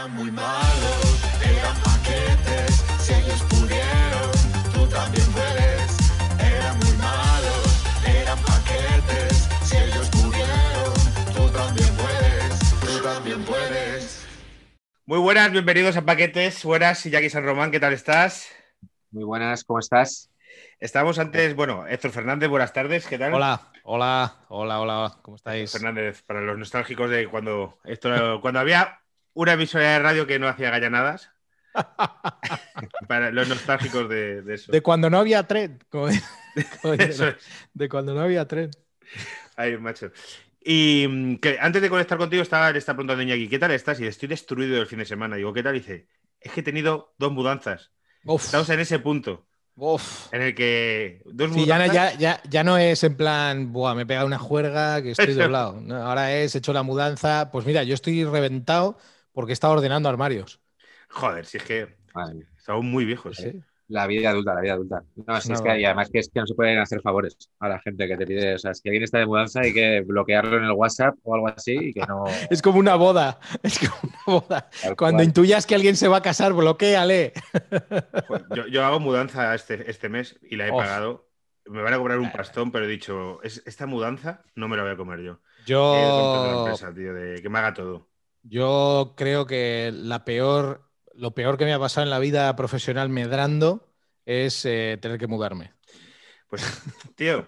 Eran muy malos, eran paquetes, si ellos pudieron, tú también puedes. Eran muy malos, eran paquetes, si ellos pudieron, tú también puedes, tú también puedes. Muy buenas, bienvenidos a Paquetes, buenas, Jackie San Román, ¿qué tal estás? Muy buenas, ¿cómo estás? Estamos antes, bueno, Héctor Fernández, buenas tardes, ¿qué tal? Hola, hola, hola, hola, ¿cómo estáis? Fernández, para los nostálgicos de cuando, esto, cuando había una emisora de radio que no hacía gallanadas. Para los nostálgicos de, eso. De cuando no había tren. De cuando no había tren. Ay, macho. Y mm, que antes de conectar contigo, estaba, esta está preguntando Iñaki, ¿qué tal estás? Y estoy destruido el fin de semana. Digo, ¿qué tal? dice, es que he tenido dos mudanzas. Estamos en ese punto. En el que dos mudanzas... ya, no es en plan, Buah, me he pegado una juerga que estoy doblado. ahora es, he hecho la mudanza. Pues mira, yo estoy reventado porque está ordenando armarios. Joder, si es que son muy viejos. ¿sí? Eh. La vida adulta, la vida adulta. No, si es que, además que es que no se pueden hacer favores a la gente que te pide. O sea, si alguien está de mudanza, hay que bloquearlo en el WhatsApp o algo así y que no. es como una boda. Es como una boda. Cuando intuyas que alguien se va a casar, bloqueale. Pues yo, hago mudanza este, este mes y la he pagado me van a cobrar un pastón, pero he dicho, esta mudanza no me la voy a comer yo. Yo. de que me haga todo. Yo creo que la peor, lo peor que me ha pasado en la vida profesional medrando es eh, tener que mudarme. Pues, tío,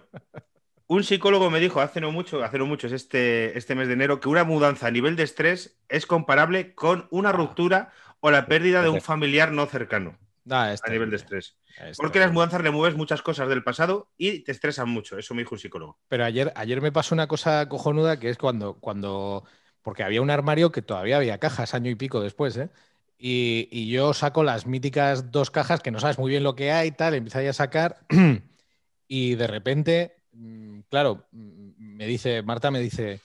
un psicólogo me dijo hace no mucho, hace no mucho, es este, este mes de enero, que una mudanza a nivel de estrés es comparable con una ah. ruptura o la pérdida de un familiar no cercano. Ah, a nivel de estrés. Porque las mudanzas remueves muchas cosas del pasado y te estresan mucho. Eso me dijo un psicólogo. Pero ayer, ayer me pasó una cosa cojonuda que es cuando, cuando porque había un armario que todavía había cajas año y pico después, ¿eh? Y, yo saco las míticas dos cajas que no sabes muy bien lo que hay y tal, empieza a sacar y de repente, mm, claro, mm, me dice, Marta me dice,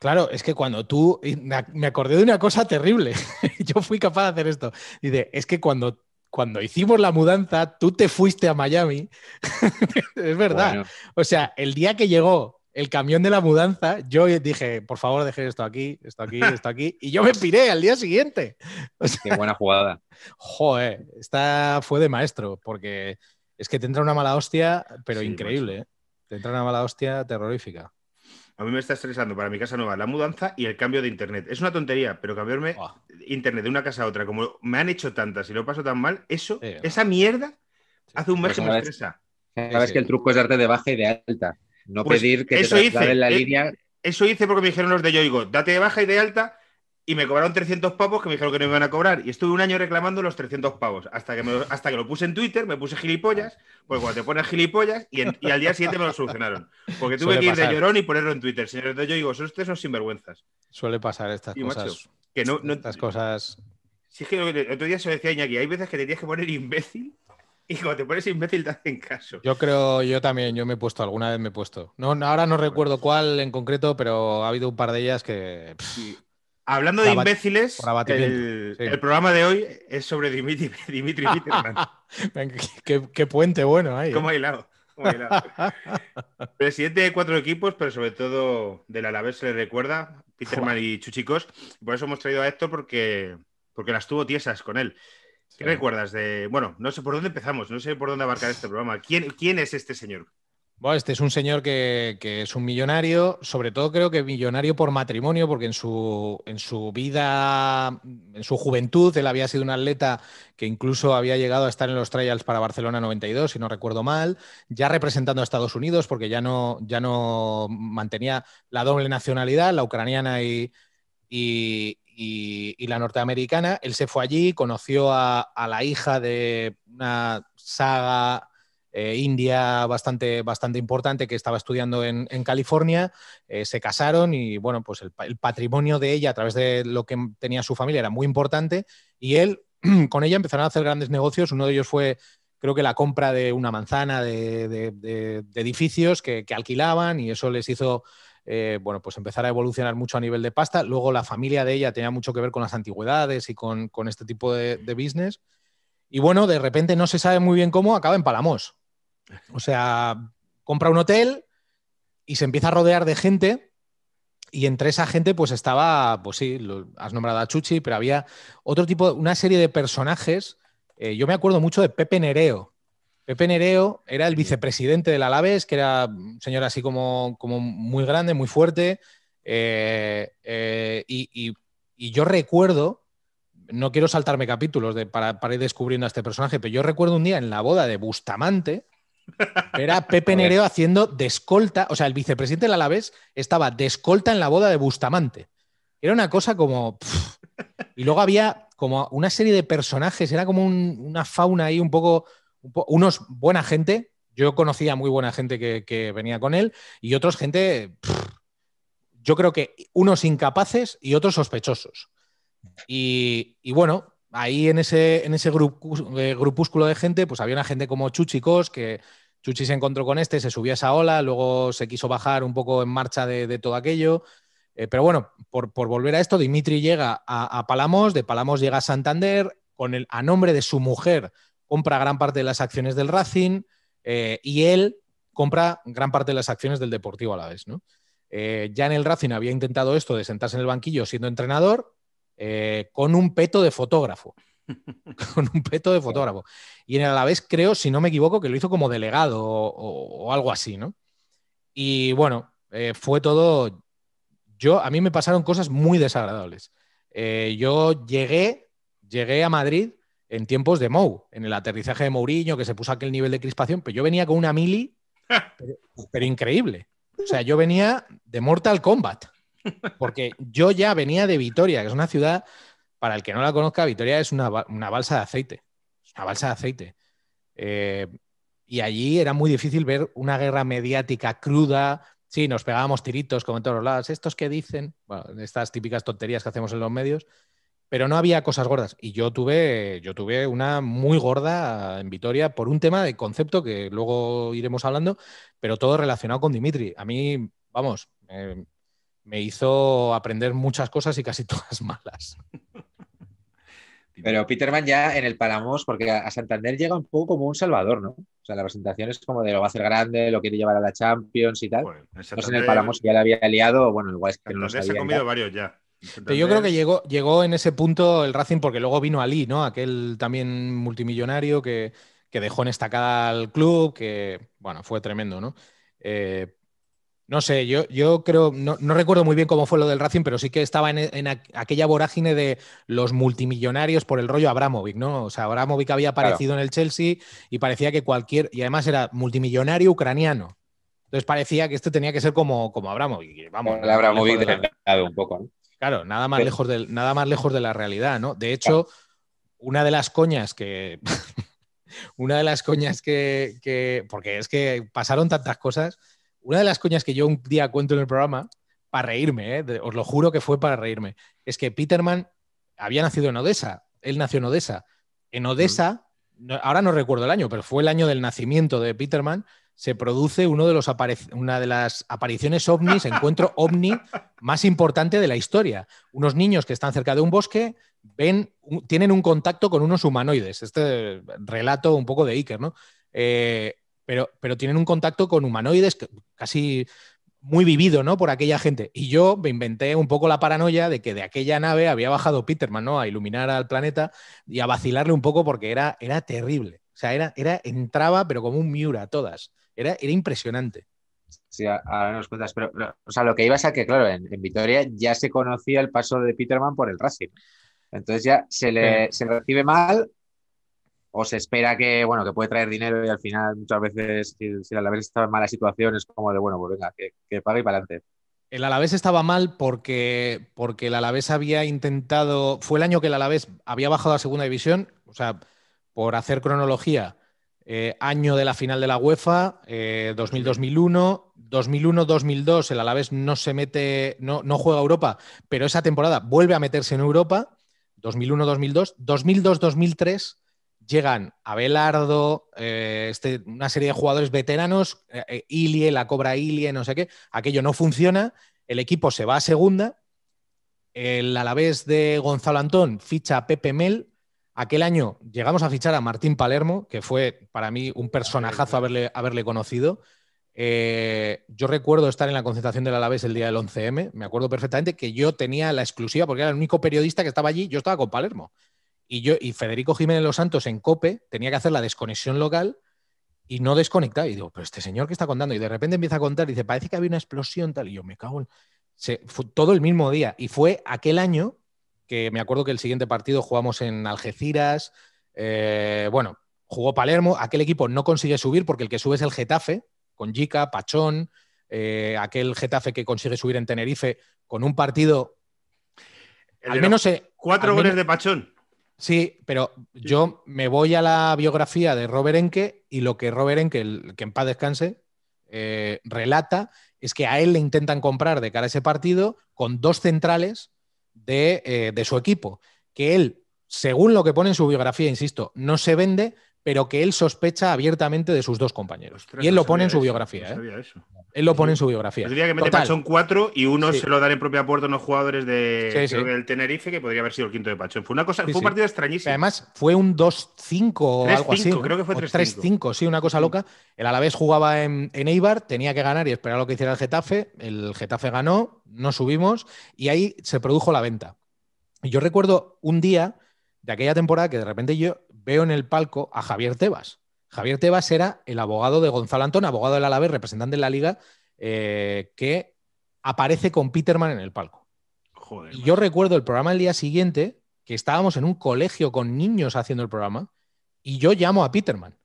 claro, es que cuando tú, me acordé de una cosa terrible, yo fui capaz de hacer esto, dice, es que cuando cuando hicimos la mudanza, tú te fuiste a Miami. es verdad. O sea, el día que llegó el camión de la mudanza, yo dije, por favor, dejé esto aquí, esto aquí, esto aquí, y yo me piré al día siguiente. Qué buena jugada. Joder, esta fue de maestro, porque es que te entra una mala hostia, pero increíble. ¿eh? Te entra una mala hostia terrorífica. A mí me está estresando para mi casa nueva la mudanza y el cambio de internet. Es una tontería, pero cambiarme internet de una casa a otra, como me han hecho tantas y lo paso tan mal, eso, esa mierda, hace un mes que me estresa. Sabes que el truco es darte de baja y de alta. No pues pedir que eso te hice, la eh, línea. Eso hice porque me dijeron los de Yoigo, date de baja y de alta, y me cobraron 300 pavos que me dijeron que no me iban a cobrar. Y estuve un año reclamando los 300 pavos. Hasta que, hasta que lo puse en Twitter, me puse gilipollas, pues cuando te pones gilipollas, y, al día siguiente me lo solucionaron. Porque tuve que ir de llorón y ponerlo en Twitter. Señores de Yoigo, son ustedes son sinvergüenzas. Suele pasar estas cosas. que no, no, estas cosas. Sí, es que otro día se lo decía Iñaki, hay veces que te tienes que poner imbécil Hijo, te pones imbécil te hacen caso. Yo creo, yo también, yo me he puesto, alguna vez me he puesto. No, ahora no recuerdo cuál en concreto, pero ha habido un par de ellas que. Hablando de imbéciles, el, programa de hoy es sobre Dimitri, Dimitri Peterman. qué, puente bueno hay. Como ha Presidente ¿eh? de cuatro equipos, pero sobre todo del Alavés se le recuerda, Peterman y Chuchicos. Por eso hemos traído a Héctor porque, porque las tuvo tiesas con él. ¿Qué recuerdas de.? Bueno, no sé por dónde empezamos, no sé por dónde abarcar este programa. ¿Quién, es este señor? Bueno, este es un señor que, es un millonario, sobre todo creo que millonario por matrimonio, porque en su, en su vida, en su juventud, él había sido un atleta que incluso había llegado a estar en los trials para Barcelona 92, si no recuerdo mal, ya representando a Estados Unidos, porque ya no, ya no mantenía la doble nacionalidad, la ucraniana y, y, la norteamericana. Él se fue allí, conoció a, la hija de una saga eh, india bastante, bastante importante que estaba estudiando en, California, eh, se casaron y bueno, pues el, patrimonio de ella a través de lo que tenía su familia era muy importante y él con ella empezaron a hacer grandes negocios, uno de ellos fue creo que la compra de una manzana de, edificios que, alquilaban y eso les hizo eh, bueno, pues empezar a evolucionar mucho a nivel de pasta. Luego la familia de ella tenía mucho que ver con las antigüedades y con, este tipo de, business. Y bueno, de repente no se sabe muy bien cómo, acaba en Palamos. O sea, compra un hotel y se empieza a rodear de gente. Y entre esa gente, pues estaba, pues sí, has nombrado a Chuchi, pero había otro tipo, una serie de personajes. Eh, yo me acuerdo mucho de Pepe Nereo, Pepe Nereo era el vicepresidente del Alaves, que era un mm, señor así como, como muy grande, muy fuerte. Eh, eh, y, yo recuerdo, no quiero saltarme capítulos de, para, ir descubriendo a este personaje, pero yo recuerdo un día en la boda de Bustamante, era Pepe Nereo haciendo de escolta, o sea, el vicepresidente del Alavés estaba de escolta en la boda de Bustamante. Era una cosa como... Y luego había como una serie de personajes, era como una fauna ahí un poco unos buena gente, yo conocía muy buena gente que, venía con él, y otros gente, yo creo que unos incapaces y otros sospechosos. Y, bueno, ahí en ese, en ese eh, grupúsculo de gente, pues había una gente como Chuchicos, que Chuchi se encontró con este, se subió a esa ola, luego se quiso bajar un poco en marcha de, todo aquello. Eh, pero bueno, por, volver a esto, Dimitri llega a, Palamos, de Palamos llega a Santander, con el, a nombre de su mujer compra gran parte de las acciones del Racing eh, y él compra gran parte de las acciones del Deportivo a la vez. Eh, ya en el Racing había intentado esto de sentarse en el banquillo siendo entrenador eh, con un peto de fotógrafo. con un peto de fotógrafo. Y en el Alavés creo, si no me equivoco, que lo hizo como delegado o, algo así, ¿no? Y bueno, fue todo... Yo, a mí me pasaron cosas muy desagradables. yo llegué, llegué a Madrid en tiempos de Mou, en el aterrizaje de Mourinho, que se puso aquel nivel de crispación, pero yo venía con una mili, pero, increíble. O sea, yo venía de Mortal Kombat, porque yo ya venía de Vitoria, que es una ciudad, para el que no la conozca, Vitoria es una, balsa de aceite, una balsa de aceite. Eh, y allí era muy difícil ver una guerra mediática cruda. Sí, nos pegábamos tiritos como en todos lados. Estos que dicen, estas típicas tonterías que hacemos en los medios, pero no había cosas gordas. Y yo tuve, yo tuve una muy gorda en Vitoria por un tema de concepto que luego iremos hablando, pero todo relacionado con Dimitri. A mí, vamos, me hizo aprender muchas cosas y casi todas malas. Pero Peterman ya en el Palamos, porque a Santander llega un poco como un salvador, ¿no? O sea, la presentación es como de lo va a hacer grande, lo quiere llevar a la Champions y tal. Entonces pues, pues en el Palamos ya le había liado, bueno, igual es que no comido varios ya. Pero yo creo que llegó, llegó en ese punto el Racing porque luego vino Ali, ¿no? Aquel también multimillonario que, que dejó en estacada al club, que, bueno, fue tremendo, ¿no? Eh, no sé, yo, yo creo, no, no, recuerdo muy bien cómo fue lo del Racing, pero sí que estaba en, en, aquella vorágine de los multimillonarios por el rollo Abramovic, ¿no? O sea, Abramovic había aparecido en el Chelsea y parecía que cualquier, y además era multimillonario ucraniano. Entonces parecía que este tenía que ser como, como Abramovic. Vamos, el Abramovic del un poco, ¿no? Claro, nada más, lejos de, nada más lejos de la realidad, ¿no? De hecho, una de las coñas que. una de las coñas que, Porque es que pasaron tantas cosas. Una de las coñas que yo un día cuento en el programa, para reírme, ¿eh? os lo juro que fue para reírme, es que Peterman había nacido en Odessa. Él nació en Odessa. En mm. Odessa, ahora no recuerdo el año, pero fue el año del nacimiento de Peterman se produce uno de los una de las apariciones ovnis, encuentro ovni más importante de la historia. Unos niños que están cerca de un bosque ven, tienen un contacto con unos humanoides. Este relato un poco de Iker, ¿no? Eh, pero, pero tienen un contacto con humanoides casi muy vivido, ¿no? Por aquella gente. Y yo me inventé un poco la paranoia de que de aquella nave había bajado Peterman, ¿no? A iluminar al planeta y a vacilarle un poco porque era, era terrible. O sea, era, era, entraba, pero como un Miura, todas. Era, impresionante. Sí, ahora nos cuentas, pero, sea, lo que iba es a que, claro, en, en, Vitoria ya se conocía el paso de Peterman por el Racing. Entonces ya se le, se recibe mal o se espera que, bueno, que puede traer dinero y al final muchas veces, si, el Alavés estaba en mala situación, es como de, bueno, pues venga, que, pague y para adelante. El Alavés estaba mal porque, porque el Alavés había intentado, fue el año que el Alavés había bajado a segunda división, o sea, por hacer cronología, eh, año de la final de la UEFA, 2000-2001, eh, 2001-2002 el Alavés no se mete, no, no juega Europa, pero esa temporada vuelve a meterse en Europa, 2001-2002, 2002-2003 llegan Abelardo, eh, este, una serie de jugadores veteranos, Ilie, la Cobra Ilie, no sé qué, aquello no funciona, el equipo se va a segunda, el Alavés de Gonzalo Antón ficha a Pepe Mel, Aquel año llegamos a fichar a Martín Palermo, que fue para mí un personajazo haberle, haberle conocido. Eh, yo recuerdo estar en la concentración del Alavés el día del 11M, me acuerdo perfectamente que yo tenía la exclusiva porque era el único periodista que estaba allí, yo estaba con Palermo. Y yo y Federico Jiménez Los Santos en Cope tenía que hacer la desconexión local y no desconectaba. Y digo, pero este señor que está contando y de repente empieza a contar y dice, parece que había una explosión tal y yo me cago en... Se, fue todo el mismo día y fue aquel año que me acuerdo que el siguiente partido jugamos en Algeciras, eh, bueno, jugó Palermo, aquel equipo no consigue subir porque el que sube es el Getafe, con Jica, Pachón, eh, aquel Getafe que consigue subir en Tenerife con un partido... al menos... Cuatro goles de Pachón. Sí, pero yo me voy a la biografía de Robert Enke y lo que Robert Enke, el, que en paz descanse, eh, relata es que a él le intentan comprar de cara a ese partido con dos centrales de, eh, de su equipo, que él, según lo que pone en su biografía, insisto, no se vende, pero que él sospecha abiertamente de sus dos compañeros. y ¿eh? él lo pone en su biografía. Él lo pone en su biografía. El diría que mete Pachón cuatro y uno se lo dan en propia puerta a unos jugadores de, del Tenerife, que podría haber sido el quinto de Pachón. Fue una cosa, fue un partido extrañísimo. Además, fue un 2-5 o algo así. Creo que fue 3-5. sí, una cosa loca. El Alavés jugaba en, en Eibar, tenía que ganar y esperar lo que hiciera el Getafe. El Getafe ganó, no subimos y ahí se produjo la venta. Yo recuerdo un día de aquella temporada que de repente yo veo en el palco a Javier Tebas. Javier Tebas era el abogado de Gonzalo Antón, abogado del Alavés, representante de la liga, eh, que aparece con Peterman en el palco. yo recuerdo el programa el día siguiente, que estábamos en un colegio con niños haciendo el programa, y yo llamo a Peterman.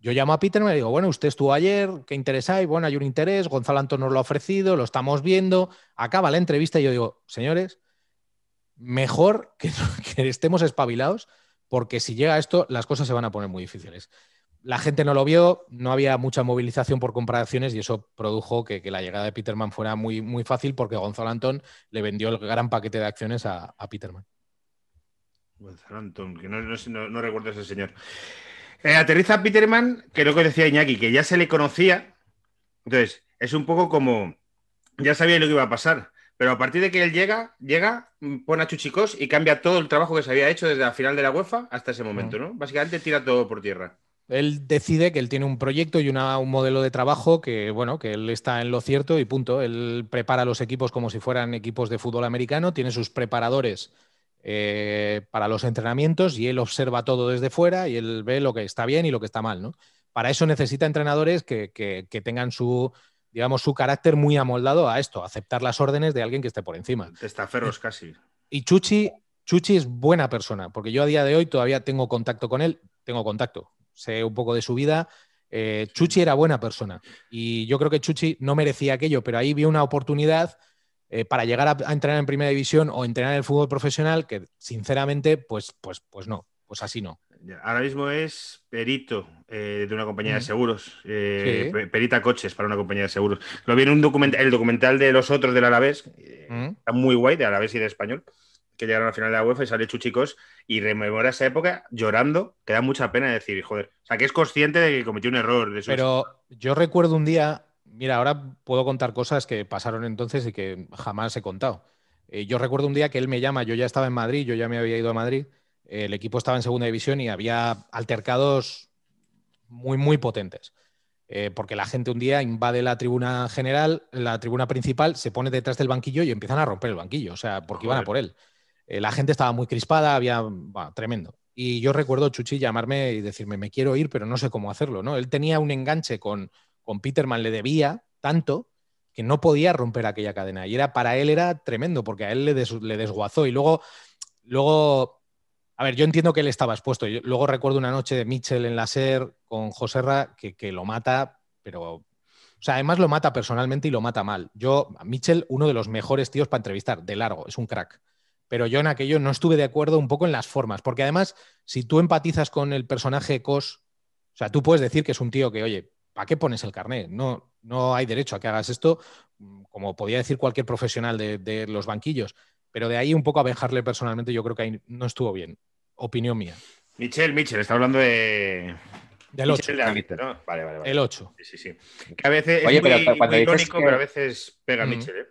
Yo llamo a Peterman y le digo, bueno, usted estuvo ayer, ¿qué interés hay? Bueno, hay un interés, Gonzalo Antón nos lo ha ofrecido, lo estamos viendo, acaba la entrevista y yo digo, señores, mejor que estemos espabilados porque si llega esto, las cosas se van a poner muy difíciles. La gente no lo vio, no había mucha movilización por comprar acciones y eso produjo que, la llegada de Peterman fuera muy, muy fácil porque Gonzalo Antón le vendió el gran paquete de acciones a, Peterman. Gonzalo Antón, que no, recuerdo ese señor. Eh, aterriza Peterman, que lo que decía Iñaki, que ya se le conocía. Entonces, es un poco como. Ya sabía lo que iba a pasar. Pero a partir de que él llega, llega, mm, pone a Chuchicos y cambia todo el trabajo que se había hecho desde la final de la UEFA hasta ese momento, mm. ¿no? Básicamente tira todo por tierra. Él decide que él tiene un proyecto y un modelo de trabajo que, bueno, que él está en lo cierto y punto. Él prepara los equipos como si fueran equipos de fútbol americano, tiene sus preparadores eh, para los entrenamientos y él observa todo desde fuera y él ve lo que está bien y lo que está mal, ¿no? Para eso necesita entrenadores que tengan su, digamos, su carácter muy amoldado a esto, aceptar las órdenes de alguien que esté por encima. Testaferros casi. Y Chuchi, Chuchi es buena persona, porque yo a día de hoy todavía tengo contacto con él, tengo contacto, sé un poco de su vida. Eh, Chuchi era buena persona y yo creo que Chuchi no merecía aquello, pero ahí vi una oportunidad eh, para llegar a, entrenar en primera división o entrenar en el fútbol profesional que sinceramente, pues, pues, pues no, pues así no. Ahora mismo es perito eh, de una compañía de mm. seguros, eh, perita coches para una compañía de seguros. Lo vi en un documental, el documental de los otros del Alavés, eh, mm. está muy guay, de Alavés y de Español, que llegaron al final de la UEFA y sale Chuchicos y rememora esa época llorando, que da mucha pena decir, joder, o sea, que es consciente de que cometió un error. De Pero yo recuerdo un día, mira, ahora puedo contar cosas que pasaron entonces y que jamás he contado. yo recuerdo un día que él me llama, yo ya estaba en Madrid, yo ya me había ido a Madrid el equipo estaba en segunda división y había altercados muy, muy potentes. Eh, porque la gente un día invade la tribuna general, la tribuna principal, se pone detrás del banquillo y empiezan a romper el banquillo, o sea, porque iban a por él. Eh, la gente estaba muy crispada, había, tremendo. Y yo recuerdo Chuchi llamarme y decirme, me quiero ir, pero no sé cómo hacerlo, ¿no? Él tenía un enganche con, con Peterman, le debía tanto que no podía romper aquella cadena. Y era, para él era tremendo, porque a él le, le desguazó. Y luego, luego a ver, yo entiendo que él estaba expuesto. luego recuerdo una noche de Mitchell en la SER con Joserra que, que lo mata, pero o sea, además lo mata personalmente y lo mata mal. Yo, a Mitchell, uno de los mejores tíos para entrevistar, de largo, es un crack. Pero yo en aquello no estuve de acuerdo un poco en las formas, porque además, si tú empatizas con el personaje Cos, o sea, tú puedes decir que es un tío que, oye, ¿para qué pones el carnet? No, no hay derecho a que hagas esto, como podía decir cualquier profesional de los banquillos. Pero de ahí un poco a dejarle personalmente, yo creo que ahí no estuvo bien. Opinión mía. Michel, Michel, está hablando de. Del 8. vale, vale, vale. El 8. Sí, sí, sí. a veces Oye, es muy, pero pero a veces pega mm. Michel, ¿eh?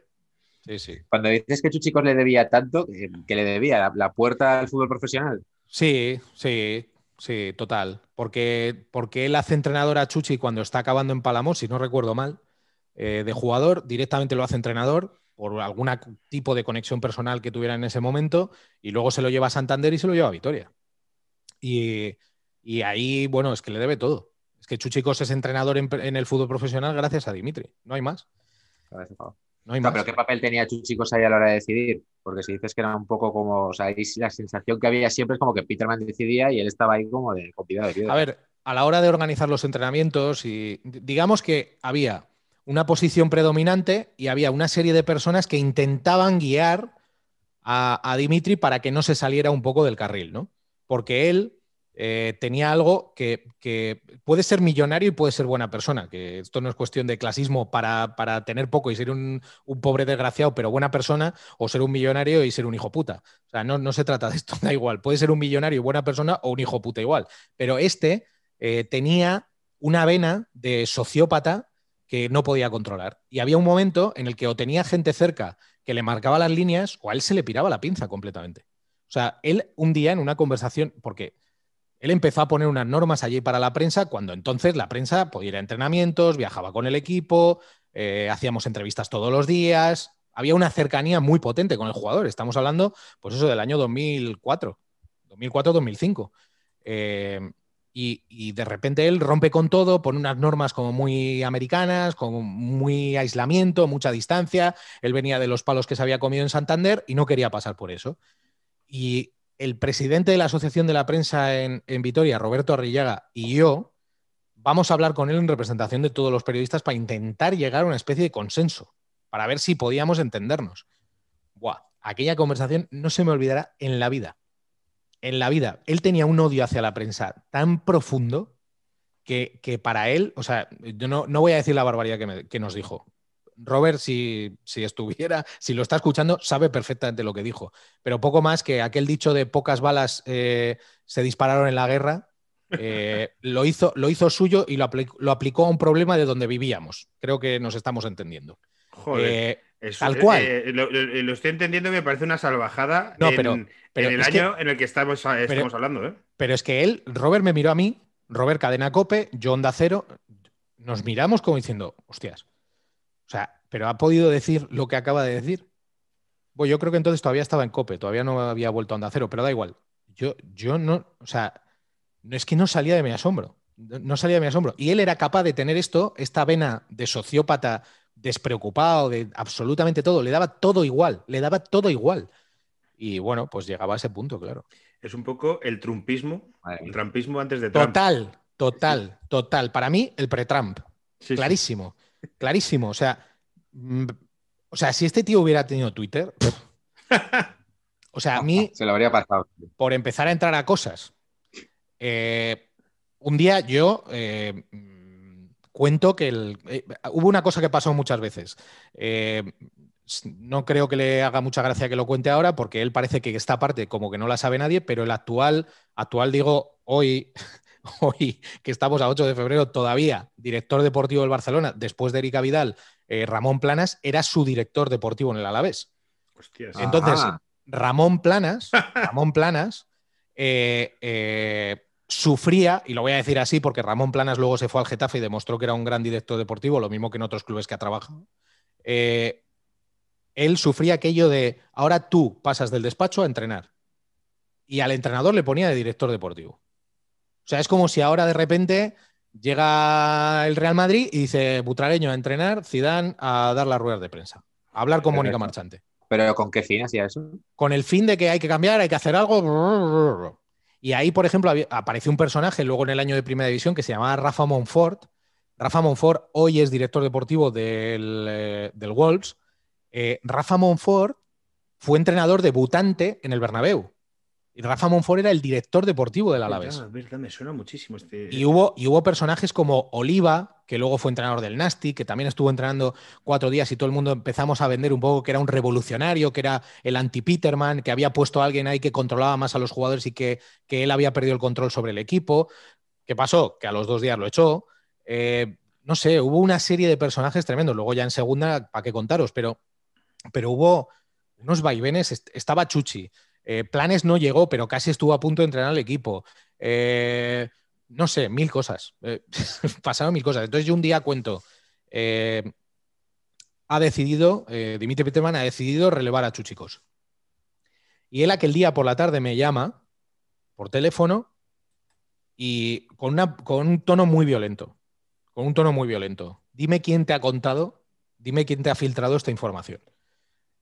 Sí, sí. Cuando dices que Chuchicos le debía tanto, que, le debía la, puerta al fútbol profesional. Sí, sí, sí, total. Porque, porque él hace entrenador a Chuchi cuando está acabando en Palamos, si no recuerdo mal, eh, de jugador, directamente lo hace entrenador por algún tipo de conexión personal que tuviera en ese momento, y luego se lo lleva a Santander y se lo lleva a Vitoria. Y, ahí, bueno, es que le debe todo. Es que Chuchicos es entrenador en, el fútbol profesional gracias a Dimitri, no hay más. no hay más. Pero ¿qué papel tenía Chuchicos ahí a la hora de decidir? Porque si dices que era un poco como, o sea, la sensación que había siempre es como que Peterman decidía y él estaba ahí como de copiado A ver, a la hora de organizar los entrenamientos y digamos que había una posición predominante y había una serie de personas que intentaban guiar a, Dimitri para que no se saliera un poco del carril, ¿no? Porque él eh, tenía algo que, puede ser millonario y puede ser buena persona, que esto no es cuestión de clasismo para, tener poco y ser un, pobre desgraciado pero buena persona, o ser un millonario y ser un hijo puta. O sea, no, no se trata de esto, da igual. Puede ser un millonario y buena persona o un hijo puta igual. Pero este eh, tenía una vena de sociópata que no podía controlar. Y había un momento en el que o tenía gente cerca que le marcaba las líneas o a él se le piraba la pinza completamente. O sea, él un día en una conversación, porque él empezó a poner unas normas allí para la prensa cuando entonces la prensa podía ir a entrenamientos, viajaba con el equipo, eh, hacíamos entrevistas todos los días, había una cercanía muy potente con el jugador. Estamos hablando, pues eso, del año 2004, 2004-2005. Eh, y, de repente él rompe con todo, pone unas normas como muy americanas, con muy aislamiento, mucha distancia. Él venía de los palos que se había comido en Santander y no quería pasar por eso. Y el presidente de la Asociación de la Prensa en, Vitoria, Roberto Arrillaga, y yo vamos a hablar con él en representación de todos los periodistas para intentar llegar a una especie de consenso, para ver si podíamos entendernos. aquella conversación no se me olvidará en la vida en la vida, él tenía un odio hacia la prensa tan profundo que, para él, o sea, yo no, voy a decir la barbaridad que, nos dijo. Robert, si, estuviera, si lo está escuchando, sabe perfectamente lo que dijo, pero poco más que aquel dicho de pocas balas eh, se dispararon en la guerra, eh, lo, hizo, lo hizo suyo y lo, aplicó, a un problema de donde vivíamos. Creo que nos estamos entendiendo. Joder. Eh, Tal cual. Eh, eh, eh, lo, estoy entendiendo, me parece una salvajada en, el año en el que estamos, ah, hablando. Pero es que él, Robert me miró a mí, Robert Cadena Cope, yo Onda Cero, nos miramos como diciendo, hostias. O sea, pero ha podido decir lo que acaba de decir. Bueno, yo creo que entonces todavía estaba en Cope, todavía no había vuelto a Onda Cero, pero da igual. Yo, yo no, o sea, no es que no salía de mi asombro. No salía de mi asombro. Y él era capaz de tener esto, esta vena de sociópata despreocupado de absolutamente todo, le daba todo igual, le daba todo igual. Y bueno, pues llegaba a ese punto, claro. Es un poco el trumpismo, el trumpismo antes de Trump. Total, total, total. Para mí, el pre-Trump. clarísimo, clarísimo. O sea, mm, o sea, si este tío hubiera tenido Twitter, o sea, a mí... Se lo habría pasado. Por empezar a entrar a cosas. Eh, un día yo... Eh, cuento que el, eh, hubo una cosa que pasó muchas veces. Eh, no creo que le haga mucha gracia que lo cuente ahora, porque él parece que esta parte como que no la sabe nadie, pero el actual, actual digo, hoy, hoy que estamos a 8 de febrero todavía, director deportivo del Barcelona, después de Erika Vidal, eh, Ramón Planas era su director deportivo en el Alavés. Entonces, ah. Ramón Planas, Ramón Planas, sufría, y lo voy a decir así porque Ramón Planas luego se fue al Getafe y demostró que era un gran director deportivo, lo mismo que en otros clubes que ha trabajado. Eh, él sufría aquello de ahora tú pasas del despacho a entrenar. Y al entrenador le ponía de director deportivo. O sea, es como si ahora de repente llega el Real Madrid y dice Butrareño a entrenar, Zidane a dar las ruedas de prensa, a hablar con Mónica Marchante. ¿Pero con qué fin hacía eso? Con el fin de que hay que cambiar, hay que hacer algo. Y ahí, por ejemplo, apareció un personaje luego en el año de Primera División que se llamaba Rafa Monfort. Rafa Monfort hoy es director deportivo del, eh, del Wolves. Eh, Rafa Monfort fue entrenador debutante en el Bernabéu. Rafa Monfort era el director deportivo del Alavés. me suena muchísimo este Y hubo, y hubo personajes como Oliva, que luego fue entrenador del Nasty, que también estuvo entrenando cuatro días y todo el mundo empezamos a vender un poco que era un revolucionario, que era el anti-Peterman, que había puesto a alguien ahí que controlaba más a los jugadores y que, él había perdido el control sobre el equipo. ¿Qué pasó? Que a los dos días lo echó. Eh, no sé, hubo una serie de personajes tremendos. Luego ya en segunda, ¿para qué contaros? Pero, pero hubo unos vaivenes. Estaba Chuchi eh, planes no llegó, pero casi estuvo a punto de entrenar al equipo. Eh, no sé, mil cosas. Eh, pasaron mil cosas. Entonces yo un día cuento. ha decidido, Dimitri Peterman ha decidido relevar a Chuchicos. Y él aquel día por la tarde me llama por teléfono y con, una, con un tono muy violento. Con un tono muy violento. Dime quién te ha contado, dime quién te ha filtrado esta información.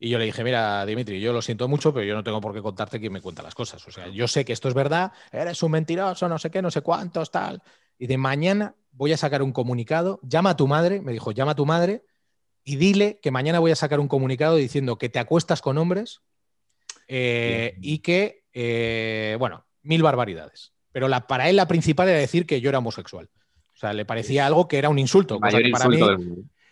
Y yo le dije, mira, Dimitri, yo lo siento mucho, pero yo no tengo por qué contarte quién me cuenta las cosas. O sea, yo sé que esto es verdad, eres un mentiroso, no sé qué, no sé cuántos, tal. Y de mañana voy a sacar un comunicado, llama a tu madre, me dijo, llama a tu madre y dile que mañana voy a sacar un comunicado diciendo que te acuestas con hombres eh, y que, eh, bueno, mil barbaridades. Pero la, para él la principal era decir que yo era homosexual. O sea, le parecía algo que era un insulto. para mí,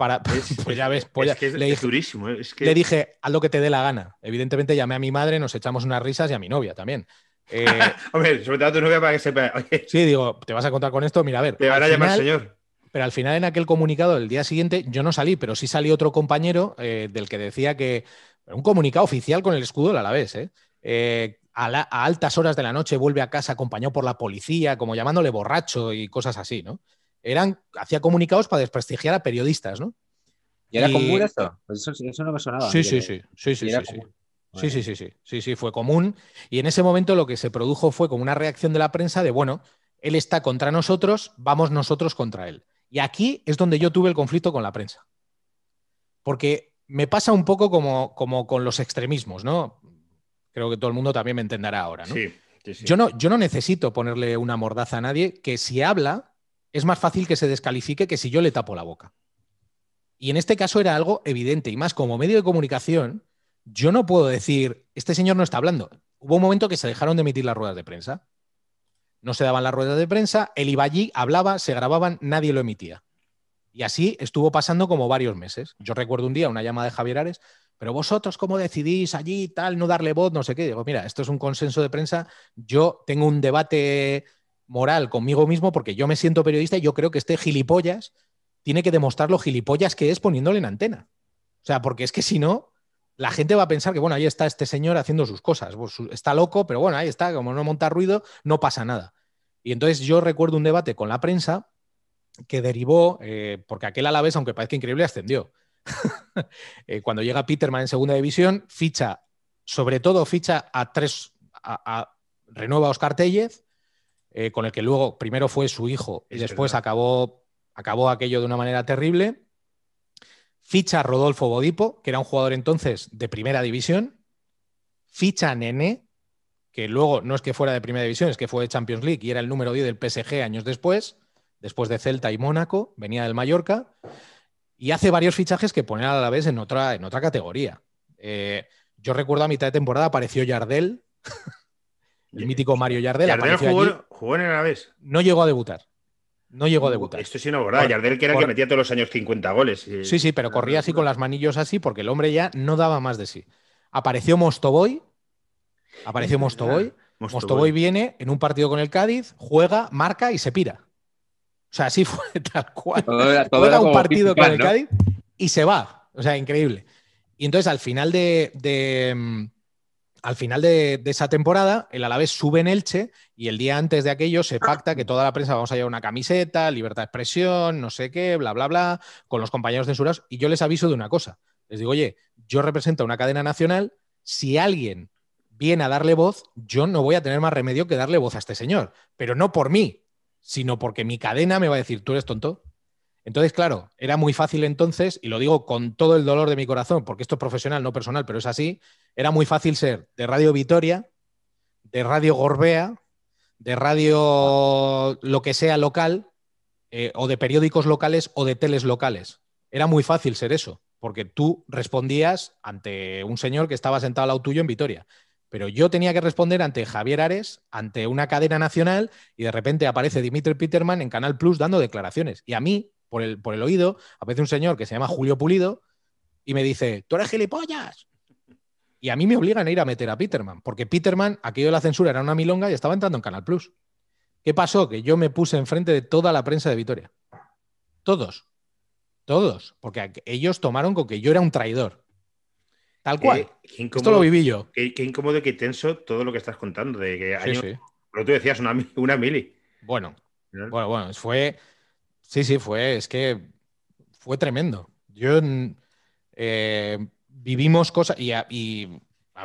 pues ya ves, pues es, le durísimo. ¿eh? Le dije, haz lo que te dé la gana. Evidentemente llamé a mi madre, nos echamos unas risas y a mi novia también. Eh, Hombre, sobre todo a tu novia para que sepa. sí, digo, te vas a contar con esto, mira, a ver. Te van a llamar señor. Pero al final en aquel comunicado del día siguiente yo no salí, pero sí salió otro compañero eh, del que decía que un comunicado oficial con el escudo la eh a, la, a, altas horas de la noche vuelve a casa acompañado por la policía, como llamándole borracho y cosas así, ¿no? hacía comunicados para desprestigiar a periodistas, ¿no? ¿Y era común esto? eso, eso, no me sonaba. Sí, sí, ¿eh? sí, sí, sí, sí, sí. sí, sí, sí, sí, fue común. Y en ese momento lo que se produjo fue como una reacción de la prensa de, bueno, él está contra nosotros, vamos nosotros contra él. Y aquí es donde yo tuve el conflicto con la prensa. Porque me pasa un poco como, como con los extremismos, ¿no? Creo que todo el mundo también me entenderá ahora, ¿no? Sí, sí, Yo, ¿no? yo no necesito ponerle una mordaza a nadie que si habla es más fácil que se descalifique que si yo le tapo la boca. Y en este caso era algo evidente, y más como medio de comunicación, yo no puedo decir, este señor no está hablando. Hubo un momento que se dejaron de emitir las ruedas de prensa. No se daban las ruedas de prensa, él iba allí, hablaba, se grababan, nadie lo emitía. Y así estuvo pasando como varios meses. Yo recuerdo un día una llamada de Javier Ares, pero vosotros cómo decidís allí tal, no darle voz, no sé qué. Digo, mira, esto es un consenso de prensa, yo tengo un debate moral conmigo mismo porque yo me siento periodista y yo creo que este gilipollas tiene que demostrar lo gilipollas que es poniéndole en antena. O sea, porque es que si no, la gente va a pensar que, bueno, ahí está este señor haciendo sus cosas. Pues, está loco, pero bueno, ahí está, como no monta ruido, no pasa nada. Y entonces yo recuerdo un debate con la prensa que derivó, eh, porque aquel Alavés, aunque parezca increíble, ascendió. Eh, cuando llega Peterman en segunda división, ficha, sobre todo ficha a tres, a, renueva Oscar Tellez, eh, con el que luego primero fue su hijo y después acabó, acabó aquello de una manera terrible. Ficha Rodolfo Bodipo, que era un jugador entonces de primera división. Ficha Nene, que luego no es que fuera de primera división, es que fue de Champions League y era el número 10 del PSG años después, después de Celta y Mónaco, venía del Mallorca, y hace varios fichajes que ponen a la vez en otra, en otra categoría. Eh, yo recuerdo a mitad de temporada apareció Yardel, el mítico Mario Yardel. Yardel jugó, jugó, en el Alavés. No llegó a debutar. No llegó a uh, debutar. Esto es verdad. Jardel Yardel que era que metía todos los años 50 goles. sí, sí, pero corría así con las manillos así porque el hombre ya no daba más de sí. Apareció Mostoboy. Apareció Mostoboy. Mostoboy. viene en un partido con el Cádiz, juega, marca y se pira. O sea, así fue tal cual. juega un partido con el Cádiz y se va. O sea, increíble. Y entonces al final de mm, al final de, esa temporada, el Alavés sube en Elche y el día antes de aquello se ah. pacta que toda la prensa vamos a llevar una camiseta, libertad de expresión, no sé qué, bla, bla, bla, con los compañeros censurados. Y yo les aviso de una cosa. Les digo, oye, yo represento a una cadena nacional, si alguien viene a darle voz, yo no voy a tener más remedio que darle voz a este señor. Pero no por mí, sino porque mi cadena me va a decir, tú eres tonto, entonces, claro, era muy fácil entonces, y lo digo con todo el dolor de mi corazón, porque esto es profesional, no personal, pero es así, era muy fácil ser de Radio Vitoria, de Radio Gorbea, de radio lo que sea local, eh, o de periódicos locales o de teles locales. Era muy fácil ser eso, porque tú respondías ante un señor que estaba sentado al lado tuyo en Vitoria. Pero yo tenía que responder ante Javier Ares, ante una cadena nacional, y de repente aparece Dimitri Peterman en Canal Plus dando declaraciones. Y a mí, por el, por el oído, aparece un señor que se llama Julio Pulido y me dice, tú eres gilipollas. Y a mí me obligan a ir a meter a Peterman, porque Peterman, aquello de la censura era una milonga y estaba entrando en Canal Plus. ¿Qué pasó? Que yo me puse enfrente de toda la prensa de Vitoria. Todos. Todos. Porque ellos tomaron con que yo era un traidor. Tal cual. Esto lo viví yo. Qué, incómodo y qué tenso todo lo que estás contando. De que Pero tú decías una, una mili. Bueno, bueno, bueno, fue Sí, sí, fue, es que fue tremendo. Yo mm, eh, vivimos cosas y a,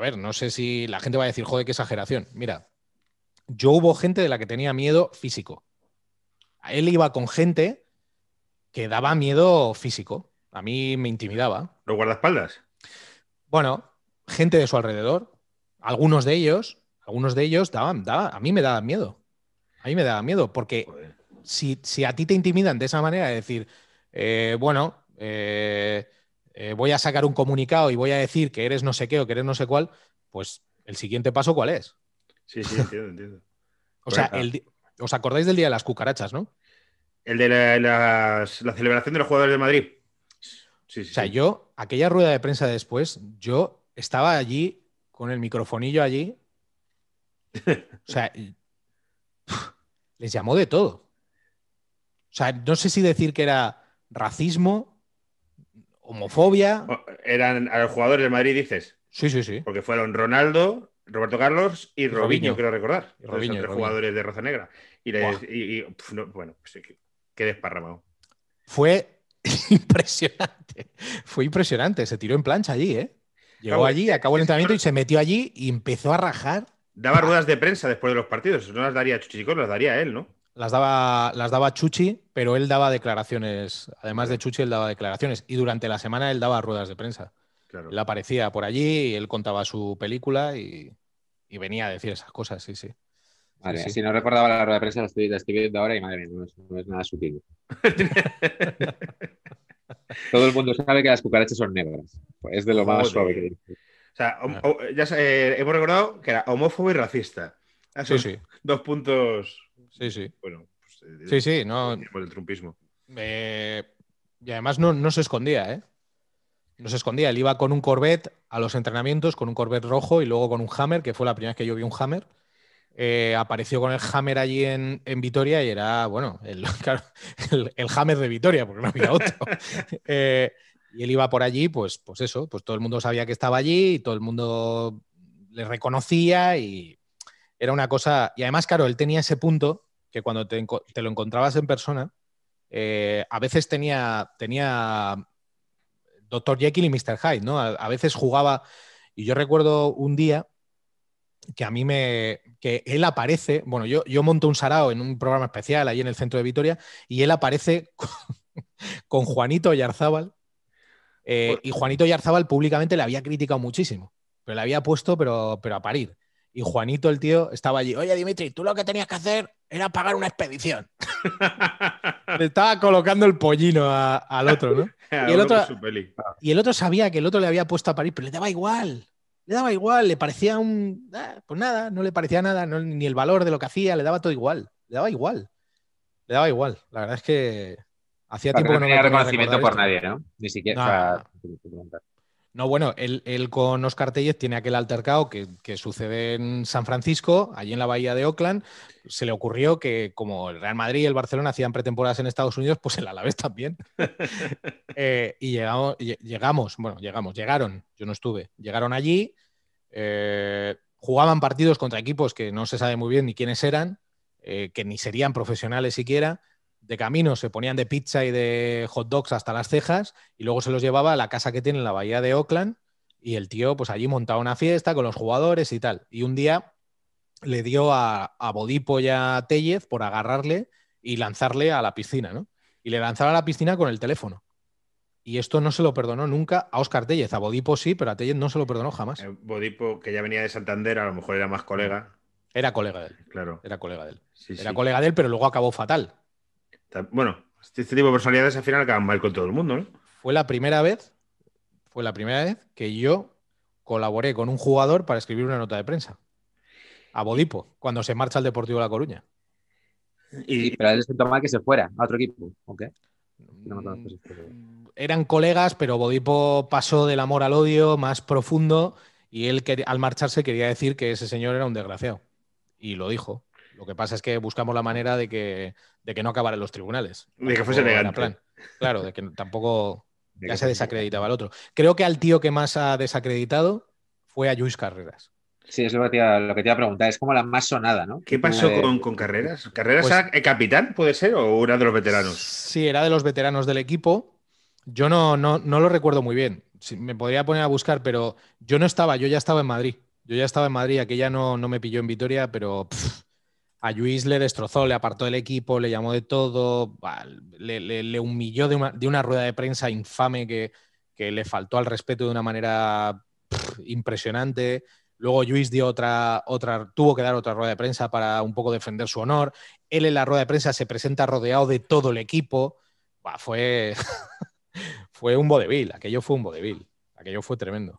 ver, no sé si la gente va a decir, joder, qué exageración. Mira, yo hubo gente de la que tenía miedo físico. A él iba con gente que daba miedo físico. A mí me intimidaba. ¿Los guardaespaldas? Bueno, gente de su alrededor. Algunos de ellos, algunos de ellos daban, a mí me daban miedo. A mí me daban miedo porque si, a ti te intimidan de esa manera, de decir, eh, bueno, eh, eh, voy a sacar un comunicado y voy a decir que eres no sé qué o que eres no sé cuál, pues el siguiente paso, ¿cuál es? Sí, sí, entiendo, entiendo. o sea, ¿os acordáis del día de las cucarachas, no? El de la, celebración de los jugadores de Madrid. Sí, sí, o sea, yo, aquella rueda de prensa después, yo estaba allí con el microfonillo allí. o sea, les llamó de todo. O sea, no sé si decir que era racismo, homofobia. Eran a los jugadores de Madrid, dices. Sí, sí, sí. Porque fueron Ronaldo, Roberto Carlos y Robinho, quiero recordar. Robinho, tres jugadores de Roza Negra. Y, bueno, pues qué desparramado. Fue impresionante. Fue impresionante. Se tiró en plancha allí, ¿eh? Llegó allí, eh, acabó el eh, entrenamiento eh, y se metió allí y empezó a rajar. Daba ruedas de prensa después de los partidos. No las daría chicos? las daría él, ¿no? las daba, las daba Chuchi, pero él daba declaraciones. Además de Chuchi, él daba declaraciones. Y durante la semana él daba ruedas de prensa. Él aparecía por allí y él contaba su película y, venía a decir esas cosas, sí, sí. si no recordaba la rueda de prensa, la estoy, escribiendo ahora y madre mía, no es, nada sutil. Todo el mundo sabe que las cucarachas son negras. Es de lo más suave que O sea, ya eh, hemos recordado que era homófobo y racista. Así, sí, Dos puntos Sí, sí. Bueno, pues, eh, sí, sí, eh, no. Por el trumpismo. y además no, se escondía, ¿eh? No se escondía. Él iba con un Corvette a los entrenamientos, con un Corvette rojo y luego con un Hammer, que fue la primera vez que yo vi un Hammer. Eh, apareció con el Hammer allí en, en Vitoria y era, bueno, el, Hammer de Vitoria, porque no había otro. y él iba por allí, pues, pues eso, pues todo el mundo sabía que estaba allí y todo el mundo le reconocía y era una cosa. Y además, claro, él tenía ese punto que cuando te, lo encontrabas en persona, eh, a veces tenía, tenía Dr. Jekyll y Mr. Hyde, ¿no? A, veces jugaba, y yo recuerdo un día que a mí me, que él aparece, bueno, yo, yo monto un sarao en un programa especial ahí en el centro de Vitoria, y él aparece con, Juanito Yarzábal, eh, y Juanito Yarzábal públicamente le había criticado muchísimo, pero le había puesto, pero, pero a parir. Y Juanito, el tío, estaba allí. Oye, Dimitri, tú lo que tenías que hacer era pagar una expedición. le estaba colocando el pollino al otro, ¿no? y, el otro, sabía que el otro le había puesto a parir, pero le daba igual. Le daba igual, le parecía un. Ah, pues nada, no le parecía nada, ni el valor de lo que hacía, le daba todo igual. Le daba igual. Le daba igual. La verdad es que hacía tiempo que no tenía reconocimiento por nadie, ¿no? Ni siquiera. No, bueno, él, con Oscar Tellez tiene aquel altercado que, sucede en San Francisco, allí en la bahía de Oakland. Se le ocurrió que como el Real Madrid y el Barcelona hacían pretemporadas en Estados Unidos, pues el Alavés también. Eh, y llegamos, llegamos, bueno, llegamos, llegaron, yo no estuve, llegaron allí, eh, jugaban partidos contra equipos que no se sabe muy bien ni quiénes eran, eh, que ni serían profesionales siquiera de camino se ponían de pizza y de hot dogs hasta las cejas y luego se los llevaba a la casa que tiene en la bahía de Oakland y el tío pues allí montaba una fiesta con los jugadores y tal. Y un día le dio a, Bodipo y a Tellez por agarrarle y lanzarle a la piscina, ¿no? Y le lanzaba a la piscina con el teléfono. Y esto no se lo perdonó nunca a Oscar Tellez. A Bodipo sí, pero a Tellez no se lo perdonó jamás. Eh, Bodipo, que ya venía de Santander, a lo mejor era más colega. Era colega de él. Claro. Era colega de él. era colega de él, pero luego acabó fatal. Bueno, este, este, tipo de personalidades al final acaban mal con todo el mundo, ¿no? Fue la primera vez, fue la primera vez que yo colaboré con un jugador para escribir una nota de prensa. A Bodipo, cuando se marcha al Deportivo de La Coruña. Y... Sí, pero él se toma que se fuera a otro equipo, mm, Eran colegas, pero Bodipo pasó del amor al odio más profundo y él al marcharse quería decir que ese señor era un desgraciado. Y lo dijo. Lo que pasa es que buscamos la manera de que, de que no acabara en los tribunales. De que fuese legal. Claro, de que tampoco ya se desacreditaba el otro. Creo que al tío que más ha desacreditado fue a Luis Carreras. Sí, es lo que, te iba, a preguntar. Es como la más sonada, ¿no? ¿Qué pasó eh, con, Carreras? ¿Carreras pues era capitán, puede ser, o era de los veteranos? Sí, era de los veteranos del equipo. Yo no, no, no lo recuerdo muy bien. me podría poner a buscar, pero yo no estaba, yo ya estaba en Madrid. Yo ya estaba en Madrid, aquella no, no me pilló en Vitoria, pero a Luis le destrozó, le apartó del equipo, le llamó de todo, le, humilló de una, rueda de prensa infame que, le faltó al respeto de una manera impresionante. Luego Luis dio otra, otra, tuvo que dar otra rueda de prensa para un poco defender su honor. Él en la rueda de prensa se presenta rodeado de todo el equipo. fue, fue un bodevil aquello fue un bodevil, aquello fue tremendo.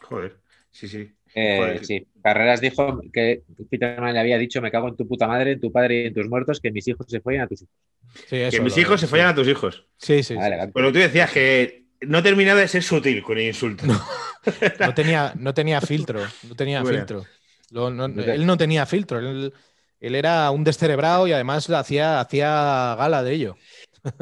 Joder, sí, sí. Eh, sí, Carreras dijo que Peterman le había dicho, me cago en tu puta madre, en tu padre y en tus muertos, que mis hijos se follen a tus hijos. que mis hijos se follen a tus hijos. Sí, sí. Pero tú decías, que no terminaba de ser sutil con el insulto. No, tenía, no tenía filtro, no tenía filtro. él no tenía filtro, él, era un descerebrado y además hacía, hacía gala de ello.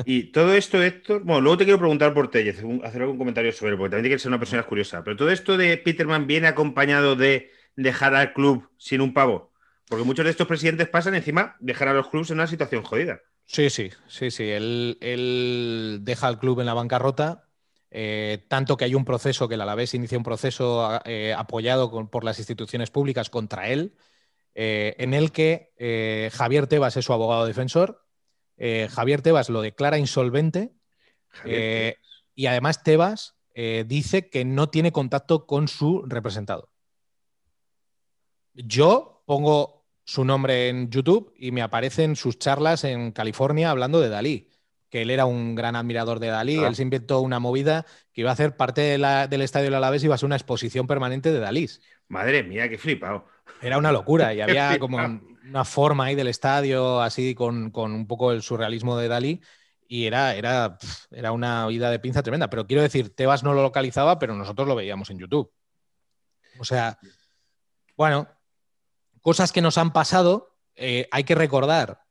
Y todo esto, Héctor, bueno, luego te quiero preguntar por Tellez, hacer algún comentario sobre él, porque también tiene que ser una persona curiosa, pero todo esto de Peterman viene acompañado de dejar al club sin un pavo, porque muchos de estos presidentes pasan encima dejar a los clubes en una situación jodida. Sí, sí, sí, sí, él, deja al club en la bancarrota. Eh, tanto que hay un proceso que el Alavés inicia un proceso eh, apoyado por las instituciones públicas contra él, eh, en el que Javier Tebas es su abogado defensor, eh, Javier Tebas lo declara insolvente eh, y además Tebas eh, dice que no tiene contacto con su representado. Yo pongo su nombre en YouTube y me aparecen sus charlas en California hablando de Dalí, que él era un gran admirador de Dalí, ah. él se inventó una movida que iba a hacer parte del estadio de la Alavés y iba a ser una exposición permanente de Dalí. Madre mía, qué flipado. Era una locura y había como una forma ahí del estadio, así con, un poco el surrealismo de Dalí, y era, era, era una vida de pinza tremenda. Pero quiero decir, Tebas no lo localizaba, pero nosotros lo veíamos en YouTube. O sea, bueno, cosas que nos han pasado, eh, hay que recordar,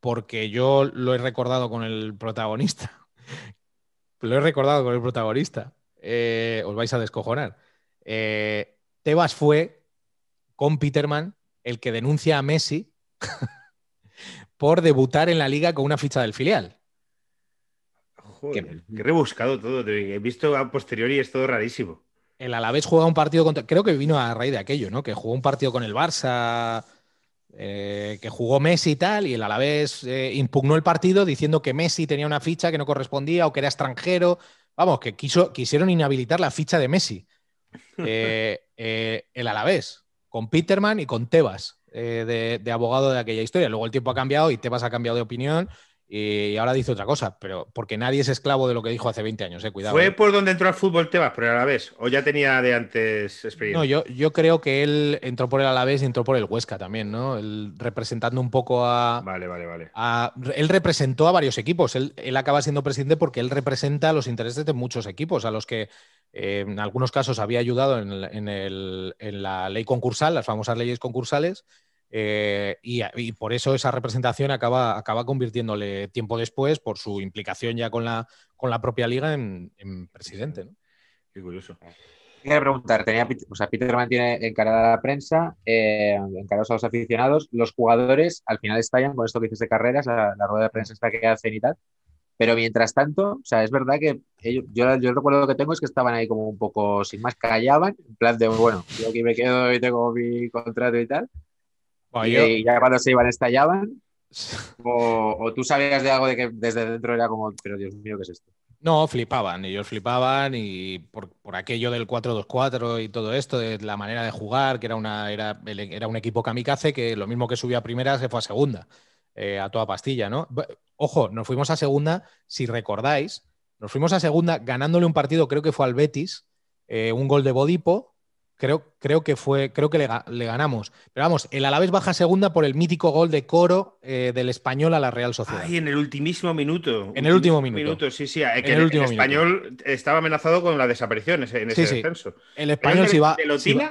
porque yo lo he recordado con el protagonista. lo he recordado con el protagonista. Eh, os vais a descojonar. Eh, Tebas fue con Peterman el que denuncia a Messi por debutar en la liga con una ficha del filial. Joder, rebuscado todo. He visto a posteriori es todo rarísimo. El Alavés juega un partido contra. Creo que vino a raíz de aquello, ¿no? Que jugó un partido con el Barça, eh, que jugó Messi y tal, y el Alavés eh, impugnó el partido diciendo que Messi tenía una ficha que no correspondía o que era extranjero. Vamos, que quisieron inhabilitar la ficha de Messi. Eh, el Alavés con Peterman y con Tebas, eh, de, de, abogado de aquella historia. Luego el tiempo ha cambiado y Tebas ha cambiado de opinión eh, y ahora dice otra cosa, pero porque nadie es esclavo de lo que dijo hace 20 años, eh, cuidado. ¿Fue eh. por donde entró al fútbol Tebas por el Alavés? ¿O ya tenía de antes experiencia? No, yo, creo que él entró por el Alavés y entró por el Huesca también, ¿no? representando un poco a. Vale, vale, vale. él representó a varios equipos. Él, acaba siendo presidente porque él representa los intereses de muchos equipos, a los que eh, en algunos casos había ayudado en, en la ley concursal, las famosas leyes concursales eh, y, por eso esa representación acaba, acaba convirtiéndole tiempo después, por su implicación ya con la, con la propia liga, en, presidente. ¿no? Qué curioso. Ah. Quería preguntar, tenía, o encarada la prensa, eh, encarados a los aficionados, los jugadores al final estallan con esto que dices de carreras, la, rueda de prensa está que hacen y tal, pero mientras tanto, o sea, es verdad que yo, yo recuerdo que tengo es que estaban ahí como un poco sin más, callaban, en plan de, bueno, yo aquí me quedo y tengo mi contrato y tal, y, ya cuando se iban estallaban. O, tú sabías de algo de que desde dentro era como, pero Dios mío, ¿qué es esto? No, flipaban, ellos flipaban y por, aquello del 4-2-4 y todo esto, de la manera de jugar, que era, una, era, era un equipo kamikaze que lo mismo que subía a primera se fue a segunda, eh, a toda pastilla, ¿no? Ojo, nos fuimos a segunda, si recordáis, nos fuimos a segunda ganándole un partido, creo que fue al Betis, eh, un gol de Bodipo, Creo, que fue, creo que le, ganamos. Pero vamos, el Alavés baja segunda por el mítico gol de coro eh, del español a la Real Sociedad. Ay, en el ultimísimo minuto. En el último minuto. sí, sí. el, español estaba amenazado con la desaparición en ese descenso. El español si va. De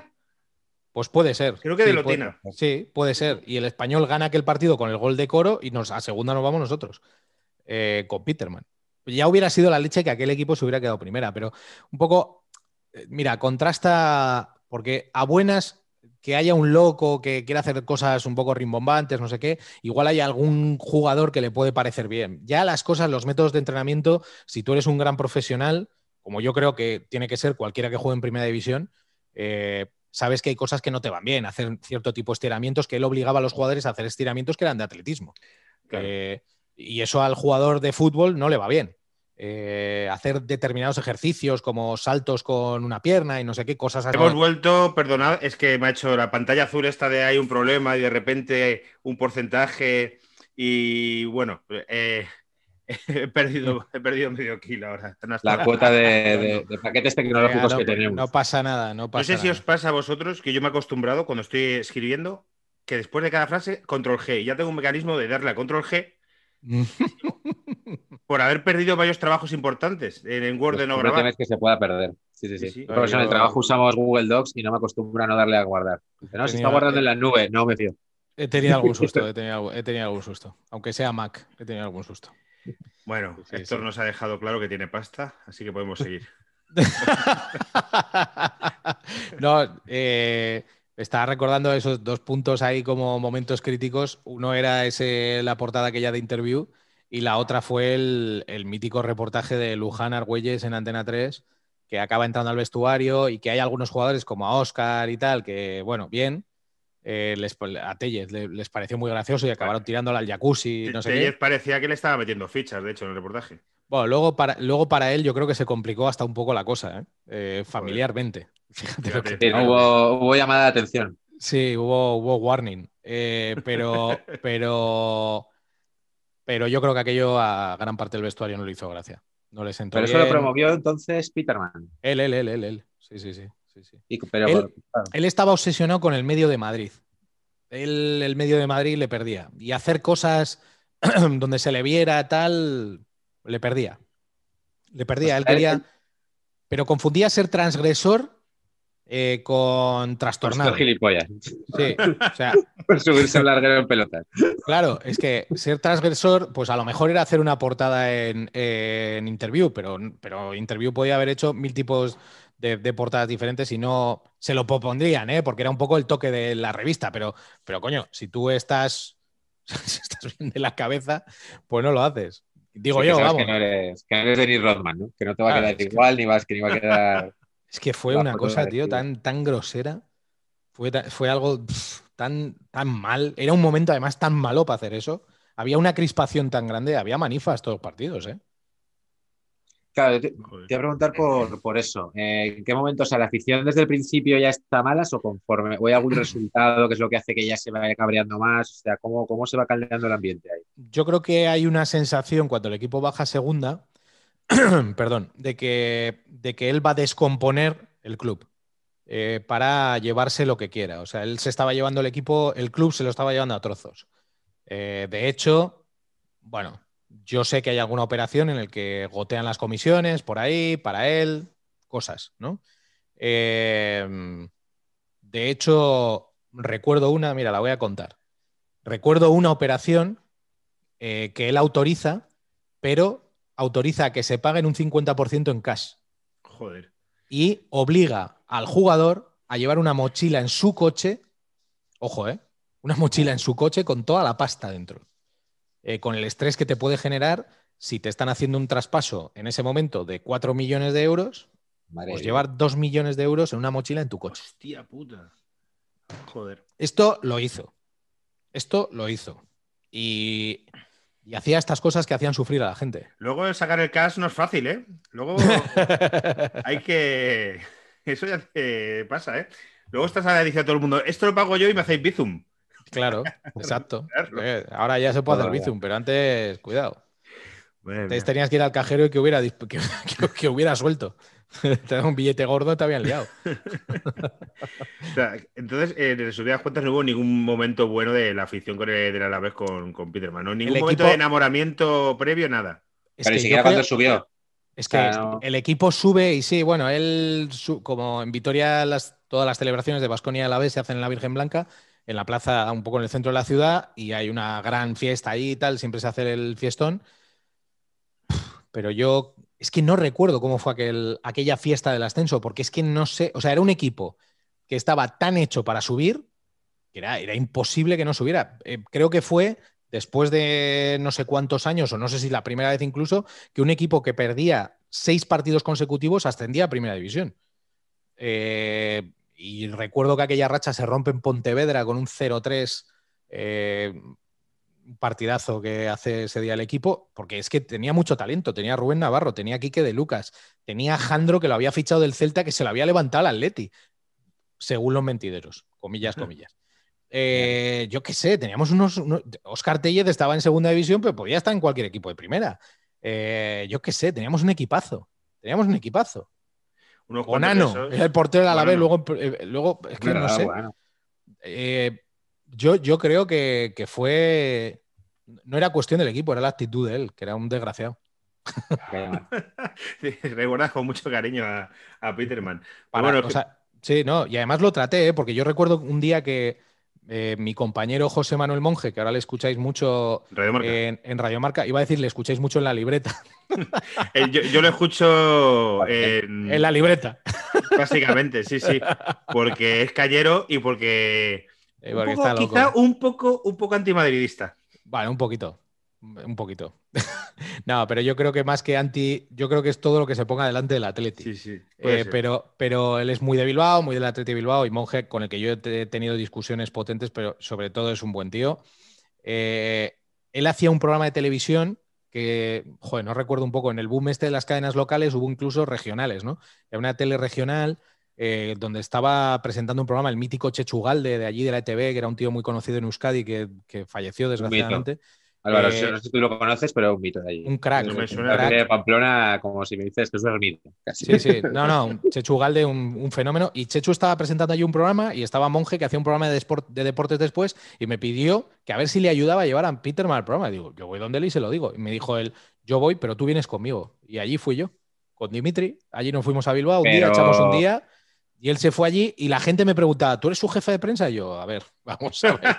pues puede ser. Creo que de Lotina. sí, puede ser. Y el español gana aquel partido con el gol de coro y nos, a segunda nos vamos nosotros. Eh, con Peterman. Ya hubiera sido la leche que aquel equipo se hubiera quedado primera, pero un poco, eh, mira, contrasta porque a buenas que haya un loco que quiera hacer cosas un poco rimbombantes, no sé qué, igual hay algún jugador que le puede parecer bien. Ya las cosas, los métodos de entrenamiento, si tú eres un gran profesional, como yo creo que tiene que ser cualquiera que juegue en primera división, eh, sabes que hay cosas que no te van bien, hacer cierto tipo de estiramientos que él obligaba a los jugadores a hacer estiramientos que eran de atletismo. Eh, y eso al jugador de fútbol no le va bien. Eh, hacer determinados ejercicios como saltos con una pierna y no sé qué cosas Hemos vuelto, perdonad, es que me ha hecho la pantalla azul esta de hay un problema y de repente un porcentaje y bueno, eh, he, perdido, perdido medio kilo ahora. La cuota de, paquetes tecnológicos que tenemos. No pasa nada, no pasa No sé si os pasa a vosotros que yo me he acostumbrado cuando estoy escribiendo que después de cada frase, control G, ya tengo un mecanismo de darle a control G. por haber perdido varios trabajos importantes en, Word de no grabar. No que se pueda perder. Sí, sí, sí. en el trabajo usamos Google Docs y no me acostumbro a no darle a guardar. no, se está guardando en la nube, no me fío. He tenido algún susto, he tenido, algún susto. Aunque sea Mac, he tenido algún susto. Bueno, Héctor nos ha dejado claro que tiene pasta, así que podemos seguir. no, eh, estaba recordando esos dos puntos ahí como momentos críticos. Uno era la portada aquella de interview, y la otra fue el, mítico reportaje de Luján Argüelles en Antena 3, que acaba entrando al vestuario y que hay algunos jugadores como a Oscar y tal, que, bueno, bien, eh, les, a Tellez les, pareció muy gracioso y acabaron tirándola al jacuzzi. No sé parecía que le estaba metiendo fichas, de hecho, en el reportaje. Bueno, luego para, luego para él yo creo que se complicó hasta un poco la cosa, ¿eh? Eh, familiarmente. Fíjate que... hubo, hubo, llamada de atención. Sí, hubo, warning. pero, pero pero yo creo que aquello a gran parte del vestuario no le hizo gracia. No les entró Pero eso lo promovió entonces Peterman. Él, él, él, él, Sí, sí, sí. sí, él, estaba obsesionado con el medio de Madrid. Él, el medio de Madrid le perdía. Y hacer cosas donde se le viera tal, le perdía. Le perdía. Pues él quería. pero confundía ser transgresor eh, con pues trastornado. Por gilipollas. Sí, o sea. Por subirse a hablar en pelotas. Claro, es que ser transgresor, pues a lo mejor era hacer una portada en, en interview, pero, pero interview podía haber hecho mil tipos de, portadas diferentes y no se lo propondrían, ¿eh? porque era un poco el toque de la revista, pero, pero coño, si tú estás, Se estás bien de la cabeza, pues no lo haces. Digo yo, que vamos. Que no, eres, que no eres Denis Rodman, ¿no? que no te va a quedar igual, ni, vas, que ni va a quedar. Es que fue una cosa, tío, tan, tan grosera. Fue, fue algo tan, tan mal. Era un momento además tan malo para hacer eso. Había una crispación tan grande, había manifas todos los partidos, ¿eh? Claro, te, voy a preguntar por, eso. Eh, ¿En qué momento, o sea, la afición desde el principio ya está mala? o conforme? ¿O hay algún resultado que es lo que hace que ya se vaya cabreando más? O sea, ¿cómo, cómo se va caldeando el ambiente ahí? Yo creo que hay una sensación cuando el equipo baja segunda perdón, de que, de que él va a descomponer el club eh, para llevarse lo que quiera. O sea, él se estaba llevando el equipo, el club se lo estaba llevando a trozos. Eh, de hecho, bueno, yo sé que hay alguna operación en la que gotean las comisiones por ahí, para él, cosas, ¿no? Eh, de hecho, recuerdo una, mira, la voy a contar. Recuerdo una operación que él autoriza, pero autoriza que se paguen un 50% en cash. Joder. Y obliga al jugador a llevar una mochila en su coche, ojo, ¿eh? Una mochila en su coche con toda la pasta dentro. Eh, con el estrés que te puede generar si te están haciendo un traspaso en ese momento de 4 millones de euros, pues llevar 2 millones de euros en una mochila en tu coche. Hostia puta. Joder. Esto lo hizo. Esto lo hizo. Y y hacía estas cosas que hacían sufrir a la gente. Luego sacar el cash no es fácil, ¿eh? Luego hay que... Eso ya pasa, ¿eh? Luego estás a decir a todo el mundo, esto lo pago yo y me hacéis Bizum. Claro, exacto. Eh, ahora ya se puede hacer Bizum, pero antes, cuidado. Entonces tenías que ir al cajero y que hubiera, que hubiera suelto. te un billete gordo, te habían liado. entonces, eh, en resumidas cuentas, no hubo ningún momento bueno de la afición con el, del Alavés con, con Peterman, Ningún momento de enamoramiento previo, nada. Es que cuando subió. Es que el equipo sube y sí, bueno, él, como en Vitoria, todas las celebraciones de Vasconia y Alavés se hacen en la Virgen Blanca, en la plaza, un poco en el centro de la ciudad, y hay una gran fiesta ahí y tal, siempre se hace el fiestón. Pero yo es que no recuerdo cómo fue aquella fiesta del ascenso, porque es que no sé, o sea, era un equipo que estaba tan hecho para subir que era, imposible que no subiera. Eh, creo que fue después de no sé cuántos años, o no sé si la primera vez incluso, que un equipo que perdía seis partidos consecutivos ascendía a primera división. Eh, y recuerdo que aquella racha se rompe en Pontevedra con un 0-3 partidazo que hace ese día el equipo, porque es que tenía mucho talento, tenía Rubén Navarro, tenía Quique de Lucas, tenía Jandro que lo había fichado del Celta, que se lo había levantado al Atleti, según los mentideros, comillas, comillas. Eh, yo qué sé, teníamos unos, Oscar Tellez estaba en segunda división, pero podía estar en cualquier equipo de primera. Eh, yo qué sé, teníamos un equipazo. Teníamos un equipazo. conano el portero de la vez luego, eh, luego, es que no, sé. Yo, creo que, fue. No era cuestión del equipo, era la actitud de él, que era un desgraciado. recuerdas con mucho cariño a, Peterman. bueno, sí, no, y además lo traté, ¿eh? porque yo recuerdo un día que eh, mi compañero José Manuel Monge, que ahora le escucháis mucho en, Radio Marca, iba a decir, le escucháis mucho en la libreta. Eh, yo, yo, lo escucho en, en la libreta. Básicamente, sí, sí. Porque es callero y porque eh, quizá un poco, un poco antimadridista. Vale, un poquito. Un poquito. no, pero yo creo que más que anti, yo creo que es todo lo que se ponga delante del Atleti. Sí, sí. Eh, pero, pero él es muy de Bilbao, muy del Atleti Bilbao y Monje, con el que yo he tenido discusiones potentes, pero sobre todo es un buen tío. Eh, él hacía un programa de televisión que, joder, no recuerdo un poco, en el boom este de las cadenas locales hubo incluso regionales, ¿no? Era una tele regional eh, donde estaba presentando un programa, el mítico Chechugalde de allí de la ETV, que era un tío muy conocido en Euskadi que, falleció desgraciadamente. Álvaro, eh, no sé si tú lo conoces, pero es un mito de allí. Un crack. De Pamplona, como si me dices que es un mito. Sí, sí. No, no, Chechu Galde, un, fenómeno. Y Chechu estaba presentando allí un programa y estaba Monje, que hacía un programa de, de, deportes después, y me pidió que a ver si le ayudaba a llevar a Peterman al programa. digo, yo voy donde él y se lo digo. Y me dijo él, yo voy, pero tú vienes conmigo. Y allí fui yo, con Dimitri. Allí nos fuimos a Bilbao un día, echamos un día y él se fue allí y la gente me preguntaba, ¿tú eres su jefe de prensa? Y yo, a ver, vamos a ver.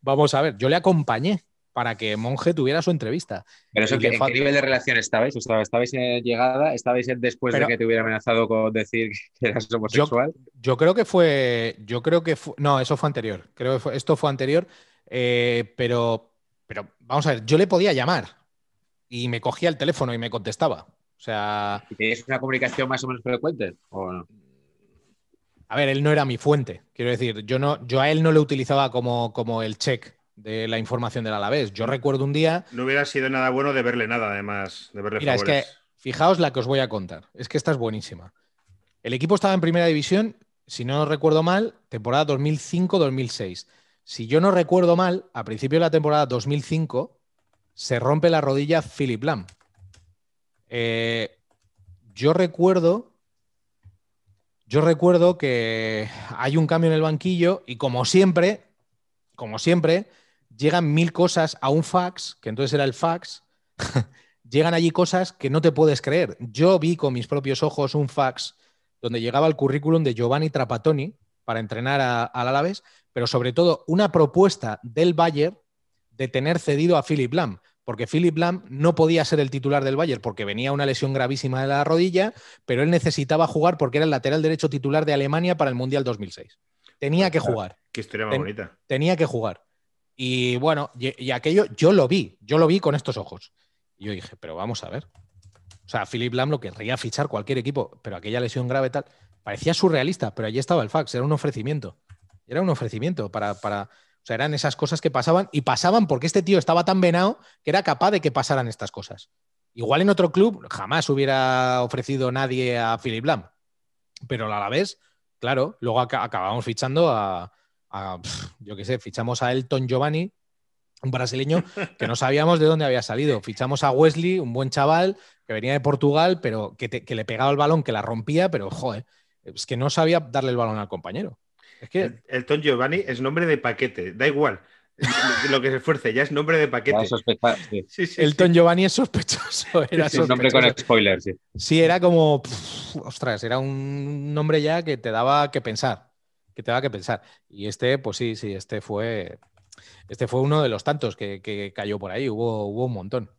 vamos a ver, yo le acompañé para que Monje tuviera su entrevista. Pero eso, ¿en qué, nivel de relación estabais? ¿Estabais en llegada? ¿Estabais después de que te hubiera amenazado con decir que eras homosexual? Yo, creo que fue, yo creo que no, eso fue anterior, creo que esto fue anterior, eh, pero, pero vamos a ver, yo le podía llamar y me cogía el teléfono y me contestaba. O sea... ¿Y una comunicación más o menos frecuente? ¿o no? A ver, él no era mi fuente. Quiero decir, yo, no, yo a él no le utilizaba como, como el check de la información del Alavés. Yo recuerdo un día. No hubiera sido nada bueno de verle nada, además, de verle Mira, es que fijaos la que os voy a contar. Es que esta es buenísima. El equipo estaba en primera división, si no recuerdo mal, temporada 2005-2006. Si yo no recuerdo mal, a principio de la temporada 2005 se rompe la rodilla Philip Lam. Eh, yo recuerdo yo recuerdo que hay un cambio en el banquillo y como siempre, como siempre, llegan mil cosas a un fax, que entonces era el fax, llegan allí cosas que no te puedes creer. Yo vi con mis propios ojos un fax donde llegaba el currículum de Giovanni Trapattoni para entrenar al Alavés, pero sobre todo una propuesta del Bayer de tener cedido a Philip Lam porque Philip Lahm no podía ser el titular del Bayern porque venía una lesión gravísima de la rodilla, pero él necesitaba jugar porque era el lateral derecho titular de Alemania para el Mundial 2006. Tenía que jugar. Qué historia más bonita. Tenía que jugar. Y bueno, y, aquello yo lo vi, yo lo vi con estos ojos. yo dije, pero vamos a ver. O sea, Philip Lahm lo querría fichar cualquier equipo, pero aquella lesión grave tal, parecía surrealista, pero allí estaba el fax, era un ofrecimiento. Era un ofrecimiento para, para o sea, eran esas cosas que pasaban y pasaban porque este tío estaba tan venado que era capaz de que pasaran estas cosas. Igual en otro club jamás hubiera ofrecido nadie a Philip Lam, pero a la vez, claro, luego acabamos fichando a, yo qué sé, fichamos a Elton Giovanni, un brasileño que no sabíamos de dónde había salido. Fichamos a Wesley, un buen chaval que venía de Portugal, pero que, que le pegaba el balón, que la rompía, pero joder, es que no sabía darle el balón al compañero. Es que el, Elton Giovanni es nombre de paquete, da igual. lo que se esfuerce, ya es nombre de paquete. El Sí, Giovanni es sospechoso. Era sospechoso. Un nombre con spoilers. sí. Sí, era como. ostras, era un nombre ya que te daba que pensar. Que te daba que pensar. Y este, pues sí, sí, este fue. Este fue uno de los tantos que, cayó por ahí. Hubo, hubo un montón.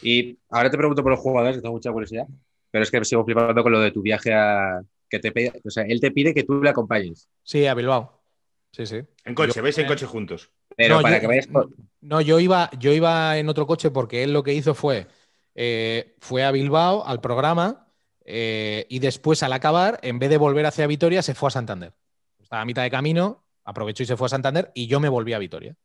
Y ahora te pregunto por los jugadores, que tengo mucha curiosidad. Pero es que sigo flipando con lo de tu viaje a, te o sea, él te pide que tú le acompañes. Sí, a Bilbao. Sí, sí. En coche, vais en coche juntos. Pero no, para yo, que No, yo iba, yo iba en otro coche porque él lo que hizo fue, eh, fue a Bilbao al programa eh, y después al acabar, en vez de volver hacia Vitoria, se fue a Santander. Estaba a mitad de camino, aprovechó y se fue a Santander y yo me volví a Vitoria.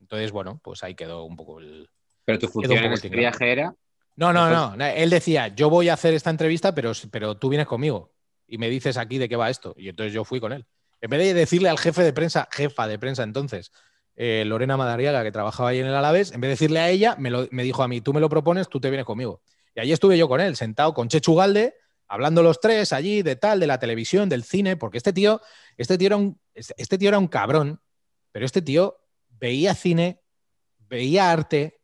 Entonces, bueno, pues ahí quedó un poco el... Pero tu función en este viaje era... No, no, no, no. Él decía, yo voy a hacer esta entrevista, pero, pero tú vienes conmigo y me dices aquí de qué va esto. Y entonces yo fui con él. En vez de decirle al jefe de prensa, jefa de prensa entonces, eh, Lorena Madariaga, que trabajaba ahí en el Alavés, en vez de decirle a ella, me, me, dijo a mí, tú me lo propones, tú te vienes conmigo. Y allí estuve yo con él, sentado con Chechu Galde, hablando los tres allí de tal, de la televisión, del cine, porque este tío, este tío era un, este tío era un cabrón, pero este tío veía cine, veía arte,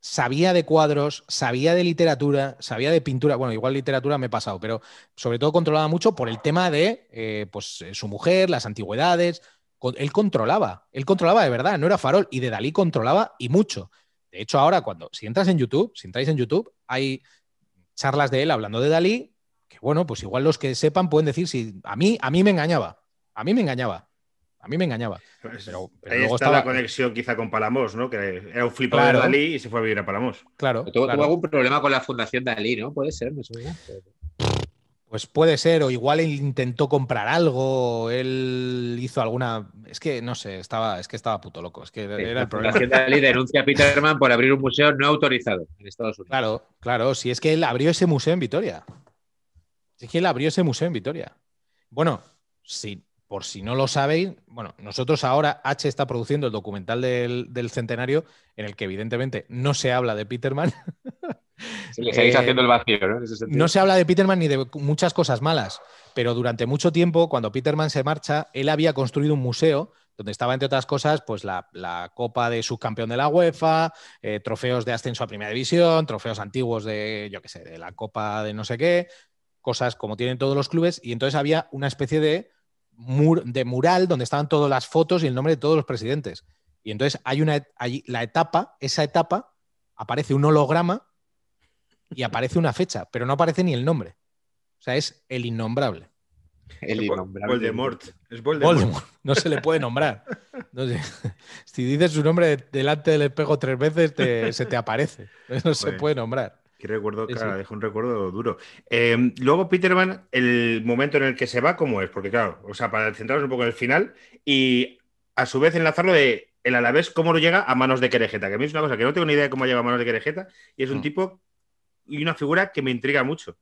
sabía de cuadros, sabía de literatura, sabía de pintura, bueno, igual literatura me he pasado, pero sobre todo controlaba mucho por el tema de eh, pues, eh, su mujer, las antigüedades, él controlaba, él controlaba de verdad, no era farol, y de Dalí controlaba y mucho. De hecho, ahora cuando, si entras en YouTube, si entráis en YouTube, hay charlas de él hablando de Dalí, que bueno, pues igual los que sepan pueden decir si a mí, a mí me engañaba, a mí me engañaba. A mí me engañaba. Pues ahí está estaba... la conexión quizá con Palamos, ¿no? Que era un flipado de Dalí y se fue a vivir a Palamos. Claro. Tuvo, algún problema con la fundación Dalí, ¿no? Puede ser, me suena. Pues puede ser, o igual él intentó comprar algo, él hizo alguna. Es que no sé, estaba, es que estaba puto loco. Es que era el problema. Dalí denuncia a Peterman por abrir un museo no autorizado en Estados Unidos. Claro, claro, si es que él abrió ese museo en Vitoria. Si es que él abrió ese museo en Vitoria. Bueno, sí, por si no lo sabéis, bueno, nosotros ahora H está produciendo el documental del, centenario en el que evidentemente no se habla de Peterman. le seguís eh, haciendo el vacío, ¿no? no se habla de Peterman ni de muchas cosas malas, pero durante mucho tiempo, cuando Peterman se marcha, él había construido un museo donde estaba, entre otras cosas, pues la, Copa de Subcampeón de la UEFA, eh, trofeos de ascenso a Primera División, trofeos antiguos de, yo qué sé, de la Copa de no sé qué, cosas como tienen todos los clubes, y entonces había una especie de de mural donde estaban todas las fotos y el nombre de todos los presidentes. Y entonces hay una la etapa, esa etapa, aparece un holograma y aparece una fecha, pero no aparece ni el nombre. O sea, es el innombrable. El innombrable. Voldemort. Es No se le puede nombrar. Si dices su nombre delante del espejo tres veces, se te aparece. No se puede nombrar. Qué recuerdo, claro, dejó un recuerdo duro. Em, luego, Peterman, el momento en el que se va, ¿cómo es? Porque, claro, o sea, para centrarnos un poco en el final y a su vez enlazarlo de el Alavés, cómo lo llega a manos de Querejeta. Que a mí es una cosa que no tengo ni idea de cómo llega a manos de Querejeta y es un mm. tipo y una figura que me intriga mucho.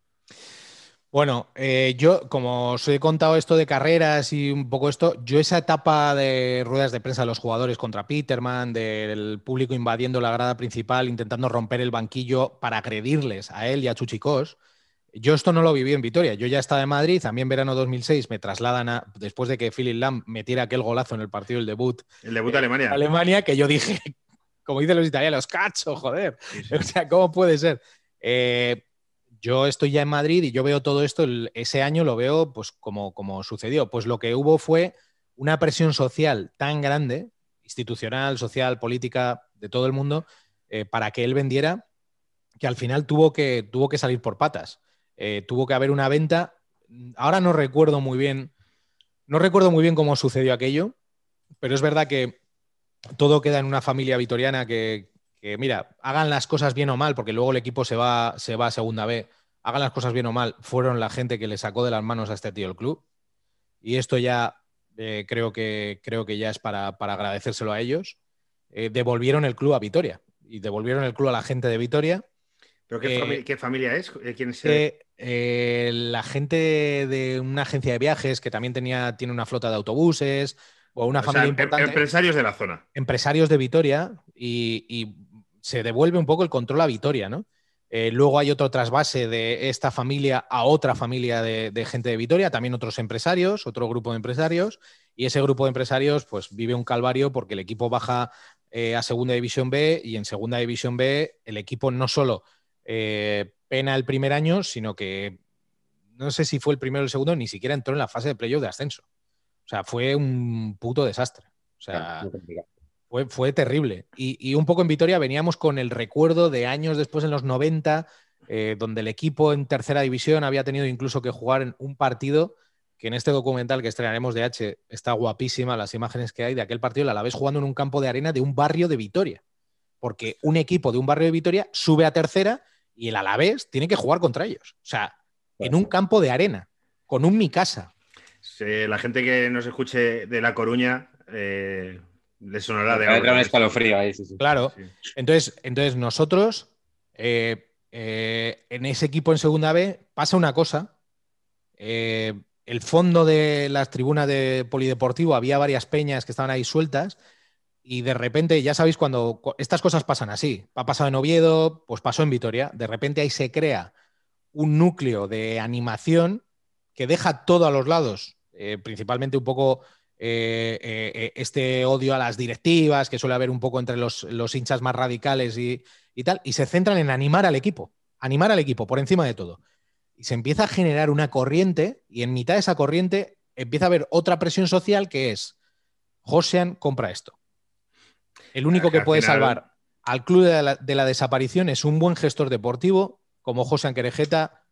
Bueno, eh, yo como os he contado esto de carreras y un poco esto, yo esa etapa de ruedas de prensa de los jugadores contra Peterman, del público invadiendo la grada principal, intentando romper el banquillo para agredirles a él y a Chuchicos, yo esto no lo viví en Vitoria. Yo ya estaba en Madrid, a mí en verano 2006 me trasladan a, después de que Philip me metiera aquel golazo en el partido del debut. El debut de eh, Alemania. Alemania, que yo dije, como dicen los italianos, cacho, joder. O sea, ¿cómo puede ser? Eh, yo estoy ya en Madrid y yo veo todo esto, ese año lo veo pues como, como sucedió. Pues lo que hubo fue una presión social tan grande, institucional, social, política, de todo el mundo, eh, para que él vendiera, que al final tuvo que, tuvo que salir por patas. Eh, tuvo que haber una venta. Mm, ahora no recuerdo muy bien, no recuerdo muy bien cómo sucedió aquello, pero es verdad que todo queda en una familia vitoriana que, que, mira, hagan las cosas bien o mal, porque luego el equipo se va, se va a segunda B, hagan las cosas bien o mal, fueron la gente que le sacó de las manos a este tío el club. Y esto ya eh, creo, que, creo que ya es para, agradecérselo a ellos. Eh, devolvieron el club a Vitoria y devolvieron el club a la gente de Vitoria. ¿Pero qué, familia, es? ¿Eh, ¿Quién es la gente de una agencia de viajes que también tenía, tiene una flota de autobuses o una familia em-, Empresarios de la zona. Empresarios de Vitoria y se devuelve un poco el control a Vitoria, ¿no? Eh, luego hay otro trasvase de esta familia a otra familia de, gente de Vitoria, también otros empresarios, otro grupo de empresarios, y ese grupo de empresarios pues vive un calvario porque el equipo baja eh, a Segunda División B y en Segunda División B el equipo no solo eh, pena el primer año, sino que no sé si fue el primero o el segundo, ni siquiera entró en la fase de playoff de ascenso. O sea, fue un puto desastre. O sea, fue, terrible. Y, un poco en Vitoria veníamos con el recuerdo de años después, en los 90, eh, donde el equipo en tercera división había tenido incluso que jugar en un partido que en este documental que estrenaremos de H está guapísima las imágenes que hay de aquel partido, el la jugando en un campo de arena de un barrio de Vitoria. Porque un equipo de un barrio de Vitoria sube a tercera y el Alavés tiene que jugar contra ellos. O sea, en un campo de arena, con un mi casa. la gente que nos escuche de La Coruña, eh, le sonará de Claro. Entonces, entonces, nosotros, eh, eh, en ese equipo en segunda B, pasa una cosa. Eh, el fondo de las tribunas de polideportivo había varias peñas que estaban ahí sueltas. Y de repente, ya sabéis, cuando estas cosas pasan así, ha pasado en Oviedo, pues pasó en Vitoria, de repente ahí se crea un núcleo de animación que deja todo a los lados, principalmente un poco eh, eh, eh, este odio a las directivas que suele haber un poco entre los, los hinchas más radicales y, tal, y se centran en animar al equipo, animar al equipo por encima de todo. Y se empieza a generar una corriente y en mitad de esa corriente empieza a haber otra presión social que es, Josean compra esto. El único que puede salvar al club de la, desaparición es un buen gestor deportivo como Josean Querejeta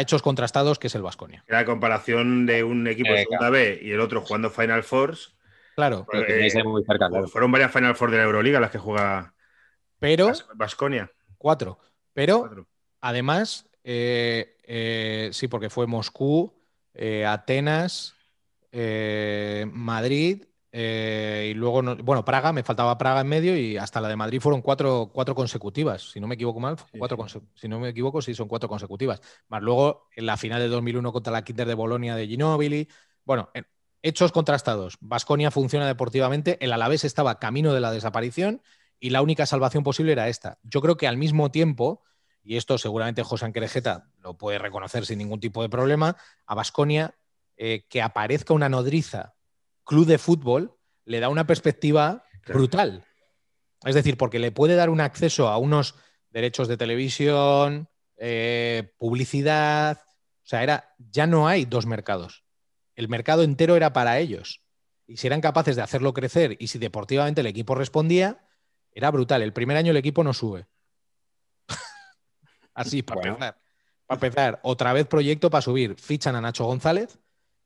hechos contrastados, que es el Vasconia. La comparación de un equipo de segunda B y el otro jugando Final Force. Pues, eh, claro. Fueron varias Final Four de la Euroliga las que juega pero Vasconia. Cuatro. Pero además, eh, eh, sí, porque fue Moscú, Atenas, Madrid eh, y luego, bueno, Praga, me faltaba Praga en medio y hasta la de Madrid fueron cuatro, cuatro consecutivas, si no me equivoco mal, cuatro si no me equivoco, sí son cuatro consecutivas. Más luego en la final de 2001 contra la Kinder de Bolonia de Ginobili. Bueno, hechos contrastados. Vasconia funciona deportivamente, el Alavés estaba camino de la desaparición y la única salvación posible era esta. Yo creo que al mismo tiempo, y esto seguramente José Anquerejeta lo puede reconocer sin ningún tipo de problema, a Vasconia eh, que aparezca una nodriza club de fútbol le da una perspectiva brutal. Es decir, porque le puede dar un acceso a unos derechos de televisión, eh, publicidad. O sea, era, ya no hay dos mercados. El mercado entero era para ellos. Y si eran capaces de hacerlo crecer y si deportivamente el equipo respondía, era brutal. El primer año el equipo no sube. Así, para empezar. Para empezar, otra vez proyecto para subir. Fichan a Nacho González,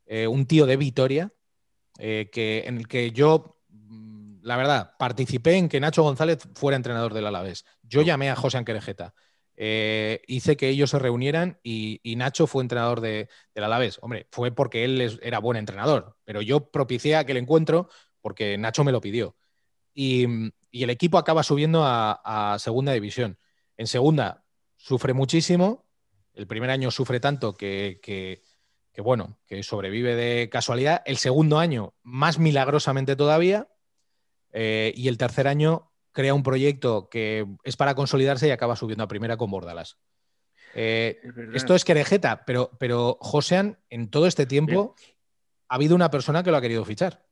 eh, un tío de Vitoria, eh, que, en el que yo, mm, la verdad, participé en que Nacho González fuera entrenador del Alavés. Yo llamé a José Anquerejeta. Eh, hice que ellos se reunieran y, Nacho fue entrenador de, del Alavés. Hombre, fue porque él era buen entrenador, pero yo propicié aquel encuentro porque Nacho me lo pidió. Y, el equipo acaba subiendo a, segunda división. En segunda sufre muchísimo, el primer año sufre tanto que, que que bueno, que sobrevive de casualidad. El segundo año, más milagrosamente todavía. Eh, y el tercer año crea un proyecto que es para consolidarse y acaba subiendo a primera con Bordalas. Eh, esto es querejeta, pero, pero Josean, en todo este tiempo, ha habido una persona que lo ha querido fichar.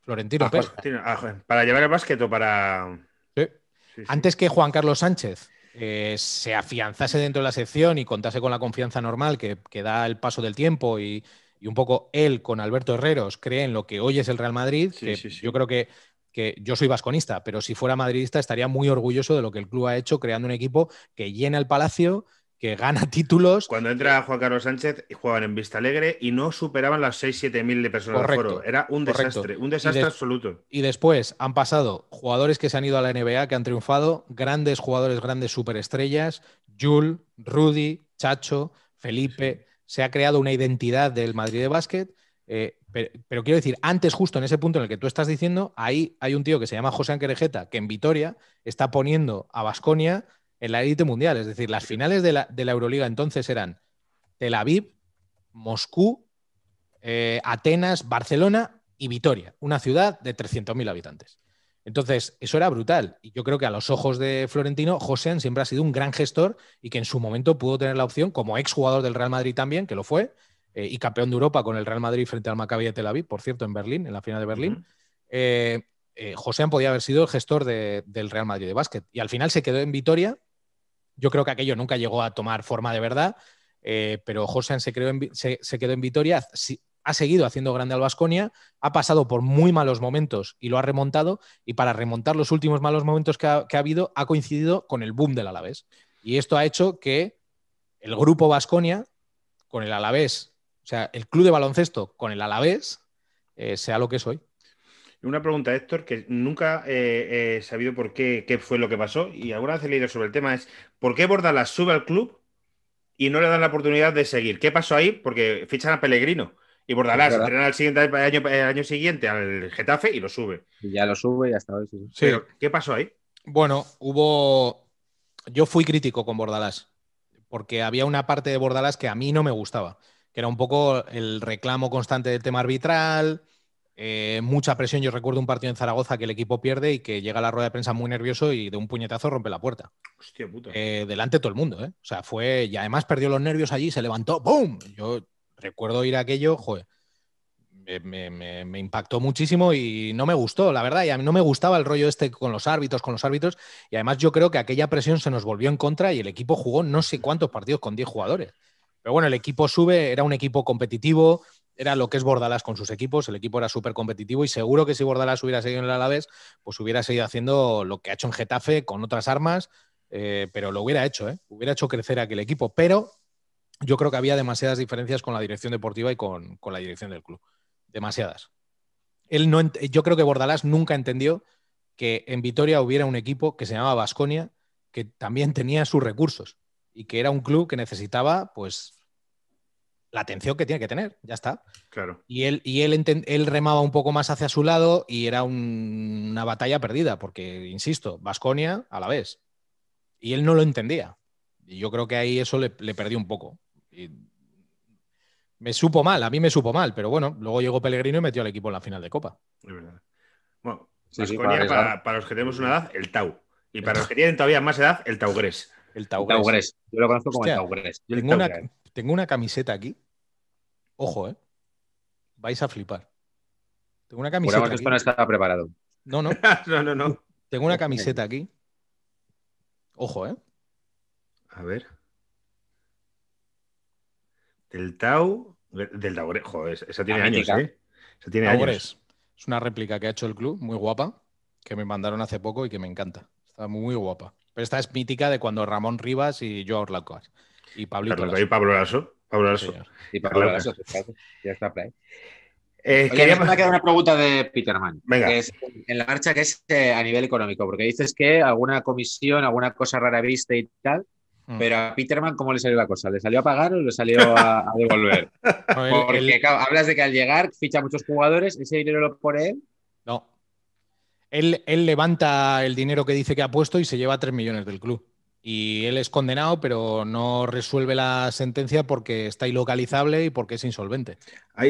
Florentino ah, Pérez. Ah, para llevar el básquet o para. Sí. Antes que Juan Carlos Sánchez, eh, se afianzase dentro de la sección y contase con la confianza normal que, da el paso del tiempo y, un poco él con Alberto Herreros cree en lo que hoy es el Real Madrid, yo creo que, que yo soy vasconista, pero si fuera madridista estaría muy orgulloso de lo que el club ha hecho creando un equipo que llena el palacio, que gana títulos. Cuando entra Juan Carlos Sánchez, jugaban en Vista Alegre y no superaban las 6-7 mil de personas correcto, foro. Era un desastre, un desastre absoluto. Y después han pasado jugadores que se han ido a la NBA, que han triunfado, grandes jugadores, grandes superestrellas, Jul, Rudy, Chacho, Felipe. Se ha creado una identidad del Madrid de básquet. Eh, pero, quiero decir, antes, justo en ese punto en el que tú estás diciendo, ahí hay un tío que se llama José Anquerejeta, que en Vitoria está poniendo a Basconia en la élite mundial. Es decir, las finales de la, Euroliga entonces eran Tel Aviv, Moscú, eh, Atenas, Barcelona y Vitoria, una ciudad de 300.000 habitantes. Entonces, eso era brutal. Y yo creo que a los ojos de Florentino, Josean siempre ha sido un gran gestor y que en su momento pudo tener la opción, como exjugador del Real Madrid también, que lo fue, eh, y campeón de Europa con el Real Madrid frente al Maccabi de Tel Aviv, por cierto, en Berlín, en la final de Berlín. Eh, Josean podía haber sido el gestor del Real Madrid de básquet. Y al final se quedó en Vitoria yo creo que aquello nunca llegó a tomar forma de verdad, eh, pero José se, quedó en Vitoria, ha seguido haciendo grande al Vasconia, ha pasado por muy malos momentos y lo ha remontado, y para remontar los últimos malos momentos que ha, habido, ha coincidido con el boom del Alavés. Y esto ha hecho que el grupo Vasconia, con el Alavés, o sea, el club de baloncesto con el Alavés, eh, sea lo que es hoy. Una pregunta, Héctor, que nunca eh, he sabido por qué, qué fue lo que pasó y ahora he leído sobre el tema es ¿por qué Bordalas sube al club y no le dan la oportunidad de seguir? ¿Qué pasó ahí? Porque fichan a Pellegrino y Bordalás entrenan al siguiente eh, año, siguiente al Getafe y lo sube. Y ya lo sube y hasta hoy. Sí. ¿qué pasó ahí? Bueno, hubo. Yo fui crítico con Bordalás, porque había una parte de Bordalás que a mí no me gustaba, que era un poco el reclamo constante del tema arbitral, eh, mucha presión. Yo recuerdo un partido en Zaragoza que el equipo pierde y que llega a la rueda de prensa muy nervioso y de un puñetazo rompe la puerta. Hostia puta. Eh, delante de todo el mundo, ¿eh? O sea, fue. Y además perdió los nervios allí, se levantó, ¡boom! Yo recuerdo ir a aquello, joder. Me, me, impactó muchísimo y no me gustó, la verdad, y a mí no me gustaba el rollo este con los árbitros, con los árbitros, y además yo creo que aquella presión se nos volvió en contra y el equipo jugó no sé cuántos partidos con 10 jugadores. Pero bueno, el equipo sube, era un equipo competitivo, era lo que es Bordalás con sus equipos, el equipo era súper competitivo y seguro que si Bordalás hubiera seguido en el Alavés, pues hubiera seguido haciendo lo que ha hecho en Getafe con otras armas, eh, pero lo hubiera hecho, ¿eh? hubiera hecho crecer aquel equipo, pero yo creo que había demasiadas diferencias con la dirección deportiva y con, la dirección del club, demasiadas. Él no yo creo que Bordalás nunca entendió que en Vitoria hubiera un equipo que se llamaba Vasconia, que también tenía sus recursos y que era un club que necesitaba pues la atención que tiene que tener, ya está. Claro. Y él, y él, él remaba un poco más hacia su lado y era una batalla perdida, porque, insisto, Vasconia a la vez. Y él no lo entendía. Y yo creo que ahí eso le, perdió un poco. me supo mal, a mí me supo mal, pero bueno, luego llegó Pellegrino y metió al equipo en la final de Copa. Bueno, para, los que tenemos una edad, el Tau. Y para los que tienen todavía más edad, el Taugres. El Taugres. Yo lo conozco como el tengo, Una, camiseta aquí. Ojo, ¿eh? Vais a flipar. Tengo una camiseta. aquí. no No, no. Tengo una camiseta aquí. Ojo, ¿eh? A ver. Del Tau. Del taurés. Joder, esa tiene años, ¿eh? tiene años. Es una réplica que ha hecho el club, muy guapa, que me mandaron hace poco y que me encanta. Está muy guapa. Pero esta es mítica de cuando Ramón Rivas y George Lacos. Y Pablo Y Pablo Lasso. y Pablo Lasso. Ya está, play. Eh, me queda una pregunta de Peterman. Venga. en la marcha que es eh, a nivel económico, porque dices que alguna comisión, alguna cosa rara viste y tal, mm. pero a Peterman, ¿cómo le salió la cosa? ¿Le salió a pagar o le salió a, devolver? porque hablas de que al llegar ficha muchos jugadores, ¿ese dinero lo pone él? No, él, levanta el dinero que dice que ha puesto y se lleva 3 millones del club. Y él es condenado, pero no resuelve la sentencia porque está ilocalizable y porque es insolvente.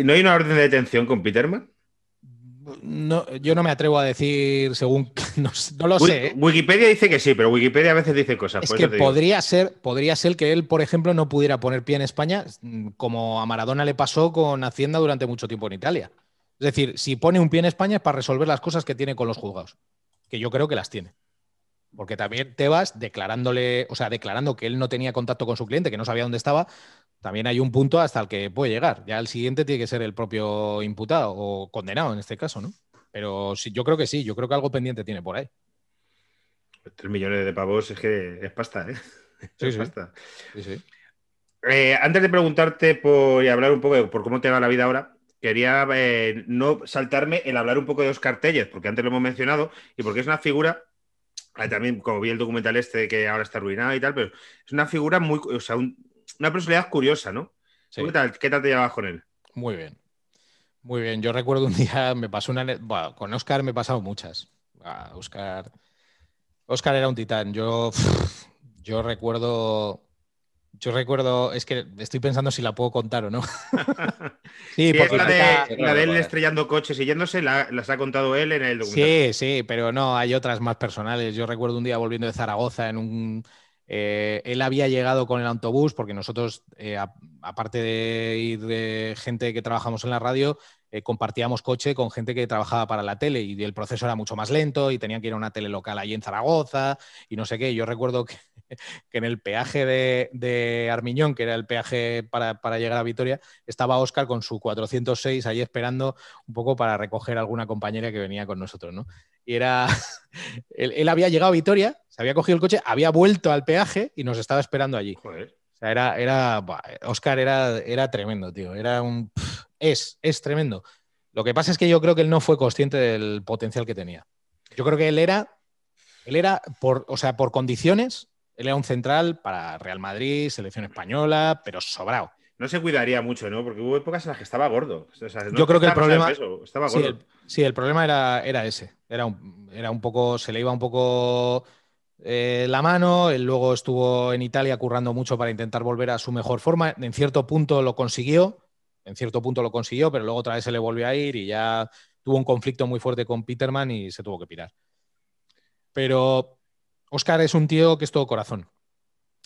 ¿No hay una orden de detención con Peterman? No, yo no me atrevo a decir según. No, lo sé. ¿eh? Wikipedia dice que sí, pero Wikipedia a veces dice cosas. Es que podría ser, podría ser que él, por ejemplo, no pudiera poner pie en España, mm, como a Maradona le pasó con Hacienda durante mucho tiempo en Italia. Es decir, si pone un pie en España es para resolver las cosas que tiene con los juzgados, que yo creo que las tiene. Porque también te vas declarándole, o sea, declarando que él no tenía contacto con su cliente, que no sabía dónde estaba, también hay un punto hasta el que puede llegar. Ya el siguiente tiene que ser el propio imputado o condenado en este caso, ¿no? Pero sí, yo creo que sí, yo creo que algo pendiente tiene por ahí. Tres millones de pavos es que es pasta, ¿eh? Sí, sí. Sí, eh, antes de preguntarte y hablar un poco de por cómo te va la vida ahora, quería eh, no saltarme el hablar un poco de Oscar Tellez, porque antes lo hemos mencionado y porque es una figura, eh, también como vi el documental este que ahora está arruinado y tal, pero es una figura muy, o sea, una personalidad curiosa, ¿no? ¿Qué, tal, te llevabas con él? Muy bien, muy bien. Yo recuerdo un día, me pasó una, bueno, con Oscar me he pasado muchas. Oscar, Oscar era un titán. Yo, yo recuerdo yo recuerdo, es que estoy pensando si la puedo contar o no. sí, la, de, él estrellando coches y yéndose, la, las ha contado él en el documental. Sí, sí, pero no, hay otras más personales. Yo recuerdo un día volviendo de Zaragoza en un... Eh, él había llegado con el autobús porque nosotros, eh, aparte de ir de gente que trabajamos en la radio, eh, compartíamos coche con gente que trabajaba para la tele y el proceso era mucho más lento y tenían que ir a una tele local allí en Zaragoza y no sé qué. Yo recuerdo que, que en el peaje de, Armiñón, que era el peaje para, llegar a Vitoria, estaba Oscar con su 406 allí esperando un poco para recoger alguna compañera que venía con nosotros, ¿no? Y era, él, había llegado a Vitoria, se había cogido el coche, había vuelto al peaje y nos estaba esperando allí. O sea, era, era, Oscar era, era tremendo, tío. Era un es, tremendo. Lo que pasa es que yo creo que él no fue consciente del potencial que tenía. Yo creo que él era, él era por, o sea, por condiciones, él era un central para Real Madrid, selección española, pero sobrado. No se cuidaría mucho, ¿no? Porque hubo épocas en las que estaba gordo. yo creo que el problema. estaba Sí, el, problema era, era ese. Era un, era un poco. Se le iba un poco eh, la mano. Él luego estuvo en Italia currando mucho para intentar volver a su mejor forma. En cierto punto lo consiguió en cierto punto lo consiguió, pero luego otra vez se le volvió a ir y ya tuvo un conflicto muy fuerte con Peterman y se tuvo que pirar. Pero Oscar es un tío que es todo corazón.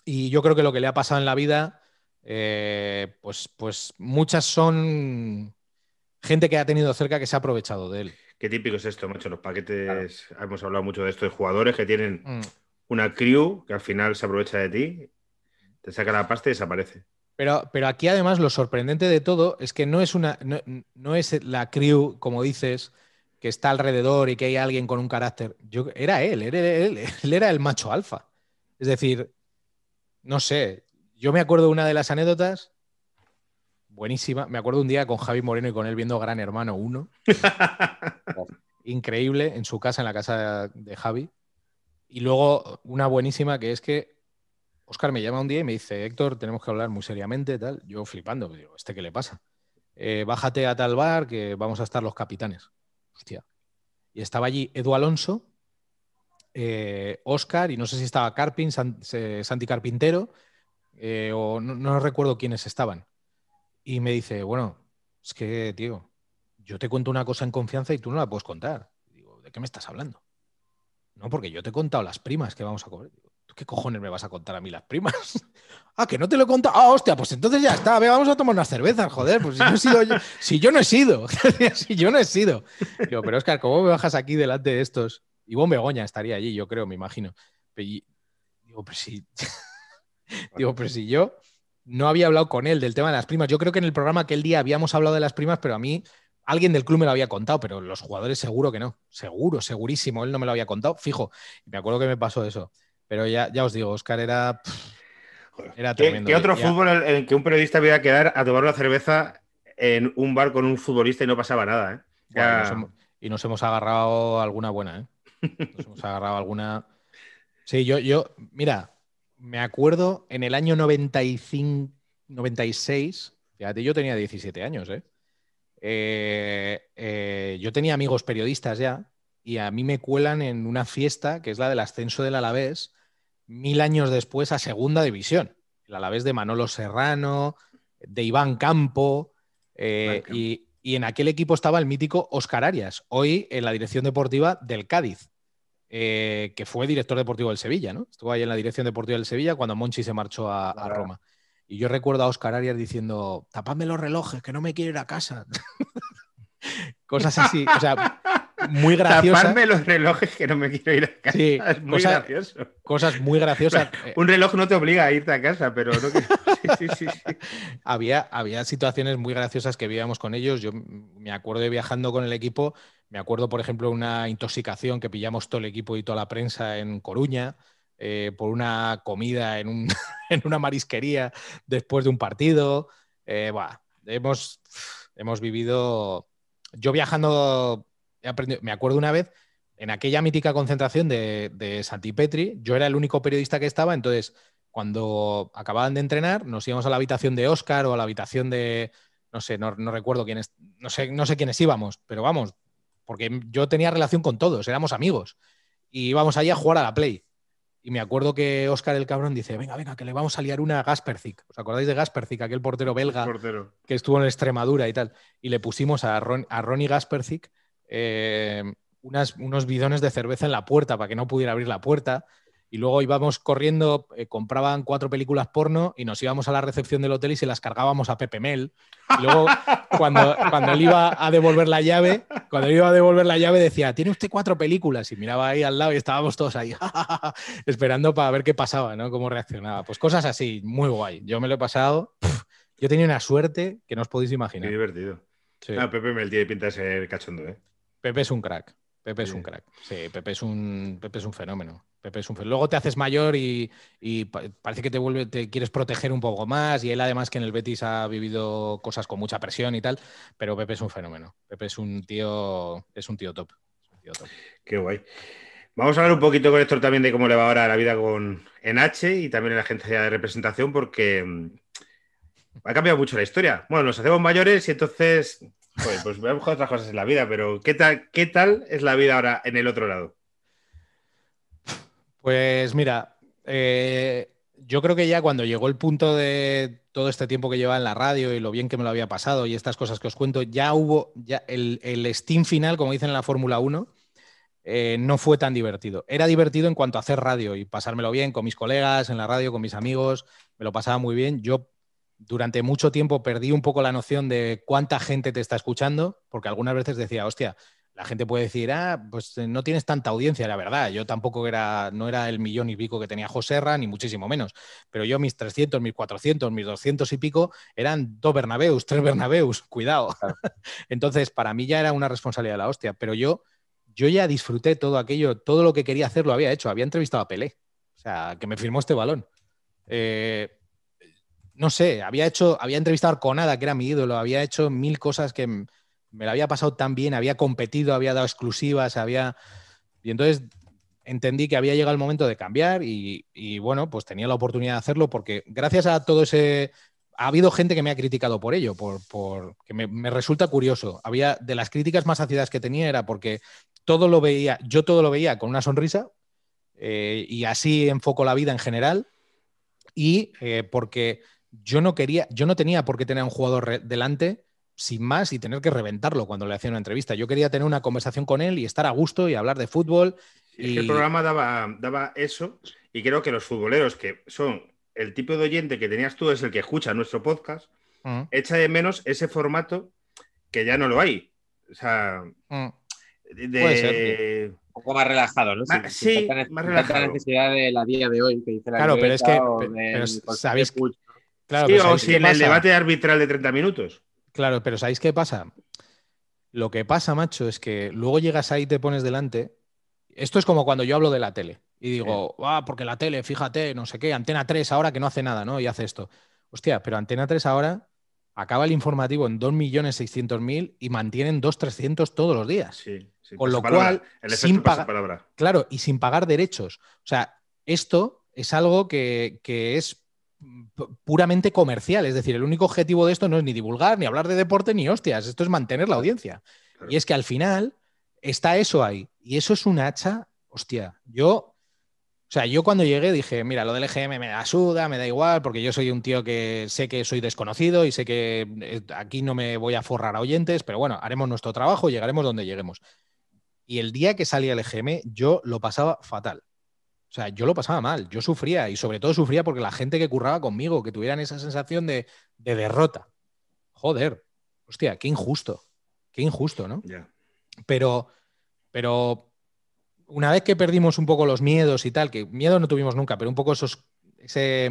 Y yo creo que lo que le ha pasado en la vida, eh, pues, pues muchas son gente que ha tenido cerca que se ha aprovechado de él. Qué típico es esto, macho. Los paquetes, hemos hablado mucho de esto, de jugadores que tienen mm. una crew que al final se aprovecha de ti, te saca la pasta y desaparece. Pero, pero aquí además lo sorprendente de todo es que no es, una, no, es la crew, como dices, que está alrededor y que hay alguien con un carácter. Yo, era él, él, él era el macho alfa. Es decir, no sé, yo me acuerdo de una de las anécdotas buenísima. Me acuerdo un día con Javi Moreno y con él viendo Gran Hermano 1. Increíble, en su casa, en la casa de Javi. Y luego una buenísima que es que Oscar me llama un día y me dice, Héctor, tenemos que hablar muy seriamente, tal. Yo flipando, digo, ¿este qué le pasa? Eh, bájate a tal bar que vamos a estar los capitanes. Hostia. Y estaba allí Edu Alonso, Oscar, eh, y no sé si estaba Carpin, Santi Carpintero, eh, o no, recuerdo quiénes estaban. Y me dice, bueno, es que, tío, yo te cuento una cosa en confianza y tú no la puedes contar. Digo, ¿de qué me estás hablando? No, porque yo te he contado las primas que vamos a cobrar. ¿qué cojones me vas a contar a mí las primas? ah, que no te lo he contado. Ah, hostia, pues entonces ya está. A vamos a tomar unas cervezas, joder. Pues si, no he sido yo, si yo no he sido. si yo no he sido. Digo, pero Oscar, ¿cómo me bajas aquí delante de estos? Y vos Begoña estaría allí, yo creo, me imagino. digo, pero si. digo, pero si yo no había hablado con él del tema de las primas. Yo creo que en el programa aquel día habíamos hablado de las primas, pero a mí alguien del club me lo había contado, pero los jugadores seguro que no. Seguro, segurísimo, él no me lo había contado. Fijo, me acuerdo que me pasó eso. Pero ya, os digo, Oscar era. era tremendo. ¿Qué, ¿eh? otro fútbol en el, que un periodista había a quedar a tomar una cerveza en un bar con un futbolista y no pasaba nada? ¿eh? y nos hemos agarrado alguna buena, ¿eh? Nos hemos agarrado alguna. Sí, yo, yo, mira, me acuerdo en el año 95, 96, fíjate, yo tenía 17 años, ¿eh? Eh, eh, yo tenía amigos periodistas ya y a mí me cuelan en una fiesta que es la del ascenso del Alavés, mil años después a Segunda División. El Alavés de Manolo Serrano, de Iván Campo, eh, y, en aquel equipo estaba el mítico Oscar Arias, hoy en la dirección deportiva del Cádiz, eh, que fue director deportivo del Sevilla, ¿no? Estuvo ahí en la dirección deportiva del Sevilla cuando Monchi se marchó a, a Roma. Y yo recuerdo a Oscar Arias diciendo, tapadme los relojes, que no me quiero ir a casa. Cosas así. O sea, muy graciosa. Taparme los relojes que no me quiero ir a casa. Sí, cosas, muy graciosas. Un reloj no te obliga a irte a casa, pero no había, había situaciones muy graciosas que vivíamos con ellos. Yo me acuerdo de viajando con el equipo, me acuerdo, por ejemplo, una intoxicación que pillamos todo el equipo y toda la prensa en Coruña. Eh, por una comida en, una marisquería después de un partido. Eh, hemos, hemos vivido yo viajando me acuerdo una vez, en aquella mítica concentración de, de Petri yo era el único periodista que estaba, entonces cuando acababan de entrenar nos íbamos a la habitación de Oscar o a la habitación de, no sé, no, recuerdo quiénes, no sé, no sé quiénes íbamos, pero vamos, porque yo tenía relación con todos, éramos amigos y íbamos allí a jugar a la Play. Y me acuerdo que Oscar el cabrón dice, venga, venga, que le vamos a liar una a Gaspercic. ¿Os acordáis de Gaspercic, aquel portero belga que estuvo en Extremadura y tal? Y le pusimos a, Ron, a Ronnie eh, unas, unos bidones de cerveza en la puerta para que no pudiera abrir la puerta. Y luego íbamos corriendo, eh, compraban cuatro películas porno y nos íbamos a la recepción del hotel y se las cargábamos a Pepe Mel. Y luego, cuando, cuando él iba a devolver la llave, cuando iba a devolver la llave, decía, tiene usted cuatro películas. Y miraba ahí al lado y estábamos todos ahí, esperando para ver qué pasaba, Cómo reaccionaba. Pues cosas así, muy guay. Yo me lo he pasado. yo tenía una suerte que no os podéis imaginar. Qué divertido. Ah, Pepe Mel tiene pinta de ser cachondo, ¿eh? Pepe es un crack. Pepe es un crack. Sí, Pepe es un, Pepe es un fenómeno. Pepe es un Luego te haces mayor y, parece que te quieres proteger un poco más. Y él, además, que en el Betis ha vivido cosas con mucha presión y tal. Pero Pepe es un fenómeno. Pepe es un tío, es un tío top. Qué guay. Vamos a hablar un poquito con Héctor también de cómo le va ahora la vida con NH y también en la agencia de representación, porque mm, ha cambiado mucho la historia. Bueno, nos hacemos mayores y entonces pues voy a buscar otras cosas en la vida, pero ¿qué tal, ¿qué tal es la vida ahora en el otro lado? Pues mira, eh, yo creo que ya cuando llegó el punto de todo este tiempo que llevaba en la radio y lo bien que me lo había pasado y estas cosas que os cuento, ya hubo ya el, Steam final, como dicen en la Fórmula 1, eh, no fue tan divertido. Era divertido en cuanto a hacer radio y pasármelo bien con mis colegas, en la radio, con mis amigos, me lo pasaba muy bien. Yo durante mucho tiempo perdí un poco la noción de cuánta gente te está escuchando, porque algunas veces decía, hostia, la gente puede decir, ah, pues eh, no tienes tanta audiencia, la verdad. Yo tampoco era, no era el millón y pico que tenía José rara ni muchísimo menos. Pero yo mis 300, mis 400, mis 200 y pico eran dos Bernabeus, tres Bernabeus, cuidado. Entonces, para mí ya era una responsabilidad de la hostia, pero yo, yo ya disfruté todo aquello, todo lo que quería hacer lo había hecho, había entrevistado a Pelé, o sea, que me firmó este balón. Eh, no sé, había hecho, había entrevistado a Arconada, que era mi ídolo, había hecho mil cosas que me la había pasado tan bien, había competido, había dado exclusivas, había... Y entonces entendí que había llegado el momento de cambiar y, bueno, pues tenía la oportunidad de hacerlo porque gracias a todo ese... Ha habido gente que me ha criticado por ello, por, que me, resulta curioso. Había de las críticas más ácidas que tenía era porque todo lo veía, yo todo lo veía con una sonrisa eh, y así enfoco la vida en general y eh, porque yo no quería, yo no tenía por qué tener a un jugador delante sin más y tener que reventarlo cuando le hacía una entrevista. Yo quería tener una conversación con él y estar a gusto y hablar de fútbol. Y... el programa daba, daba eso y creo que los futboleros que son el tipo de oyente que tenías tú es el que escucha nuestro podcast, mm. echa de menos ese formato que ya no lo hay. O sea, mm. un poco más relajado, ¿no? sí, más relajado. La necesidad de la día de hoy Claro, pero es que sí, o si en el debate arbitral de 30 minutos. Claro, pero ¿sabéis qué pasa? Lo que pasa, macho, es que luego llegas ahí y te pones delante. Esto es como cuando yo hablo de la tele y digo, ah, porque la tele, fíjate, no sé qué, Antena 3 ahora que no hace nada, ¿no? Y hace esto. Hostia, pero Antena 3 ahora acaba el informativo en 2.600.000 y mantienen 2.300 todos los días. Sí, sí, Con lo cual, el sin palabra claro, y sin pagar derechos. O sea, esto es algo que, que es puramente comercial. Es decir, el único objetivo de esto no es ni divulgar, ni hablar de deporte, ni hostias. Esto es mantener la audiencia. Y es que al final está eso ahí. Y eso es un hacha, hostia. Yo o sea, yo cuando llegué dije, mira, lo del EGM me da suda, me da igual, porque yo soy un tío que sé que soy desconocido y sé que eh, aquí no me voy a forrar a oyentes, pero bueno, haremos nuestro trabajo, y llegaremos donde lleguemos. Y el día que salía el EGM, yo lo pasaba fatal. O sea, yo lo pasaba mal, yo sufría y sobre todo sufría porque la gente que curraba conmigo, que tuvieran esa sensación de, derrota. Joder, hostia, qué injusto, qué injusto, ¿no? Pero, pero una vez que perdimos un poco los miedos y tal, que miedo no tuvimos nunca, pero un poco esos, ese,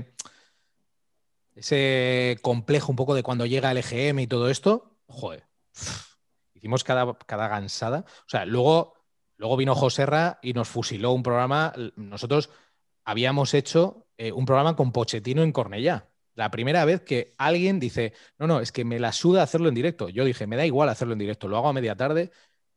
complejo un poco de cuando llega el EGM y todo esto, joder, hicimos cada, cada gansada. O sea, luego Luego vino Joserra y nos fusiló un programa. Nosotros habíamos hecho eh, un programa con Pochetino en Cornellá. La primera vez que alguien dice, no, no, es que me la suda hacerlo en directo. Yo dije, me da igual hacerlo en directo, lo hago a media tarde,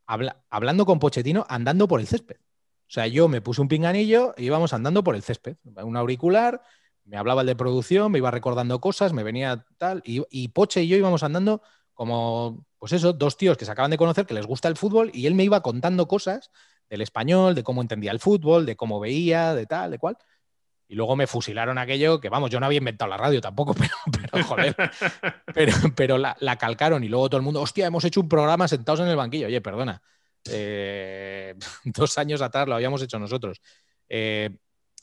hablando con Pochetino, andando por el césped. O sea, yo me puse un pinganillo y íbamos andando por el césped. Un auricular, me hablaba el de producción, me iba recordando cosas, me venía tal, y, y Poche y yo íbamos andando como, pues eso, dos tíos que se acaban de conocer, que les gusta el fútbol, y él me iba contando cosas del español, de cómo entendía el fútbol, de cómo veía, de tal, de cual. Y luego me fusilaron aquello, que vamos, yo no había inventado la radio tampoco, pero, pero joder, pero, la, calcaron y luego todo el mundo, hostia, hemos hecho un programa sentados en el banquillo, oye, perdona, eh, dos años atrás lo habíamos hecho nosotros. Eh,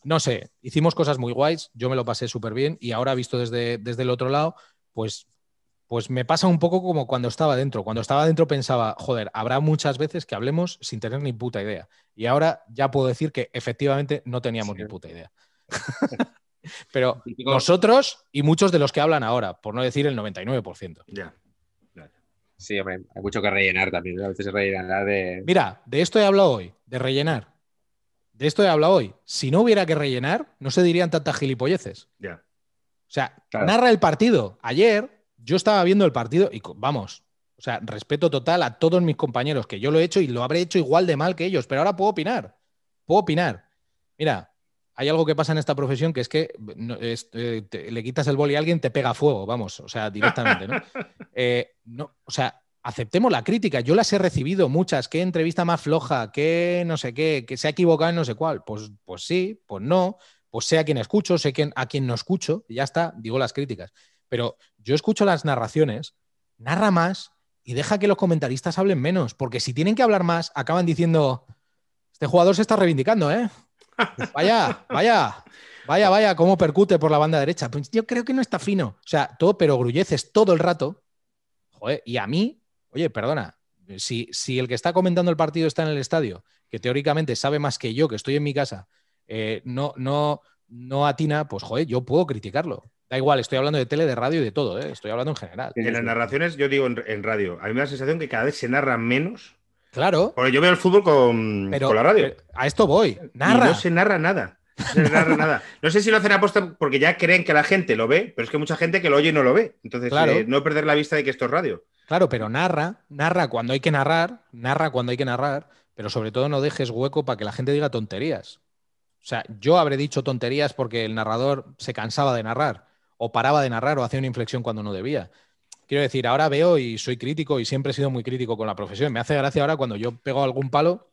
no sé, hicimos cosas muy guays, yo me lo pasé súper bien y ahora visto desde, desde el otro lado, pues pues me pasa un poco como cuando estaba dentro. Cuando estaba dentro pensaba, joder, habrá muchas veces que hablemos sin tener ni puta idea. Y ahora ya puedo decir que efectivamente no teníamos ni puta idea. Pero nosotros y muchos de los que hablan ahora, por no decir el 99%. Ya. Sí, hombre, hay mucho que rellenar también. A veces rellenar de. Mira, de esto he hablado hoy, de rellenar. De esto he hablado hoy. Si no hubiera que rellenar, no se dirían tantas gilipolleces. Ya. O sea, narra el partido. Ayer yo estaba viendo el partido y vamos, o sea, respeto total a todos mis compañeros, que yo lo he hecho y lo habré hecho igual de mal que ellos, pero ahora puedo opinar, puedo opinar. Mira, hay algo que pasa en esta profesión que es que eh, le quitas el boli y alguien, te pega fuego, vamos, o sea, directamente, eh, ¿no? o sea, aceptemos la crítica. Yo las he recibido muchas. ¿Qué entrevista más floja? ¿Qué no sé qué? ¿Que se ha equivocado en no sé cuál? Pues, pues sí, pues no. Pues sé a quién escucho, sé quién, a quién no escucho, ya está, digo las críticas. Pero yo escucho las narraciones, narra más y deja que los comentaristas hablen menos, porque si tienen que hablar más, acaban diciendo, este jugador se está reivindicando, ¿eh? vaya, vaya, vaya, vaya, cómo percute por la banda derecha. Pues yo creo que no está fino. O sea, todo, pero grulleces todo el rato. y a mí, oye, perdona, si, si, el que está comentando el partido está en el estadio, que teóricamente sabe más que yo, que estoy en mi casa, eh, no, no, no atina, pues joder, yo puedo criticarlo. Da igual, estoy hablando de tele, de radio y de todo, ¿eh? estoy hablando en general. En, las narraciones, yo digo en, radio, a mí me da la sensación que cada vez se narra menos. Claro. Porque yo veo el fútbol con, la radio. a esto voy. Narra. no se narra nada. No se narra nada. No sé si lo hacen aposta porque ya creen que la gente lo ve, pero es que mucha gente que lo oye y no lo ve. Entonces, eh, no perder la vista de que esto es radio. Claro, pero narra, narra cuando hay que narrar, narra cuando hay que narrar, pero sobre todo no dejes hueco para que la gente diga tonterías. O sea, yo habré dicho tonterías porque el narrador se cansaba de narrar o paraba de narrar o hacía una inflexión cuando no debía. Quiero decir, ahora veo y soy crítico y siempre he sido muy crítico con la profesión. Me hace gracia ahora cuando yo pego algún palo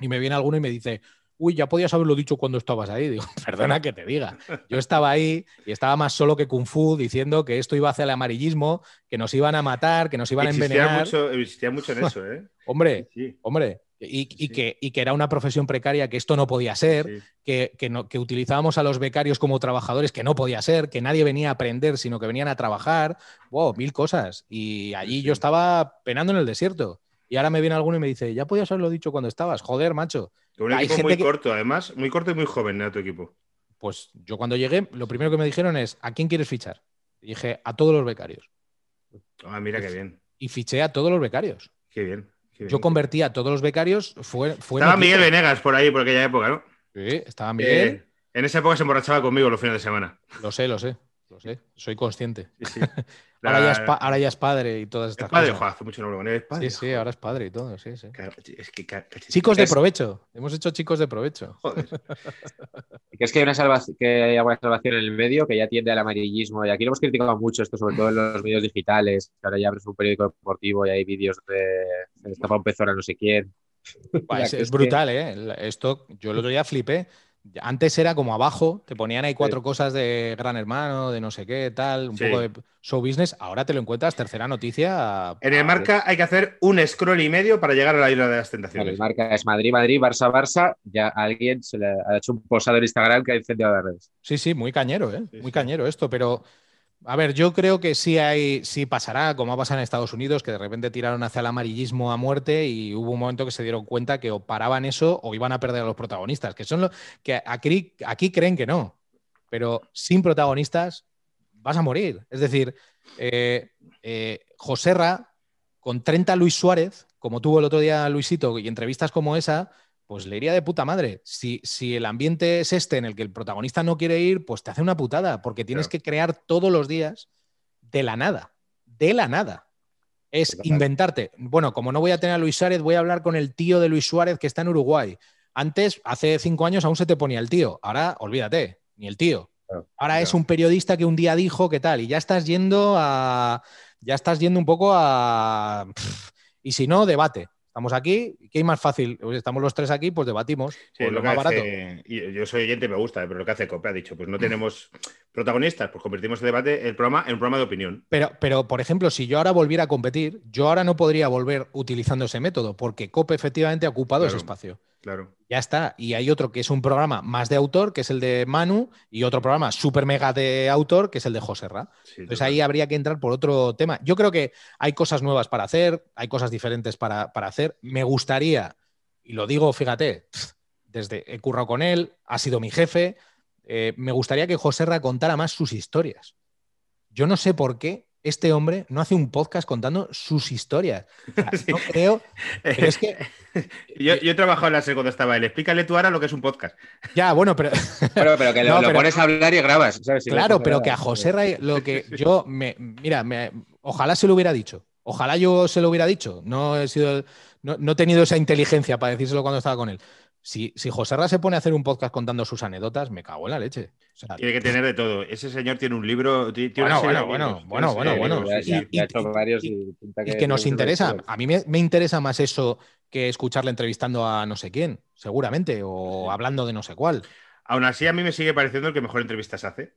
y me viene alguno y me dice, uy, ya podías haberlo dicho cuando estabas ahí. Digo, perdona que te diga. Yo estaba ahí y estaba más solo que Kung Fu diciendo que esto iba hacia el amarillismo, que nos iban a matar, que nos iban a envenenar. Mucho, existía mucho en eso, ¿eh? hombre, hombre, y, que, era una profesión precaria, que esto no podía ser, que, utilizábamos a los becarios como trabajadores, que no podía ser, que nadie venía a aprender, sino que venían a trabajar, wow, mil cosas. Y allí yo estaba penando en el desierto. Y ahora me viene alguno y me dice, ya podías haberlo dicho cuando estabas, joder, macho. Un muy corto, además, muy corto y muy joven ¿eh? a tu equipo. Pues yo cuando llegué, lo primero que me dijeron es, ¿a quién quieres fichar? Y dije, a todos los becarios. Ah, mira qué bien. Y fiché a todos los becarios. Qué bien. Yo convertía a todos los becarios. Fue, estaba Miguel Venegas por ahí, por aquella época, ¿no? Sí, estaba eh, Miguel. en esa época se emborrachaba conmigo los fines de semana. Lo sé, lo sé. Lo sé, soy consciente. Ahora, ya es padre y todas estas cosas padre, cosas. mucho nombre es padre. Sí, sí, ahora es padre y todo, sí, sí. chicos de provecho. Hemos hecho chicos de provecho. Joder. es que hay, una salvación, hay alguna salvación en el medio que ya tiende al amarillismo? Y aquí lo hemos criticado mucho, esto sobre todo en los medios digitales. ahora ya abres un periódico deportivo y hay vídeos de estafa un pezón a no sé quién. es, brutal, ¿eh? Esto, yo el otro día flipé antes era como abajo, te ponían ahí cuatro cosas de Gran Hermano, de no sé qué, tal, un poco de show business. Ahora te lo encuentras, tercera noticia. En el marca hay que hacer un scroll y medio para llegar a la isla de las tentaciones. En el marca es Madrid, Madrid, Barça, Barça. Ya alguien se le ha hecho un posado en Instagram que ha incendiado las redes. Sí, sí, muy cañero, ¿eh? muy cañero esto, pero a ver, yo creo que sí hay, sí pasará, como ha pasado en Estados Unidos, que de repente tiraron hacia el amarillismo a muerte y hubo un momento que se dieron cuenta que o paraban eso o iban a perder a los protagonistas, que son los que aquí, creen que no, pero sin protagonistas vas a morir. Es decir, eh, eh con 30 Luis Suárez, como tuvo el otro día Luisito, y entrevistas como esa, pues le iría de puta madre. Si, si, el ambiente es este en el que el protagonista no quiere ir, pues te hace una putada, porque tienes que crear todos los días de la nada, de la nada. Es inventarte. Bueno, como no voy a tener a Luis Suárez, voy a hablar con el tío de Luis Suárez que está en Uruguay. Antes, hace cinco años, aún se te ponía el tío. Ahora, olvídate, ni el tío. Ahora es un periodista que un día dijo que tal, y ya estás yendo a. Ya estás yendo un poco a. y si no, debate estamos aquí, ¿qué hay más fácil? Pues estamos los tres aquí, pues debatimos. Yo soy oyente, me gusta, pero lo que hace Cope ha dicho, pues no tenemos protagonistas, pues convertimos el este debate, el programa, en un programa de opinión. Pero, pero, por ejemplo, si yo ahora volviera a competir, yo ahora no podría volver utilizando ese método, porque COPE efectivamente ha ocupado ese espacio. Claro. Ya está. Y hay otro que es un programa más de autor, que es el de Manu, y otro programa super mega de autor, que es el de José Ra. Entonces ahí habría que entrar por otro tema. Yo creo que hay cosas nuevas para hacer, hay cosas diferentes para, para hacer. Me gustaría, y lo digo, fíjate, desde he currado con él, ha sido mi jefe, eh, me gustaría que José Ra contara más sus historias. Yo no sé por qué este hombre no hace un podcast contando sus historias. creo. que. yo, he trabajado en la serie cuando estaba él. Explícale tú ahora lo que es un podcast. Ya, bueno, pero. pero, que lo, pones a hablar y grabas. claro, pues pero que a José Ra lo que yo. Me, mira, ojalá se lo hubiera dicho. Ojalá yo se lo hubiera dicho. No he sido. no he tenido esa inteligencia para decírselo cuando estaba con él si, si José Ra se pone a hacer un podcast contando sus anécdotas, me cago en la leche. tiene que tener de todo. Ese señor tiene un libro. bueno, bueno, bueno, bueno, bueno, que nos interesa. A mí me, interesa más eso que escucharle entrevistando a no sé quién, seguramente, o hablando de no sé cuál. Aún así, a mí me sigue pareciendo el que mejor entrevistas hace.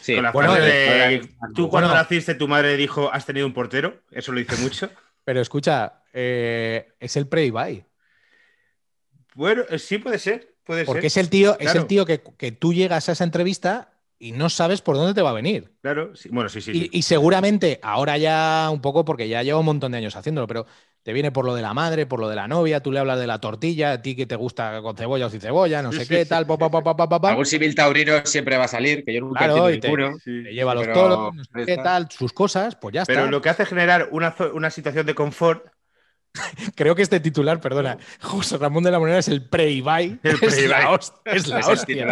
Sí. Con la eh, eh, tú cuando naciste, tu madre dijo, has tenido un portero. Eso lo dice mucho. Pero escucha, eh, es el pre-Ibai. Bueno, eh, sí puede ser, puede Porque ser. es el tío, es el tío que, tú llegas a esa entrevista y no sabes por dónde te va a venir. Claro, sí, bueno, sí, sí. Y, seguramente ahora ya un poco, porque ya llevo un montón de años haciéndolo, pero te viene por lo de la madre, por lo de la novia, tú le hablas de la tortilla, a ti que te gusta con cebolla o sin cebolla, no sé qué, tal, Papá, papá, pa, Algún civil taurino siempre va a salir, que yo nunca he te, lleva los toros, qué tal, sus cosas, pues ya está. Pero lo que hace generar una, una situación de confort Creo que este titular, perdona, José Ramón de la Moneda es el pre-Ibai. El es la, hostia.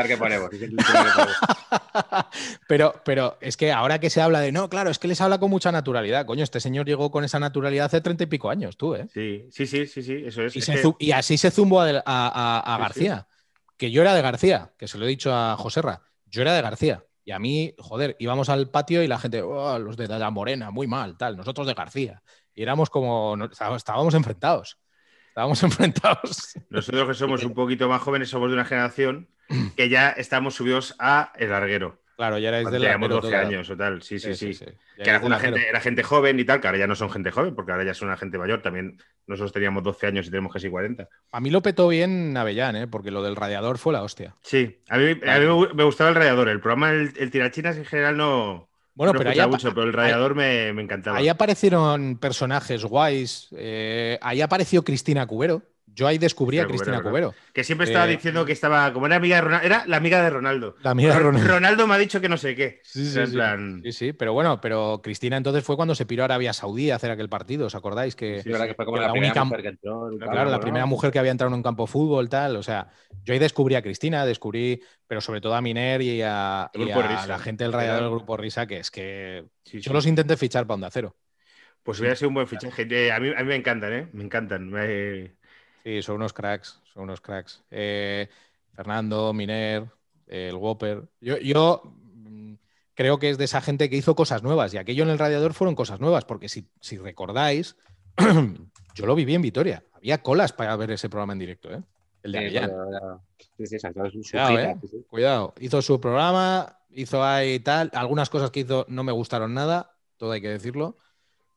pero, pero es que ahora que se habla de no, claro, es que les habla con mucha naturalidad. Coño, este señor llegó con esa naturalidad hace treinta y pico años, tú, ¿eh? Sí, sí, sí, sí, eso es. Y, así se zumbó a, García. Que yo era de García, que se lo he dicho a José Joserra. Yo era de García. Y a mí, joder, íbamos al patio y la gente, oh, los de la Morena, muy mal, tal, nosotros de García y éramos como, estábamos enfrentados. Estábamos enfrentados. Nosotros que somos un poquito más jóvenes, somos de una generación que ya estamos subidos a el larguero. Claro, ya erais del Teníamos 12 años o tal, sí, sí, sí. Que era, gente, joven y tal, que ahora ya no son gente joven, porque ahora ya son una gente mayor. También nosotros teníamos 12 años y tenemos casi 40. A mí lo petó bien Avellán, ¿eh? porque lo del radiador fue la hostia. Sí, a mí, me gustaba el radiador. El programa, el tirachinas en general no... Bueno, pero, ahí, mucho, el radiador me, encantaba. Ahí aparecieron personajes guays. Eh, ahí apareció Cristina Cubero. Yo ahí descubrí a Cristina Cubero. Que siempre estaba eh, diciendo que estaba, como era amiga de Ronaldo, era la amiga de Ronaldo. La amiga de Ronaldo. Ronaldo me ha dicho que no sé qué. Sí, sí, sí, pero bueno, pero Cristina entonces fue cuando se piró a Arabia Saudí a hacer aquel partido, ¿os acordáis? Que, sí, la, única mujer que claro, la primera mujer que había entrado en un campo de fútbol, tal. O sea, yo ahí descubrí a Cristina, descubrí, pero sobre todo a Miner y a, la gente del radiador del grupo Risa, que es que yo los intenté fichar para Onda Cero. Pues hubiera sido un buen fichaje. Eh, a, mí, a mí me encantan, ¿eh? Me encantan. Me... Sí, son unos cracks, son unos cracks. Eh, Fernando, Miner, el Whopper. Yo, mm, creo que es de esa gente que hizo cosas nuevas y aquello en el radiador fueron cosas nuevas, porque si, recordáis, yo lo viví en Vitoria. Había colas para ver ese programa en directo, ¿eh? El de Avellán. cuidado, ¿eh? cuidado, hizo su programa, hizo ahí tal. Algunas cosas que hizo no me gustaron nada, todo hay que decirlo.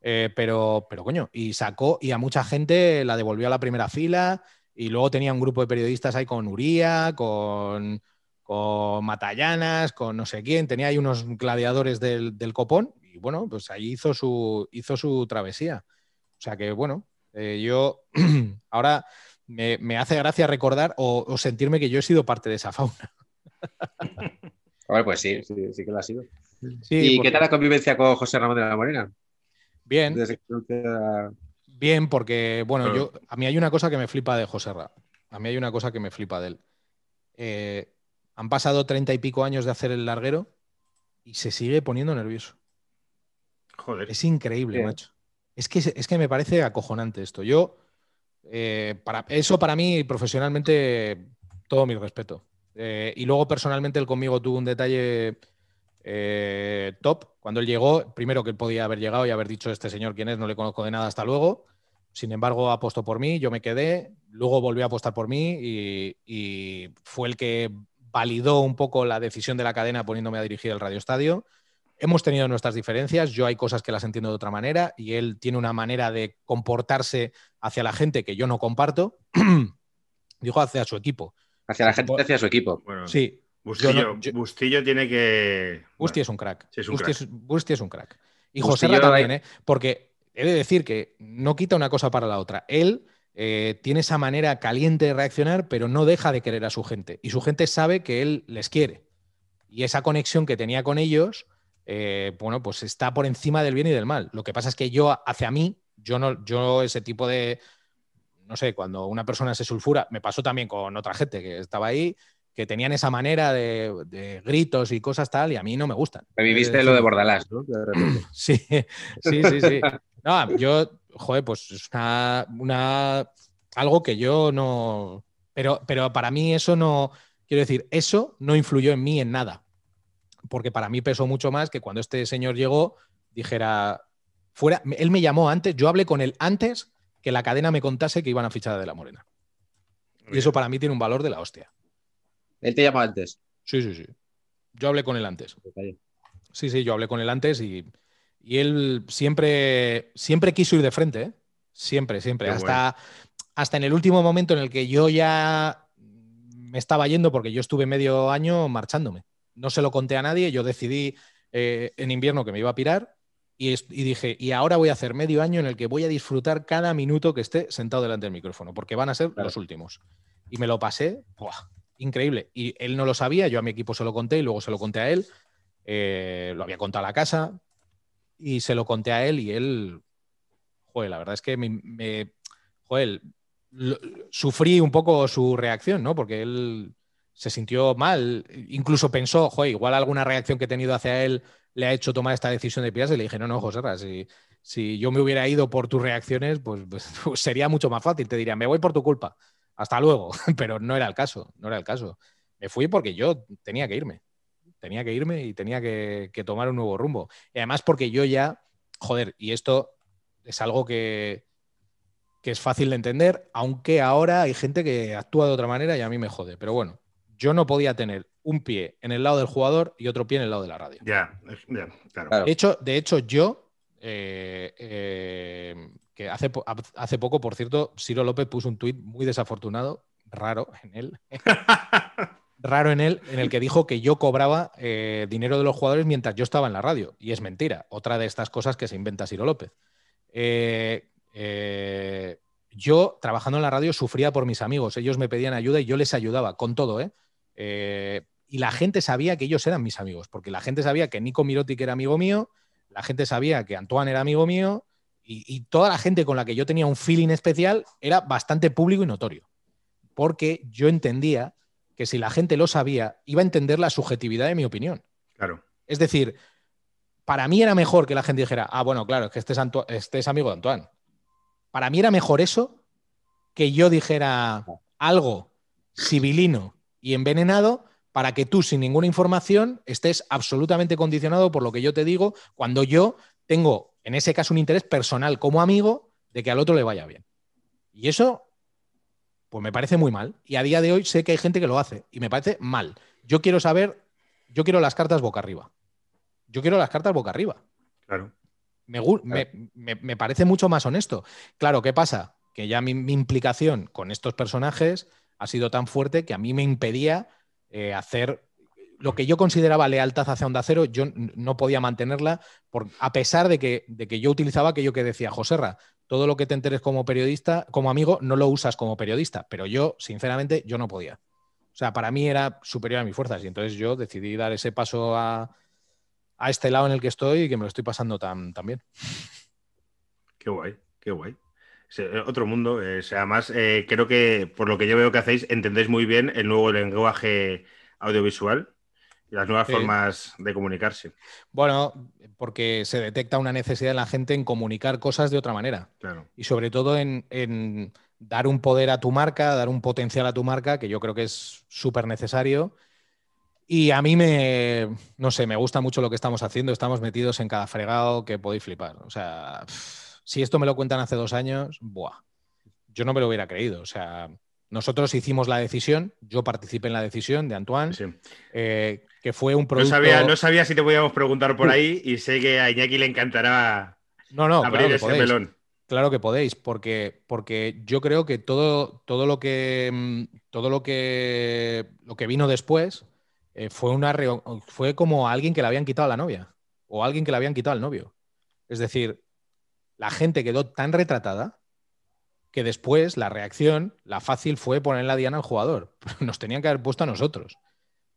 Eh, pero, pero coño, y sacó y a mucha gente la devolvió a la primera fila y luego tenía un grupo de periodistas ahí con Uría, con, con Matallanas, con no sé quién, tenía ahí unos gladiadores del, copón y bueno, pues ahí hizo su, hizo su travesía. O sea que bueno, eh, yo ahora me, hace gracia recordar o, sentirme que yo he sido parte de esa fauna. ver, pues sí, sí, que lo ha sido. ¿Y qué tal la convivencia con José Ramón de la Morena? Bien. Bien, porque, bueno, yo, a mí hay una cosa que me flipa de José Ra. A mí hay una cosa que me flipa de él. Eh, han pasado treinta y pico años de hacer el larguero y se sigue poniendo nervioso. Joder. Es increíble, macho. Es que, es que me parece acojonante esto. Yo, eh, para, eso para mí profesionalmente, todo mi respeto. Eh, y luego personalmente él conmigo tuvo un detalle eh, top. Cuando él llegó, primero que podía haber llegado y haber dicho, este señor quién es, no le conozco de nada, hasta luego. Sin embargo, apostó por mí, yo me quedé, luego volvió a apostar por mí y, fue el que validó un poco la decisión de la cadena poniéndome a dirigir el Radio Estadio. Hemos tenido nuestras diferencias, yo hay cosas que las entiendo de otra manera y él tiene una manera de comportarse hacia la gente que yo no comparto, dijo hacia su equipo. Hacia la gente, hacia su equipo. Sí, Bustillo, tiene que. Busti es un crack. Sí es un crack. un crack. Y José también, ¿eh? Porque he de decir que no quita una cosa para la otra. Él eh, tiene esa manera caliente de reaccionar, pero no deja de querer a su gente. Y su gente sabe que él les quiere. Y esa conexión que tenía con ellos, eh, bueno, pues está por encima del bien y del mal. Lo que pasa es que yo, hacia mí, yo no, yo ese tipo de. No sé, cuando una persona se sulfura, me pasó también con otra gente que estaba ahí que tenían esa manera de, gritos y cosas tal, y a mí no me gustan. Reviviste eh, lo de Bordalás, ¿no? sí, sí, sí, sí. No, yo, joder, pues es una, algo que yo no... Pero, pero para mí eso no... Quiero decir, eso no influyó en mí en nada. Porque para mí pesó mucho más que cuando este señor llegó, dijera, fuera, él me llamó antes, yo hablé con él antes que la cadena me contase que iban a fichar de la Morena. Y eso para mí tiene un valor de la hostia. Él te llama antes. Sí, sí, sí. Yo hablé con él antes. Sí, sí, yo hablé con él antes y, él siempre, siempre quiso ir de frente, ¿eh? Siempre, siempre. hasta, hasta en el último momento en el que yo ya me estaba yendo, porque yo estuve medio año marchándome. No se lo conté a nadie, yo decidí eh, en invierno que me iba a pirar y, dije, y ahora voy a hacer medio año en el que voy a disfrutar cada minuto que esté sentado delante del micrófono, porque van a ser los últimos. Y me lo pasé, increíble. Y él no lo sabía, yo a mi equipo se lo conté y luego se lo conté a él. Eh, lo había contado a la casa y se lo conté a él y él, joder, la verdad es que me, me joder, sufrí un poco su reacción, ¿no? Porque él se sintió mal, incluso pensó, joder, igual alguna reacción que he tenido hacia él le ha hecho tomar esta decisión de pirarse y le dije, no, no, José, si, si yo me hubiera ido por tus reacciones, pues, pues sería mucho más fácil, te diría, me voy por tu culpa hasta luego, pero no era el caso, no era el caso. Me fui porque yo tenía que irme, tenía que irme y tenía que, tomar un nuevo rumbo. Y además porque yo ya, joder, y esto es algo que, es fácil de entender, aunque ahora hay gente que actúa de otra manera y a mí me jode. Pero bueno, yo no podía tener un pie en el lado del jugador y otro pie en el lado de la radio. Ya, De, hecho, de hecho, yo eh, eh, que hace, hace poco, por cierto, Ciro López puso un tuit muy desafortunado, raro en él, raro en él, en el que dijo que yo cobraba eh, dinero de los jugadores mientras yo estaba en la radio. Y es mentira, otra de estas cosas que se inventa Ciro López. Eh, eh, yo, trabajando en la radio, sufría por mis amigos. Ellos me pedían ayuda y yo les ayudaba, con todo, ¿eh? y la gente sabía que ellos eran mis amigos, porque la gente sabía que Nico Mirotic era amigo mío, la gente sabía que Antoine era amigo mío, y, toda la gente con la que yo tenía un feeling especial era bastante público y notorio, porque yo entendía que si la gente lo sabía, iba a entender la subjetividad de mi opinión. Claro. Es decir, para mí era mejor que la gente dijera, ah, bueno, claro, que este, este es, amigo de Antoine. Para mí era mejor eso que yo dijera algo civilino y envenenado para que tú sin ninguna información estés absolutamente condicionado por lo que yo te digo cuando yo tengo en ese caso un interés personal como amigo de que al otro le vaya bien. Y eso, pues me parece muy mal. Y a día de hoy sé que hay gente que lo hace y me parece mal. Yo quiero saber, yo quiero las cartas boca arriba. Yo quiero las cartas boca arriba. Claro. Me, parece mucho más honesto. Claro, ¿qué pasa? Que ya mi, implicación con estos personajes ha sido tan fuerte que a mí me impedía eh, hacer lo que yo consideraba lealtad hacia Onda Cero, yo no podía mantenerla, por, a pesar de que, de que yo utilizaba aquello que decía Joserra, todo lo que te enteres como periodista, como amigo, no lo usas como periodista, pero yo, sinceramente, yo no podía. O sea, para mí era superior a mis fuerzas y entonces yo decidí dar ese paso a, este lado en el que estoy y que me lo estoy pasando tan, bien. Qué guay, qué guay. Eh, otro mundo. Eh, sea, además, eh, creo que por lo que yo veo que hacéis, entendéis muy bien el nuevo lenguaje audiovisual y las nuevas formas de comunicarse. Bueno, porque se detecta una necesidad en la gente en comunicar cosas de otra manera. Claro. Y sobre todo en, dar un poder a tu marca, dar un potencial a tu marca, que yo creo que es súper necesario. Y a mí me, no sé, me gusta mucho lo que estamos haciendo. Estamos metidos en cada fregado que podéis flipar. O sea, si esto me lo cuentan hace dos años, buah, yo no me lo hubiera creído. O sea, nosotros hicimos la decisión, yo participé en la decisión de Antoine, eh, que fue un producto... No sabía, si te podíamos preguntar por ahí y sé que a Iñaki le encantará no, no, abrir claro ese Claro que podéis, porque, porque yo creo que todo, todo lo que mm, todo lo que lo que vino después eh, fue una fue como alguien que le habían quitado a la novia o alguien que le habían quitado al novio. Es decir, la gente quedó tan retratada que después la reacción, la fácil fue poner la diana al jugador. Nos tenían que haber puesto a nosotros.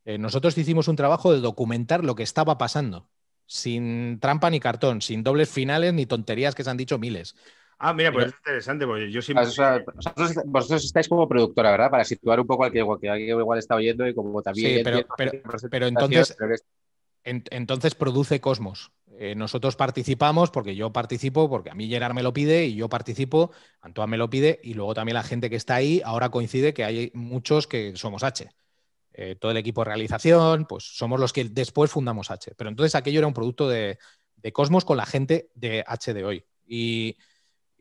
Eh, nosotros hicimos un trabajo de documentar lo que estaba pasando, sin trampa ni cartón, sin dobles finales ni tonterías que se han dicho miles. Ah, mira, pues es interesante, pues vosotros, estáis como productora, ¿verdad? Para situar un poco al que, igual está oyendo y como también... pero, entonces, entonces produce Cosmos, eh, nosotros participamos, porque yo participo, porque a mí Gerard me lo pide y yo participo, Antoine me lo pide y luego también la gente que está ahí, ahora coincide que hay muchos que somos H. Eh, todo el equipo de realización, pues somos los que después fundamos H. Pero entonces aquello era un producto de, Cosmos con la gente de H de hoy. Y,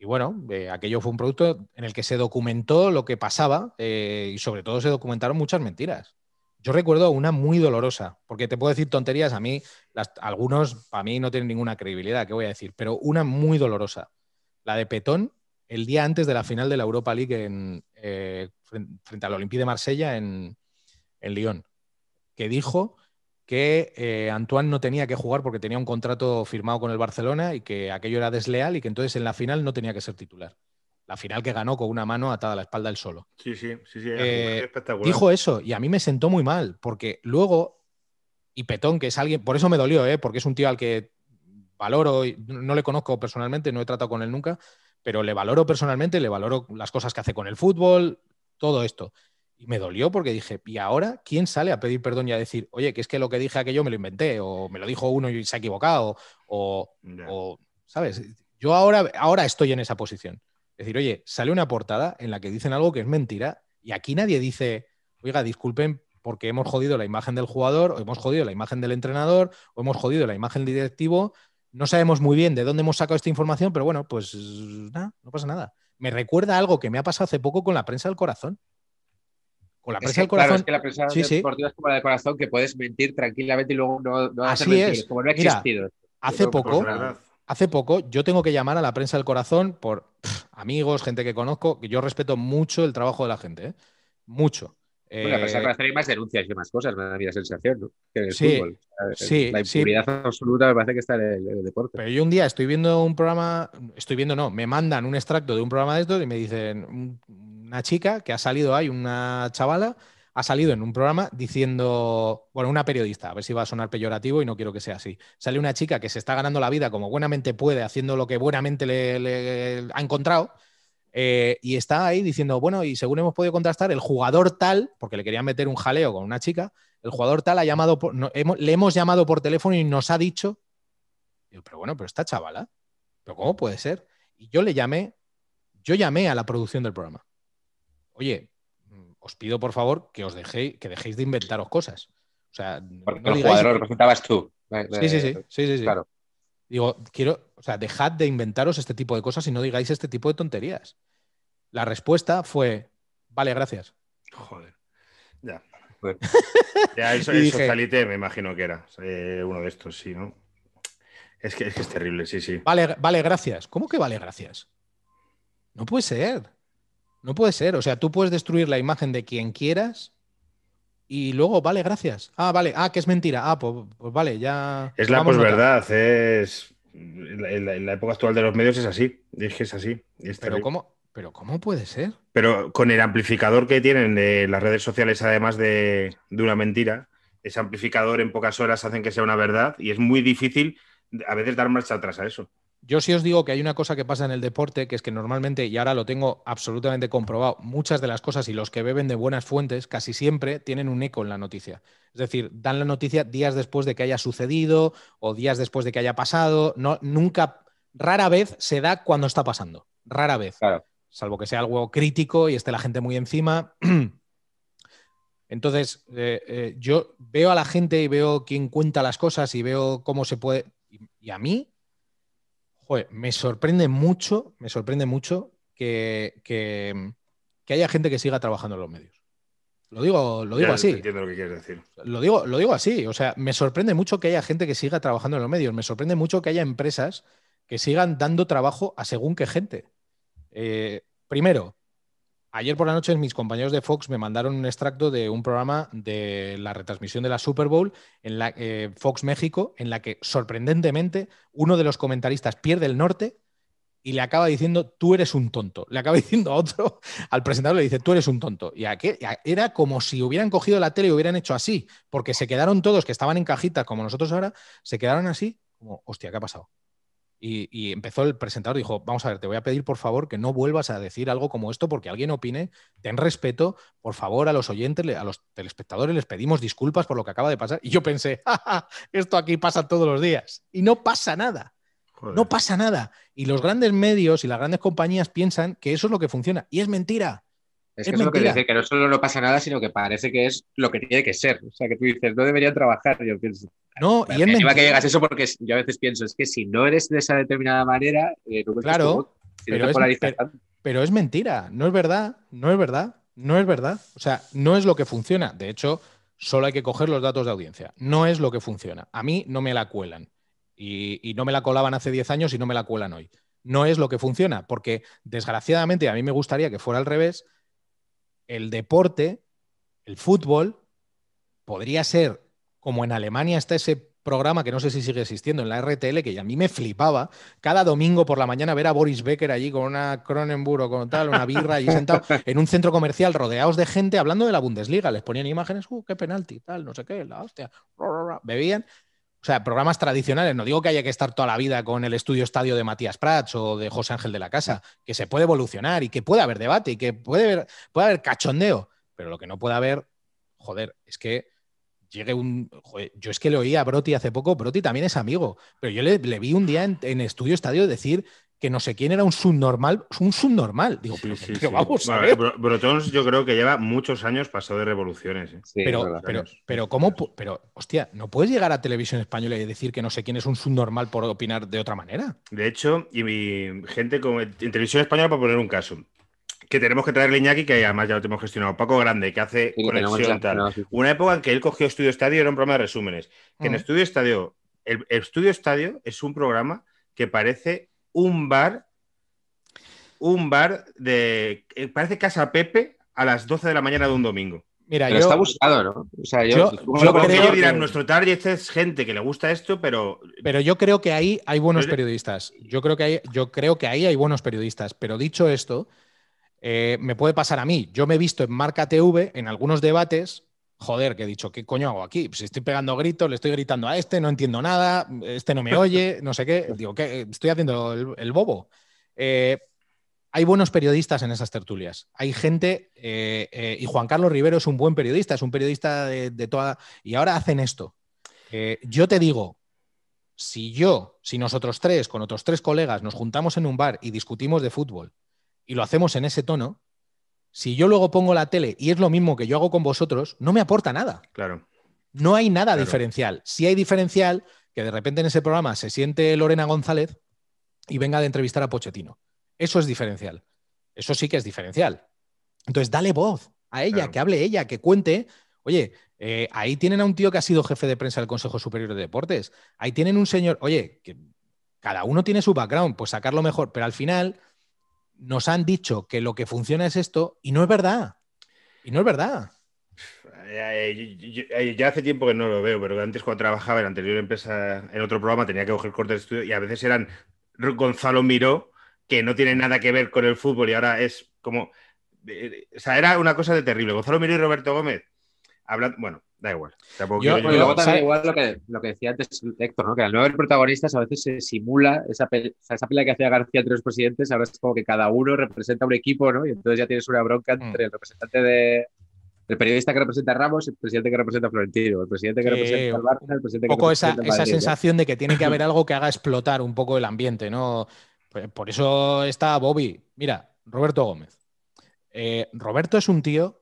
bueno, eh, aquello fue un producto en el que se documentó lo que pasaba y sobre todo se documentaron muchas mentiras. Yo recuerdo una muy dolorosa, porque te puedo decir tonterías, a mí, las, algunos para mí no tienen ninguna credibilidad, ¿qué voy a decir? Pero una muy dolorosa, la de Petón, el día antes de la final de la Europa League en, eh, frente al Olympique de Marsella en, Lyon, que dijo que eh, Antoine no tenía que jugar porque tenía un contrato firmado con el Barcelona y que aquello era desleal y que entonces en la final no tenía que ser titular la final que ganó con una mano atada a la espalda del solo. Sí, sí, sí, sí eh, espectacular. Dijo eso y a mí me sentó muy mal, porque luego, y Petón, que es alguien, por eso me dolió, ¿eh? porque es un tío al que valoro, no le conozco personalmente, no he tratado con él nunca, pero le valoro personalmente, le valoro las cosas que hace con el fútbol, todo esto. Y me dolió porque dije, ¿y ahora quién sale a pedir perdón y a decir, oye, que es que lo que dije aquello me lo inventé, o me lo dijo uno y se ha equivocado, o, ¿sabes? Yo ahora, ahora estoy en esa posición. Es decir, oye, sale una portada en la que dicen algo que es mentira y aquí nadie dice, oiga, disculpen porque hemos jodido la imagen del jugador, o hemos jodido la imagen del entrenador, o hemos jodido la imagen del directivo. No sabemos muy bien de dónde hemos sacado esta información, pero bueno, pues nada, no pasa nada. Me recuerda algo que me ha pasado hace poco con la prensa del corazón. Con la prensa del corazón. es que la prensa como la del corazón, que puedes mentir tranquilamente y luego no, Así es. como no ha existido. hace pues poco, Hace poco yo tengo que llamar a la prensa del corazón por amigos, gente que conozco, que yo respeto mucho el trabajo de la gente, ¿eh? mucho. la prensa del corazón eh, hay más denuncias y más cosas, me da la sensación, ¿no? Que el fútbol. Sí, la impunidad absoluta me parece que está en el, deporte. Pero yo un día estoy viendo un programa, estoy viendo, no, me mandan un extracto de un programa de estos y me dicen una chica que ha salido ahí, una chavala, ha salido en un programa diciendo, bueno, una periodista, a ver si va a sonar peyorativo y no quiero que sea así. Sale una chica que se está ganando la vida como buenamente puede, haciendo lo que buenamente le, ha encontrado. Eh, y está ahí diciendo, bueno, y según hemos podido contrastar, el jugador tal, porque le querían meter un jaleo con una chica, el jugador tal ha llamado, le hemos llamado por teléfono y nos ha dicho, pero bueno, pero esta chavala, pero ¿cómo puede ser? Y yo le llamé, yo llamé a la producción del programa. Oye, os pido por favor que os dejéis, que dejéis de inventaros cosas. O sea, Porque el jugador lo representabas tú. Sí, sí, sí, Claro. Digo, quiero, o sea, dejad de inventaros este tipo de cosas y no digáis este tipo de tonterías. La respuesta fue, vale, gracias. Joder. Ya. ya, eso, me imagino que era eh, uno de estos, sí, ¿no? Es que, es terrible, sí, sí. Vale, vale, gracias. ¿Cómo que vale, gracias? No puede ser. No puede ser. O sea, tú puedes destruir la imagen de quien quieras y luego, vale, gracias. Ah, vale, ah, que es mentira. Ah, pues, pues vale, ya. Es la posverdad, pues, es. En la, época actual de los medios es así. Es que es así. pero, ¿cómo, pero ¿cómo puede ser? Pero con el amplificador que tienen las redes sociales, además de, de una mentira, ese amplificador en pocas horas hacen que sea una verdad y es muy difícil a veces dar marcha atrás a eso. Yo sí os digo que hay una cosa que pasa en el deporte, que es que normalmente, y ahora lo tengo absolutamente comprobado, muchas de las cosas y los que beben de buenas fuentes casi siempre tienen un eco en la noticia. Es decir, dan la noticia días después de que haya sucedido o días después de que haya pasado. nunca, rara vez se da cuando está pasando. Rara vez. Salvo que sea algo crítico y esté la gente muy encima. Entonces, eh, eh, yo veo a la gente y veo quién cuenta las cosas y veo cómo se puede. y a mí Joder, me sorprende mucho, me sorprende mucho que, haya gente que siga trabajando en los medios. Lo digo, lo digo así. lo digo, lo digo así. O sea, me sorprende mucho que haya gente que siga trabajando en los medios. Me sorprende mucho que haya empresas que sigan dando trabajo a según qué gente. Eh, primero, Ayer por la noche mis compañeros de Fox me mandaron un extracto de un programa de la retransmisión de la Super Bowl en la eh, Fox México, en la que sorprendentemente uno de los comentaristas pierde el norte y le acaba diciendo tú eres un tonto. Le acaba diciendo a otro, al presentador le dice tú eres un tonto. Y era como si hubieran cogido la tele y hubieran hecho así, porque se quedaron todos que estaban en cajitas como nosotros ahora, se quedaron así como, hostia, ¿qué ha pasado? Y, empezó el presentador, dijo, vamos a ver, te voy a pedir por favor que no vuelvas a decir algo como esto porque alguien opine, ten respeto, por favor a los oyentes, a los telespectadores les pedimos disculpas por lo que acaba de pasar. Y yo pensé, esto aquí pasa todos los días y no pasa nada. No pasa nada. Y los grandes medios y las grandes compañías piensan que eso es lo que funciona. Y es mentira. Es, que eso lo que decir, que no solo no pasa nada, sino que parece que es lo que tiene que ser. O sea, que tú dices, no debería trabajar. Yo pienso, no, y es que llegas eso porque yo a veces pienso, es que si no eres de esa determinada manera, eh, claro, pero, es, pero, es mentira, no es verdad, no es verdad, no es verdad. O sea, no es lo que funciona. De hecho, solo hay que coger los datos de audiencia. No es lo que funciona. A mí no me la cuelan. Y, y, no me la colaban hace 10 años y no me la cuelan hoy. No es lo que funciona, porque desgraciadamente a mí me gustaría que fuera al revés, el deporte, el fútbol, podría ser como en Alemania está ese programa que no sé si sigue existiendo en la RTL, que a mí me flipaba cada domingo por la mañana ver a Boris Becker allí con una Cronenburg o con tal, una birra allí sentado en un centro comercial rodeados de gente hablando de la Bundesliga. Les ponían imágenes, uh, qué penalti, tal, no sé qué, la hostia, bebían o sea, programas tradicionales. No digo que haya que estar toda la vida con el estudio estadio de Matías Prats o de José Ángel de la Casa, que se puede evolucionar y que puede haber debate y que puede haber, puede haber cachondeo. Pero lo que no puede haber, joder, es que llegue un. yo es que le oí a Broti hace poco, Broti también es amigo, pero yo le, vi un día en estudio estadio decir que no sé quién era un subnormal, un subnormal. Digo, pero, yo creo que lleva muchos años pasado de revoluciones. ¿eh? pero, pero, pero, ¿cómo? Pero, hostia, no puedes llegar a televisión española y decir que no sé quién es un subnormal por opinar de otra manera. De hecho, y mi gente como en televisión española, para poner un caso, que tenemos que traerle Iñaki, que además ya lo tenemos gestionado. Paco Grande, que hace Una época en que él cogió Estudio Estadio, era un programa de resúmenes. Que en mm. Estudio Estadio, el, Estudio Estadio es un programa que parece un bar, un bar de, eh, parece Casa Pepe a las 12 de la mañana de un domingo. Mira, está buscado, ¿no? O sea, yo, yo, yo creo nuestro target es gente que le gusta esto, pero. Pero yo creo que ahí hay buenos periodistas. Yo creo que, hay, yo creo que ahí hay buenos periodistas. Pero dicho esto, eh, me puede pasar a mí. Yo me he visto en Marca TV, en algunos debates, joder, que he dicho, ¿qué coño hago aquí? Pues estoy pegando gritos, le estoy gritando a este, no entiendo nada, este no me oye, no sé qué. Digo, ¿qué? Estoy haciendo el, bobo. Eh, hay buenos periodistas en esas tertulias. Hay gente, eh, eh, y Juan Carlos Rivero es un buen periodista, es un periodista de toda... Y ahora hacen esto. yo te digo, si yo, si nosotros tres, con otros tres colegas, nos juntamos en un bar y discutimos de fútbol y lo hacemos en ese tono, si yo luego pongo la tele y es lo mismo que yo hago con vosotros, no me aporta nada. Claro. No hay nada diferencial. Si hay diferencial, que de repente en ese programa se siente Lorena González y venga de entrevistar a Pochettino. Eso es diferencial. Eso sí que es diferencial. Entonces, dale voz a ella, que hable ella, que cuente. Oye, eh, ahí tienen a un tío que ha sido jefe de prensa del Consejo Superior de Deportes. Ahí tienen un señor, oye, que cada uno tiene su background, pues sacarlo mejor. Pero al final, nos han dicho que lo que funciona es esto y no es verdad. Y no es verdad. Ya hace tiempo que no lo veo, pero antes cuando trabajaba en anterior empresa, en otro programa, tenía que coger corte de estudio y a veces eran Gonzalo Miró, que no tiene nada que ver con el fútbol y ahora es como... Eh, o sea, era una cosa de terrible. Gonzalo Miró y Roberto Gómez bueno, da igual. igual lo que, lo que, decía antes Héctor, ¿no? que al no haber protagonistas a veces se simula esa, pelea, esa pelea que hacía García entre los presidentes, ahora es como que cada uno representa un equipo, ¿no? Y entonces ya tienes una bronca mm. entre el representante de... El periodista que representa a Ramos, el presidente que representa a Florentino, el presidente que representa a Barça, el presidente que Un poco esa, esa sensación de que tiene que haber algo que haga explotar un poco el ambiente, ¿no? Pues, por eso está Bobby. Mira, Roberto Gómez. Eh, Roberto es un tío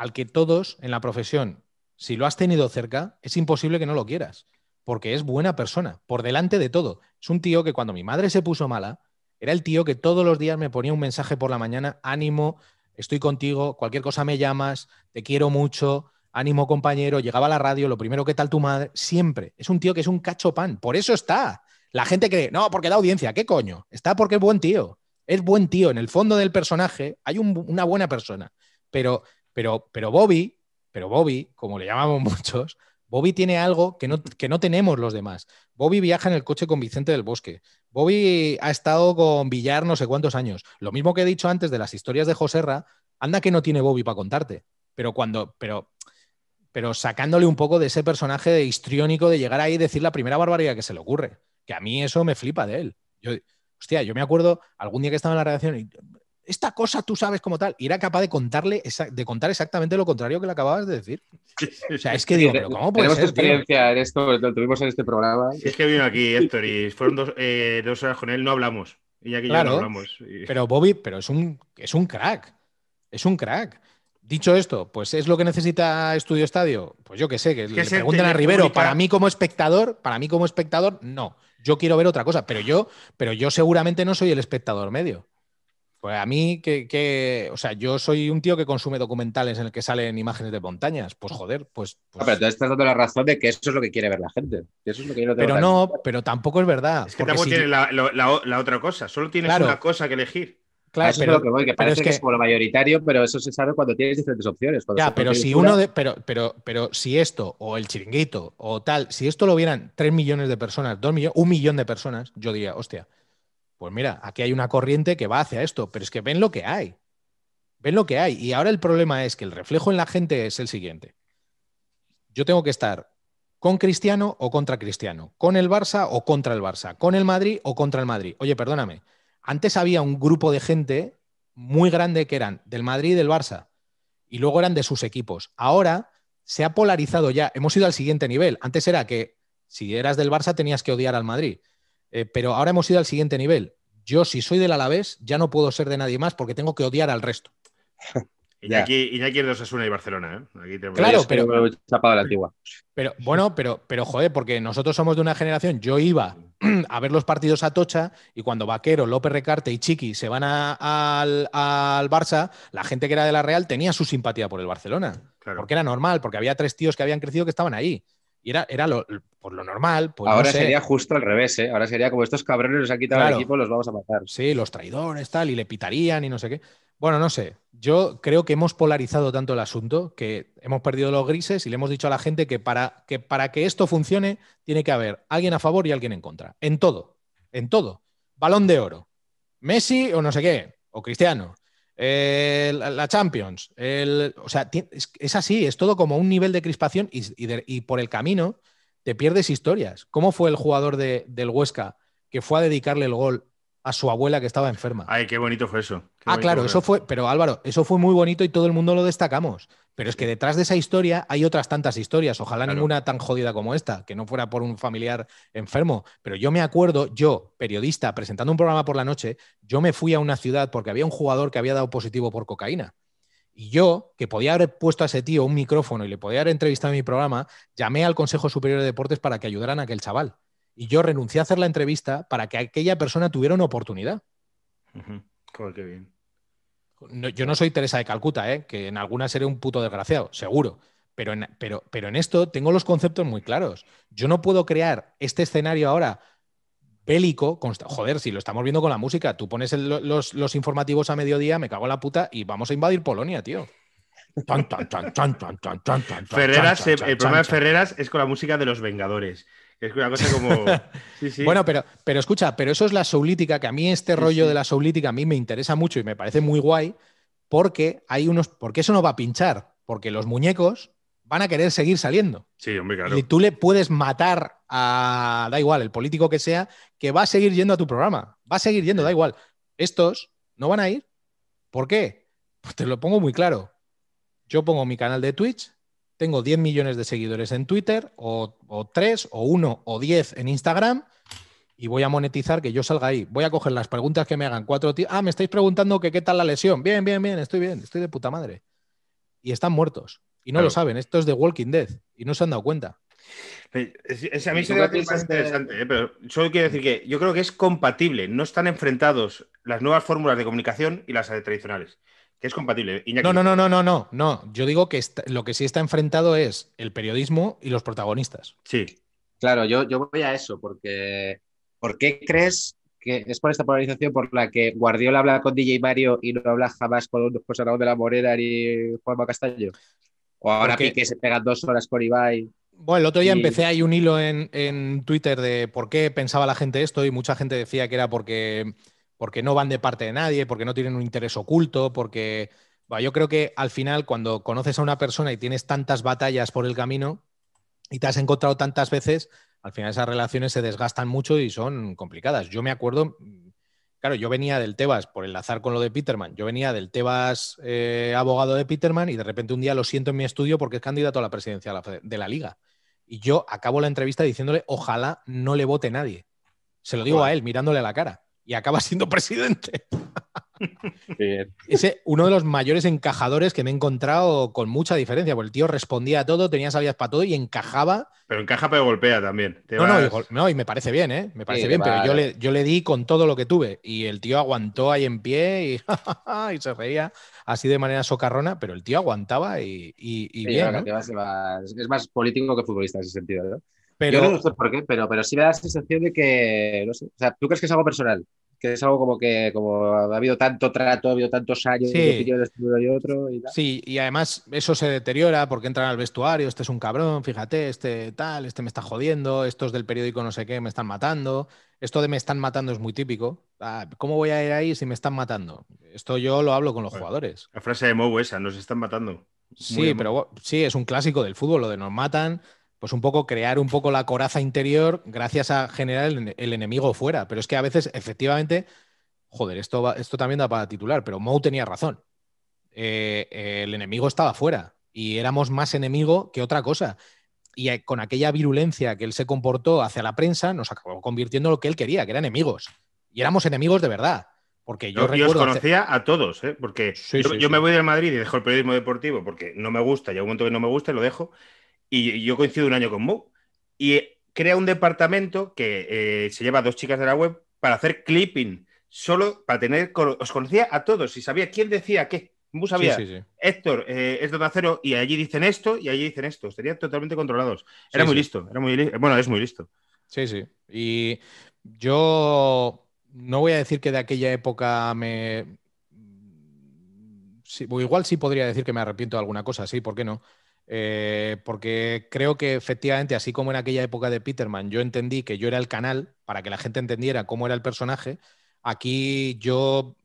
al que todos en la profesión, si lo has tenido cerca, es imposible que no lo quieras, porque es buena persona, por delante de todo. Es un tío que cuando mi madre se puso mala, era el tío que todos los días me ponía un mensaje por la mañana, ánimo, estoy contigo, cualquier cosa me llamas, te quiero mucho, ánimo compañero, llegaba a la radio, lo primero, que tal tu madre? Siempre. Es un tío que es un cacho pan, por eso está. La gente cree, no, porque la audiencia, ¿qué coño? Está porque es buen tío. Es buen tío, en el fondo del personaje hay una buena persona, pero pero, Bobby, pero Bobby, como le llamamos muchos, Bobby tiene algo que no, que no tenemos los demás. Bobby viaja en el coche con Vicente del Bosque. Bobby ha estado con Villar no sé cuántos años. Lo mismo que he dicho antes de las historias de Joserra, anda que no tiene Bobby para contarte. Pero cuando, pero, pero sacándole un poco de ese personaje histriónico de llegar ahí y decir la primera barbaridad que se le ocurre. Que a mí eso me flipa de él. Yo, hostia, yo me acuerdo algún día que estaba en la redacción y esta cosa tú sabes como tal, y era capaz de contarle de contar exactamente lo contrario que le acababas de decir. O sea, es que digo, pero ¿cómo puede Tenemos experiencia en esto, lo tuvimos en este programa. es que vino aquí, Héctor, y fueron dos, eh, horas con él, no hablamos. Y ya que ya no hablamos. Pero Bobby, pero es un, es un crack. Es un crack. Dicho esto, pues es lo que necesita Estudio Estadio. Pues yo qué sé, que, le pregunten a Rivero, para mí como espectador, para mí como espectador, no. Yo quiero ver otra cosa, pero yo, pero yo seguramente no soy el espectador medio. Pues a mí, que, o sea, yo soy un tío que consume documentales en el que salen imágenes de montañas. Pues joder, pues. Ah, pues... No, pero tú estás dando la razón de que eso es lo que quiere ver la gente. pero no, pero tampoco es verdad. Es tampoco tienes la, otra cosa. Solo tienes una cosa que elegir. Claro, claro. pero, lo que voy, parece que... es como lo mayoritario, pero eso se sabe cuando tienes diferentes opciones. Ya, pero si uno de, pero, pero, pero si esto, o el chiringuito, o tal, si esto lo vieran 3 millones de personas, 2 millones, un millón de personas, yo diría, hostia, pues mira, aquí hay una corriente que va hacia esto, pero es que ven lo que hay. Ven lo que hay. Y ahora el problema es que el reflejo en la gente es el siguiente. Yo tengo que estar con Cristiano o contra Cristiano, con el Barça o contra el Barça, con el Madrid o contra el Madrid. Oye, perdóname, antes había un grupo de gente muy grande que eran del Madrid y del Barça y luego eran de sus equipos. Ahora se ha polarizado ya, hemos ido al siguiente nivel. Antes era que si eras del Barça tenías que odiar al Madrid. Eh, pero ahora hemos ido al siguiente nivel. Yo, si soy del Alavés, ya no puedo ser de nadie más porque tengo que odiar al resto. Iñaki, Iñaki es de y Barcelona, ¿eh? Claro, pero, pero, chapado la antigua. pero bueno, pero, pero joder, porque nosotros somos de una generación. Yo iba a ver los partidos a Tocha y cuando Vaquero, López Recarte y Chiqui se van al, Barça, la gente que era de la Real tenía su simpatía por el Barcelona. Porque era normal, porque había tres tíos que habían crecido que estaban ahí. Y era, era lo, por lo normal. Pues Ahora sería justo al revés, ¿eh? Ahora sería como estos cabrones nos han quitado el equipo, los vamos a matar. Sí, los traidores, tal, y le pitarían y no sé qué. Bueno, no sé. Yo creo que hemos polarizado tanto el asunto que hemos perdido los grises y le hemos dicho a la gente que para que, para que esto funcione tiene que haber alguien a favor y alguien en contra. En todo. En todo. Balón de oro. Messi o no sé qué. O Cristiano la Champions, el, o sea, es, así, es todo como un nivel de crispación y, por el camino te pierdes historias. ¿Cómo fue el jugador del Huesca que fue a dedicarle el gol a su abuela que estaba enferma? Ay, qué bonito fue eso. ah, claro, eso fue, pero Álvaro, eso fue muy bonito y todo el mundo lo destacamos. Pero es que detrás de esa historia hay otras tantas historias, ojalá ninguna tan jodida como esta, que no fuera por un familiar enfermo. Pero yo me acuerdo, yo, periodista, presentando un programa por la noche, yo me fui a una ciudad porque había un jugador que había dado positivo por cocaína. Y yo, que podía haber puesto a ese tío un micrófono y le podía haber entrevistado en mi programa, llamé al Consejo Superior de Deportes para que ayudaran a aquel chaval. Y yo renuncié a hacer la entrevista para que aquella persona tuviera una oportunidad. Joder, qué bien yo no soy Teresa de Calcuta, ¿eh? que en alguna seré un puto desgraciado, seguro. Pero en, pero, pero en esto tengo los conceptos muy claros. Yo no puedo crear este escenario ahora bélico, joder, si lo estamos viendo con la música, tú pones los, informativos a mediodía, me cago en la puta y vamos a invadir Polonia, tío. Ferreras, el problema de Ferreras es con la música de los Vengadores. Es una cosa como. bueno, pero, pero escucha, pero eso es la soulítica, que a mí este rollo de la soulítica a mí me interesa mucho y me parece muy guay, porque hay unos. Porque eso no va a pinchar, porque los muñecos van a querer seguir saliendo. Sí, hombre, claro. Y tú le puedes matar a. Da igual, el político que sea, que va a seguir yendo a tu programa. Va a seguir yendo, da igual. Estos no van a ir. ¿Por qué? Pues te lo pongo muy claro. Yo pongo mi canal de Twitch tengo 10 millones de seguidores en Twitter, o, 3, o 1, o 10 en Instagram, y voy a monetizar que yo salga ahí. Voy a coger las preguntas que me hagan cuatro tíos. Ah, me estáis preguntando que qué tal la lesión. Bien, bien, bien, estoy bien, estoy de puta madre. Y están muertos. Y no lo saben. Esto es de Walking Dead. Y no se han dado cuenta. Ese a mí se me hace más interesante, eh, pero solo quiero decir que yo creo que es compatible. No están enfrentados las nuevas fórmulas de comunicación y las tradicionales que es compatible. No, no, no, no, no, no, no. Yo digo que lo que sí está enfrentado es el periodismo y los protagonistas. Sí. Claro, yo, yo voy a eso, porque ¿por qué crees que es por esta polarización por la que Guardiola habla con DJ Mario y no habla jamás con José de la Morera y Juanma Castaño? O ahora que se pega dos horas con Ibai. Bueno, el otro día empecé ahí un hilo en, en, Twitter de por qué pensaba la gente esto y mucha gente decía que era porque porque no van de parte de nadie, porque no tienen un interés oculto, porque yo creo que al final cuando conoces a una persona y tienes tantas batallas por el camino y te has encontrado tantas veces, al final esas relaciones se desgastan mucho y son complicadas. Yo me acuerdo, claro, yo venía del Tebas, por enlazar con lo de Peterman, yo venía del Tebas eh, abogado de Peterman y de repente un día lo siento en mi estudio porque es candidato a la presidencia de la liga. Y yo acabo la entrevista diciéndole, ojalá no le vote nadie. Se lo digo a él, mirándole a la cara y acaba siendo presidente. Ese uno de los mayores encajadores que me he encontrado con mucha diferencia, porque el tío respondía a todo, tenía salidas para todo y encajaba. Pero encaja pero golpea también. No, no, y, no, y me parece bien, ¿eh? Me parece bien, pero yo le, yo le di con todo lo que tuve y el tío aguantó ahí en pie y, y se reía así de manera socarrona, pero el tío aguantaba y, bien. es más político que futbolista en ese sentido, ¿no? Pero... no sé por qué, pero, pero sí me da la sensación de que, no sé, o sea, ¿tú crees que es algo personal? que es algo como que como ha habido tanto trato, ha habido tantos años, sí. y otro. Y Sí, y además eso se deteriora porque entran al vestuario, este es un cabrón, fíjate, este tal, este me está jodiendo, estos del periódico no sé qué me están matando. Esto de me están matando es muy típico. Ah, ¿Cómo voy a ir ahí si me están matando? Esto yo lo hablo con los jugadores. La frase de Mobu esa, nos están matando. sí, pero sí, es un clásico del fútbol, lo de nos matan, pues un poco crear un poco la coraza interior gracias a generar el, enemigo fuera. Pero es que a veces, efectivamente, joder, esto, esto también da para titular, pero Mou tenía razón. Eh, el enemigo estaba fuera y éramos más enemigo que otra cosa. Y eh, con aquella virulencia que él se comportó hacia la prensa, nos acabó convirtiendo en lo que él quería, que eran enemigos. Y éramos enemigos de verdad. Porque yo, yo conocía a todos, ¿eh? porque yo, me voy del Madrid y dejo el periodismo deportivo porque no me gusta, a un momento que no me gusta lo dejo. Y yo coincido un año con Mo. Y crea un departamento que eh, se lleva dos chicas de la web para hacer clipping, solo para tener. Os conocía a todos y sabía quién decía qué. Mu sabía, Héctor eh, es don y allí dicen esto y allí dicen esto. Estarían totalmente controlados. Era muy listo, bueno, es muy listo. Sí, sí. Y yo no voy a decir que de aquella época me. igual sí podría decir que me arrepiento de alguna cosa, sí, ¿por qué no? Eh, porque creo que efectivamente, así como en aquella época de Peterman, yo entendí que yo era el canal para que la gente entendiera cómo era el personaje, aquí yo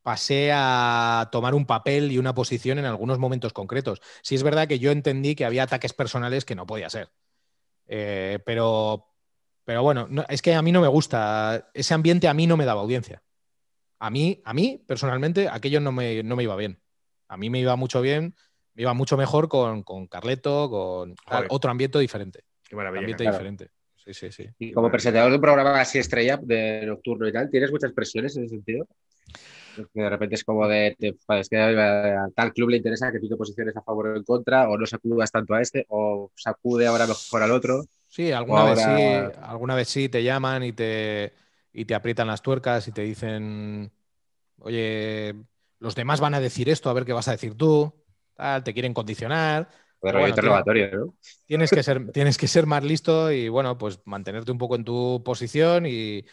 pasé a tomar un papel y una posición en algunos momentos concretos. Sí es verdad que yo entendí que había ataques personales que no podía ser, eh, pero, pero bueno, es que a mí no me gusta, ese ambiente a mí no me daba audiencia. A mí, a mí personalmente, aquello no me, no me iba bien. A mí me iba mucho bien iba mucho mejor con, Carleto, con otro ambiente diferente. Qué maravilla. Ambiente diferente. Sí, sí, sí. Y como presentador de un programa así estrella de nocturno y tal, ¿tienes muchas presiones en ese sentido? que de repente es como de, que a tal club le interesa que tú posiciones a favor o en contra, o no sacudas tanto a este, o sacude ahora mejor al otro. Sí, alguna vez sí, alguna vez sí te llaman y te, y te aprietan las tuercas y te dicen, oye, los demás van a decir esto, a ver qué vas a decir tú te quieren condicionar. Pero tienes, que ser, tienes que ser más listo y bueno, pues mantenerte un poco en tu posición y,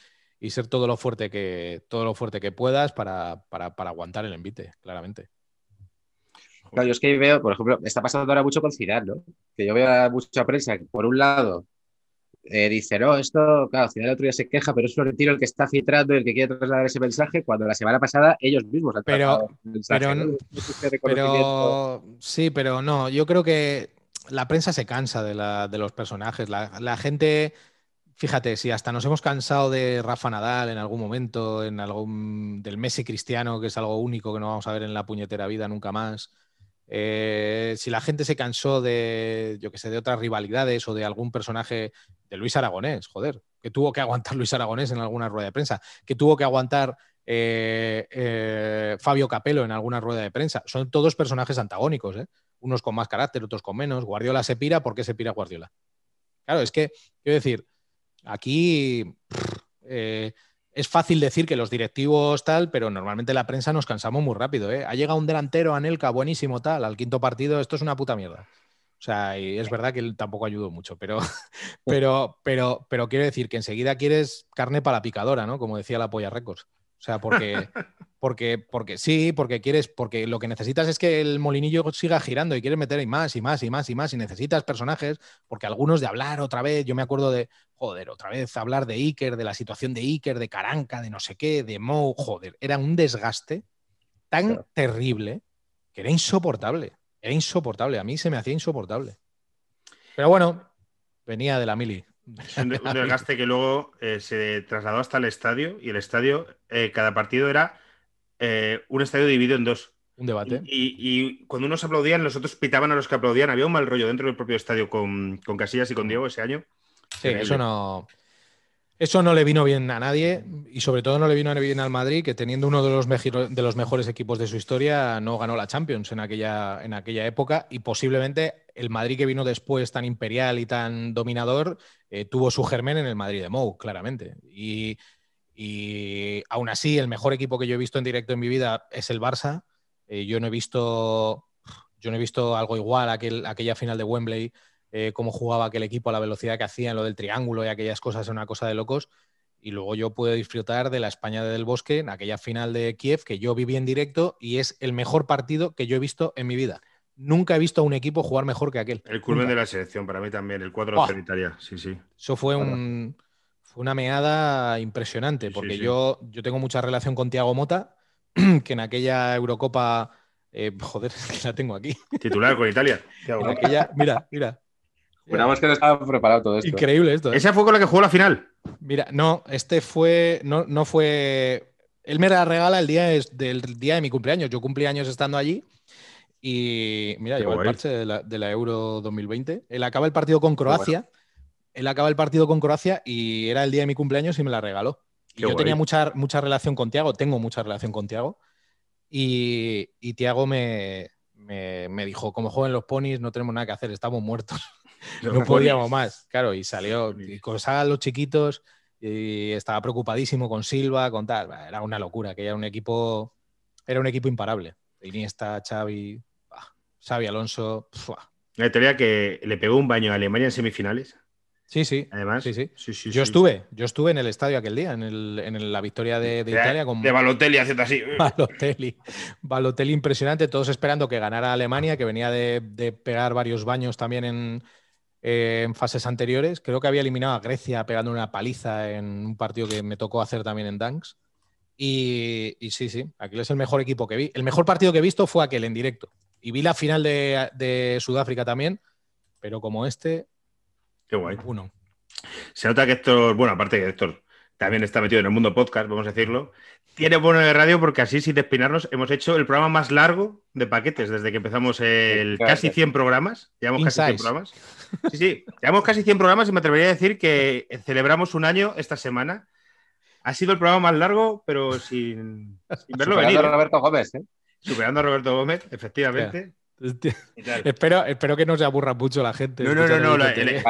ser todo lo fuerte que, todo lo fuerte que puedas para, aguantar el envite, claramente. Claro, yo es que veo, por ejemplo, está pasando ahora mucho con Zidane, ¿no? Que yo veo mucha prensa por un lado, eh, dice, dicen, oh, esto, claro, Ciudad otro día se queja, pero es Florentino el que está filtrando, el que quiere trasladar ese mensaje, cuando la semana pasada ellos mismos han pero, este pero, sí, pero no, yo creo que la prensa se cansa de, los personajes, la, gente... Fíjate, si hasta nos hemos cansado de Rafa Nadal en algún momento, en algún del Messi Cristiano, que es algo único que no vamos a ver en la puñetera vida nunca más, eh, si la gente se cansó de, yo que sé, de otras rivalidades o de algún personaje de Luis Aragonés, joder, que tuvo que aguantar Luis Aragonés en alguna rueda de prensa, que tuvo que aguantar eh, eh, Fabio Capello en alguna rueda de prensa. Son todos personajes antagónicos, ¿eh? unos con más carácter, otros con menos. Guardiola se pira, ¿por qué se pira Guardiola? Claro, es que, quiero decir, aquí es fácil decir que los directivos tal, pero normalmente la prensa nos cansamos muy rápido. Ha llegado un delantero, Anelka, buenísimo tal, al quinto partido, esto es una puta mierda. O sea, y es verdad que él tampoco ayudó mucho, pero, pero, pero, quiero decir que enseguida quieres carne para la picadora, ¿no? Como decía la Polla Records. O sea, porque, porque, porque sí, porque quieres, porque lo que necesitas es que el molinillo siga girando y quieres meter y más y más y más y más y necesitas personajes, porque algunos de hablar otra vez, yo me acuerdo de, joder, otra vez hablar de Iker, de la situación de Iker, de Caranca, de no sé qué, de Mo, joder, era un desgaste tan terrible que era insoportable. Era insoportable, a mí se me hacía insoportable. Pero bueno, venía de la mili. Un, desgaste que luego eh, se trasladó hasta el estadio y el estadio, eh, cada partido era eh, un estadio dividido en dos. Un debate. Y, cuando unos aplaudían, los otros pitaban a los que aplaudían. Había un mal rollo dentro del propio estadio con, con Casillas y con mm. Diego ese año. Sí, eso no. Eso no le vino bien a nadie y sobre todo no le vino bien al Madrid, que teniendo uno de los, mejores equipos de su historia no ganó la Champions en aquella, en aquella, época y posiblemente el Madrid que vino después tan imperial y tan dominador eh, tuvo su germen en el Madrid de Mou, claramente. Y, aún así el mejor equipo que yo he visto en directo en mi vida es el Barça. Eh, yo, no he visto, yo no he visto algo igual a aquella final de Wembley. Eh, cómo jugaba aquel equipo, a la velocidad que hacían, lo del triángulo y aquellas cosas, una cosa de locos. Y luego yo pude disfrutar de la España del Bosque en aquella final de Kiev que yo viví en directo y es el mejor partido que yo he visto en mi vida. Nunca he visto a un equipo jugar mejor que aquel. El culmen de la selección para mí también, el cuadro de Italia, sí, sí. Eso fue un, una meada impresionante, porque Yo, yo tengo mucha relación con Tiago Mota, que en aquella Eurocopa, eh, joder, la tengo aquí. Titular con Italia. mira, mira, Juramos que no estaba preparado todo esto. ¿eh? Increíble esto. ¿eh? ¿Esa fue con la que jugó la final? Mira, no, este fue. No, fue. Él me la regala el día del día de mi cumpleaños. Yo cumplí años estando allí. Y mira, lleva el parche de la, Euro 2020. Él acaba el partido con Croacia. Él acaba el partido con Croacia y era el día de mi cumpleaños y me la regaló. yo tenía mucha, mucha relación con Tiago, tengo mucha relación con Tiago. Y, Tiago me, me, dijo, como juegan los ponis, no tenemos nada que hacer, estamos muertos. no podíamos más, claro, y salió y a los chiquitos y estaba preocupadísimo con Silva, con tal, era una locura, que era un equipo, era un equipo imparable. Iniesta, Xavi, Xavi Alonso, La teoría que le pegó un baño a Alemania en semifinales. Sí, sí. Además, sí, sí. yo estuve, yo estuve en el estadio aquel día, en, la victoria de, Italia. Con... De Balotelli, haciendo así. Balotelli. impresionante, todos esperando que ganara Alemania, que venía de pegar varios baños también en, eh, en fases anteriores. Creo que había eliminado a Grecia pegando una paliza en un partido que me tocó hacer también en Danks. Y, sí, sí, aquel es el mejor equipo que vi. El mejor partido que he visto fue aquel en directo. Y vi la final de, Sudáfrica también, pero como este. Qué guay. Uno. Se nota que Héctor, bueno, aparte que Héctor también está metido en el mundo podcast, vamos a decirlo, tiene bueno de radio porque así, sin despinarnos, hemos hecho el programa más largo de paquetes desde que empezamos el casi 100 programas. Llevamos casi 100 programas. Sí, sí, llevamos casi 100 programas y me atrevería a decir que celebramos un año esta semana. Ha sido el programa más largo, pero sin, verlo Superando venir. A ¿eh? Roberto Gómez, ¿eh? Superando a Roberto Gómez, efectivamente. espero, espero que no se aburra mucho la gente. No, no, no, este,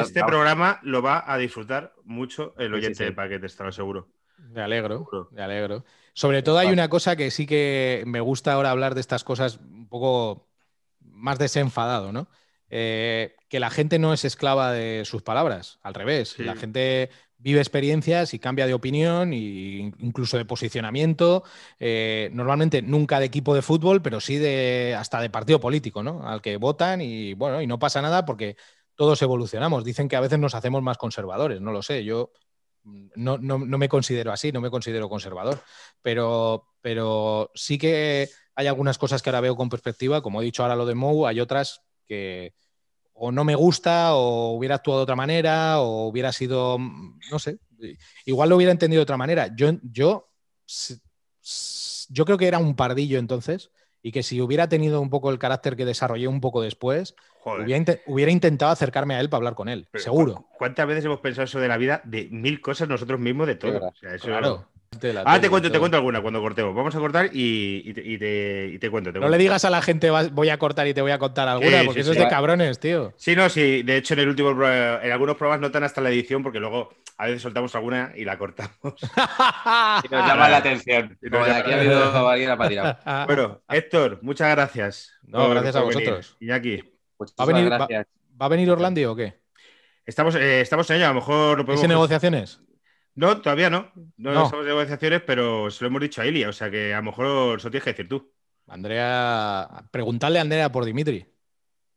este programa lo va a disfrutar mucho el oyente de paquetes, te lo aseguro. Me alegro, me alegro. Sobre todo hay una cosa que sí que me gusta ahora hablar de estas cosas un poco más desenfadado, ¿no? Eh, que la gente no es esclava de sus palabras, al revés. La gente vive experiencias y cambia de opinión e incluso de posicionamiento, eh, normalmente nunca de equipo de fútbol, pero sí de hasta de partido político, ¿no? Al que votan y bueno, y no pasa nada porque todos evolucionamos. Dicen que a veces nos hacemos más conservadores, no lo sé, yo mm, no, no me considero así, no me considero conservador, pero, pero sí que hay algunas cosas que ahora veo con perspectiva, como he dicho ahora lo de Mou, hay otras que, o no me gusta, o hubiera actuado de otra manera, o hubiera sido, no sé, igual lo hubiera entendido de otra manera. Yo, yo, yo creo que era un pardillo entonces y que si hubiera tenido un poco el carácter que desarrollé un poco después, hubiera, intentado acercarme a él para hablar con él, seguro. ¿Cuántas veces hemos pensado eso de la vida, de mil cosas nosotros mismos, de todo? claro ah, te cuento, te cuento alguna cuando cortemos. Vamos a cortar y, te, cuento, no le digas a la gente voy a cortar y te voy a contar alguna, porque eso es de cabrones, tío. Sí, no, sí. De hecho, en el último en algunos programas notan hasta la edición, porque luego a veces soltamos alguna y la cortamos. y nos llama la atención. Bueno, Héctor, muchas gracias. No, gracias a vosotros. Y aquí. ¿Va a venir, ¿Va, a venir o qué? Estamos, eh, estamos en ello, a lo mejor lo podemos. ¿Es en negociaciones? No, todavía no. No, estamos en negociaciones, pero se lo hemos dicho a Ilia, o sea que a lo mejor eso tienes que decir tú. Andrea, preguntarle a Andrea por Dimitri.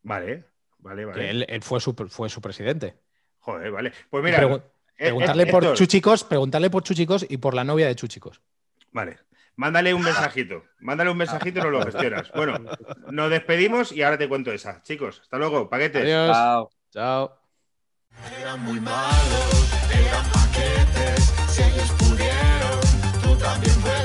Vale, vale, vale. él, fue, su, fue su presidente. Joder, vale. Pues mira. Eh, preguntarle eh, por Chuchicos, preguntarle por Chuchicos y por la novia de Chuchicos. Vale. Mándale un mensajito. Mándale un mensajito y no lo gestionas. Bueno, nos despedimos y ahora te cuento esa. Chicos, hasta luego. Paquetes. Adiós. Chao. Chao. muy si ellos pudieron, tú también puedes.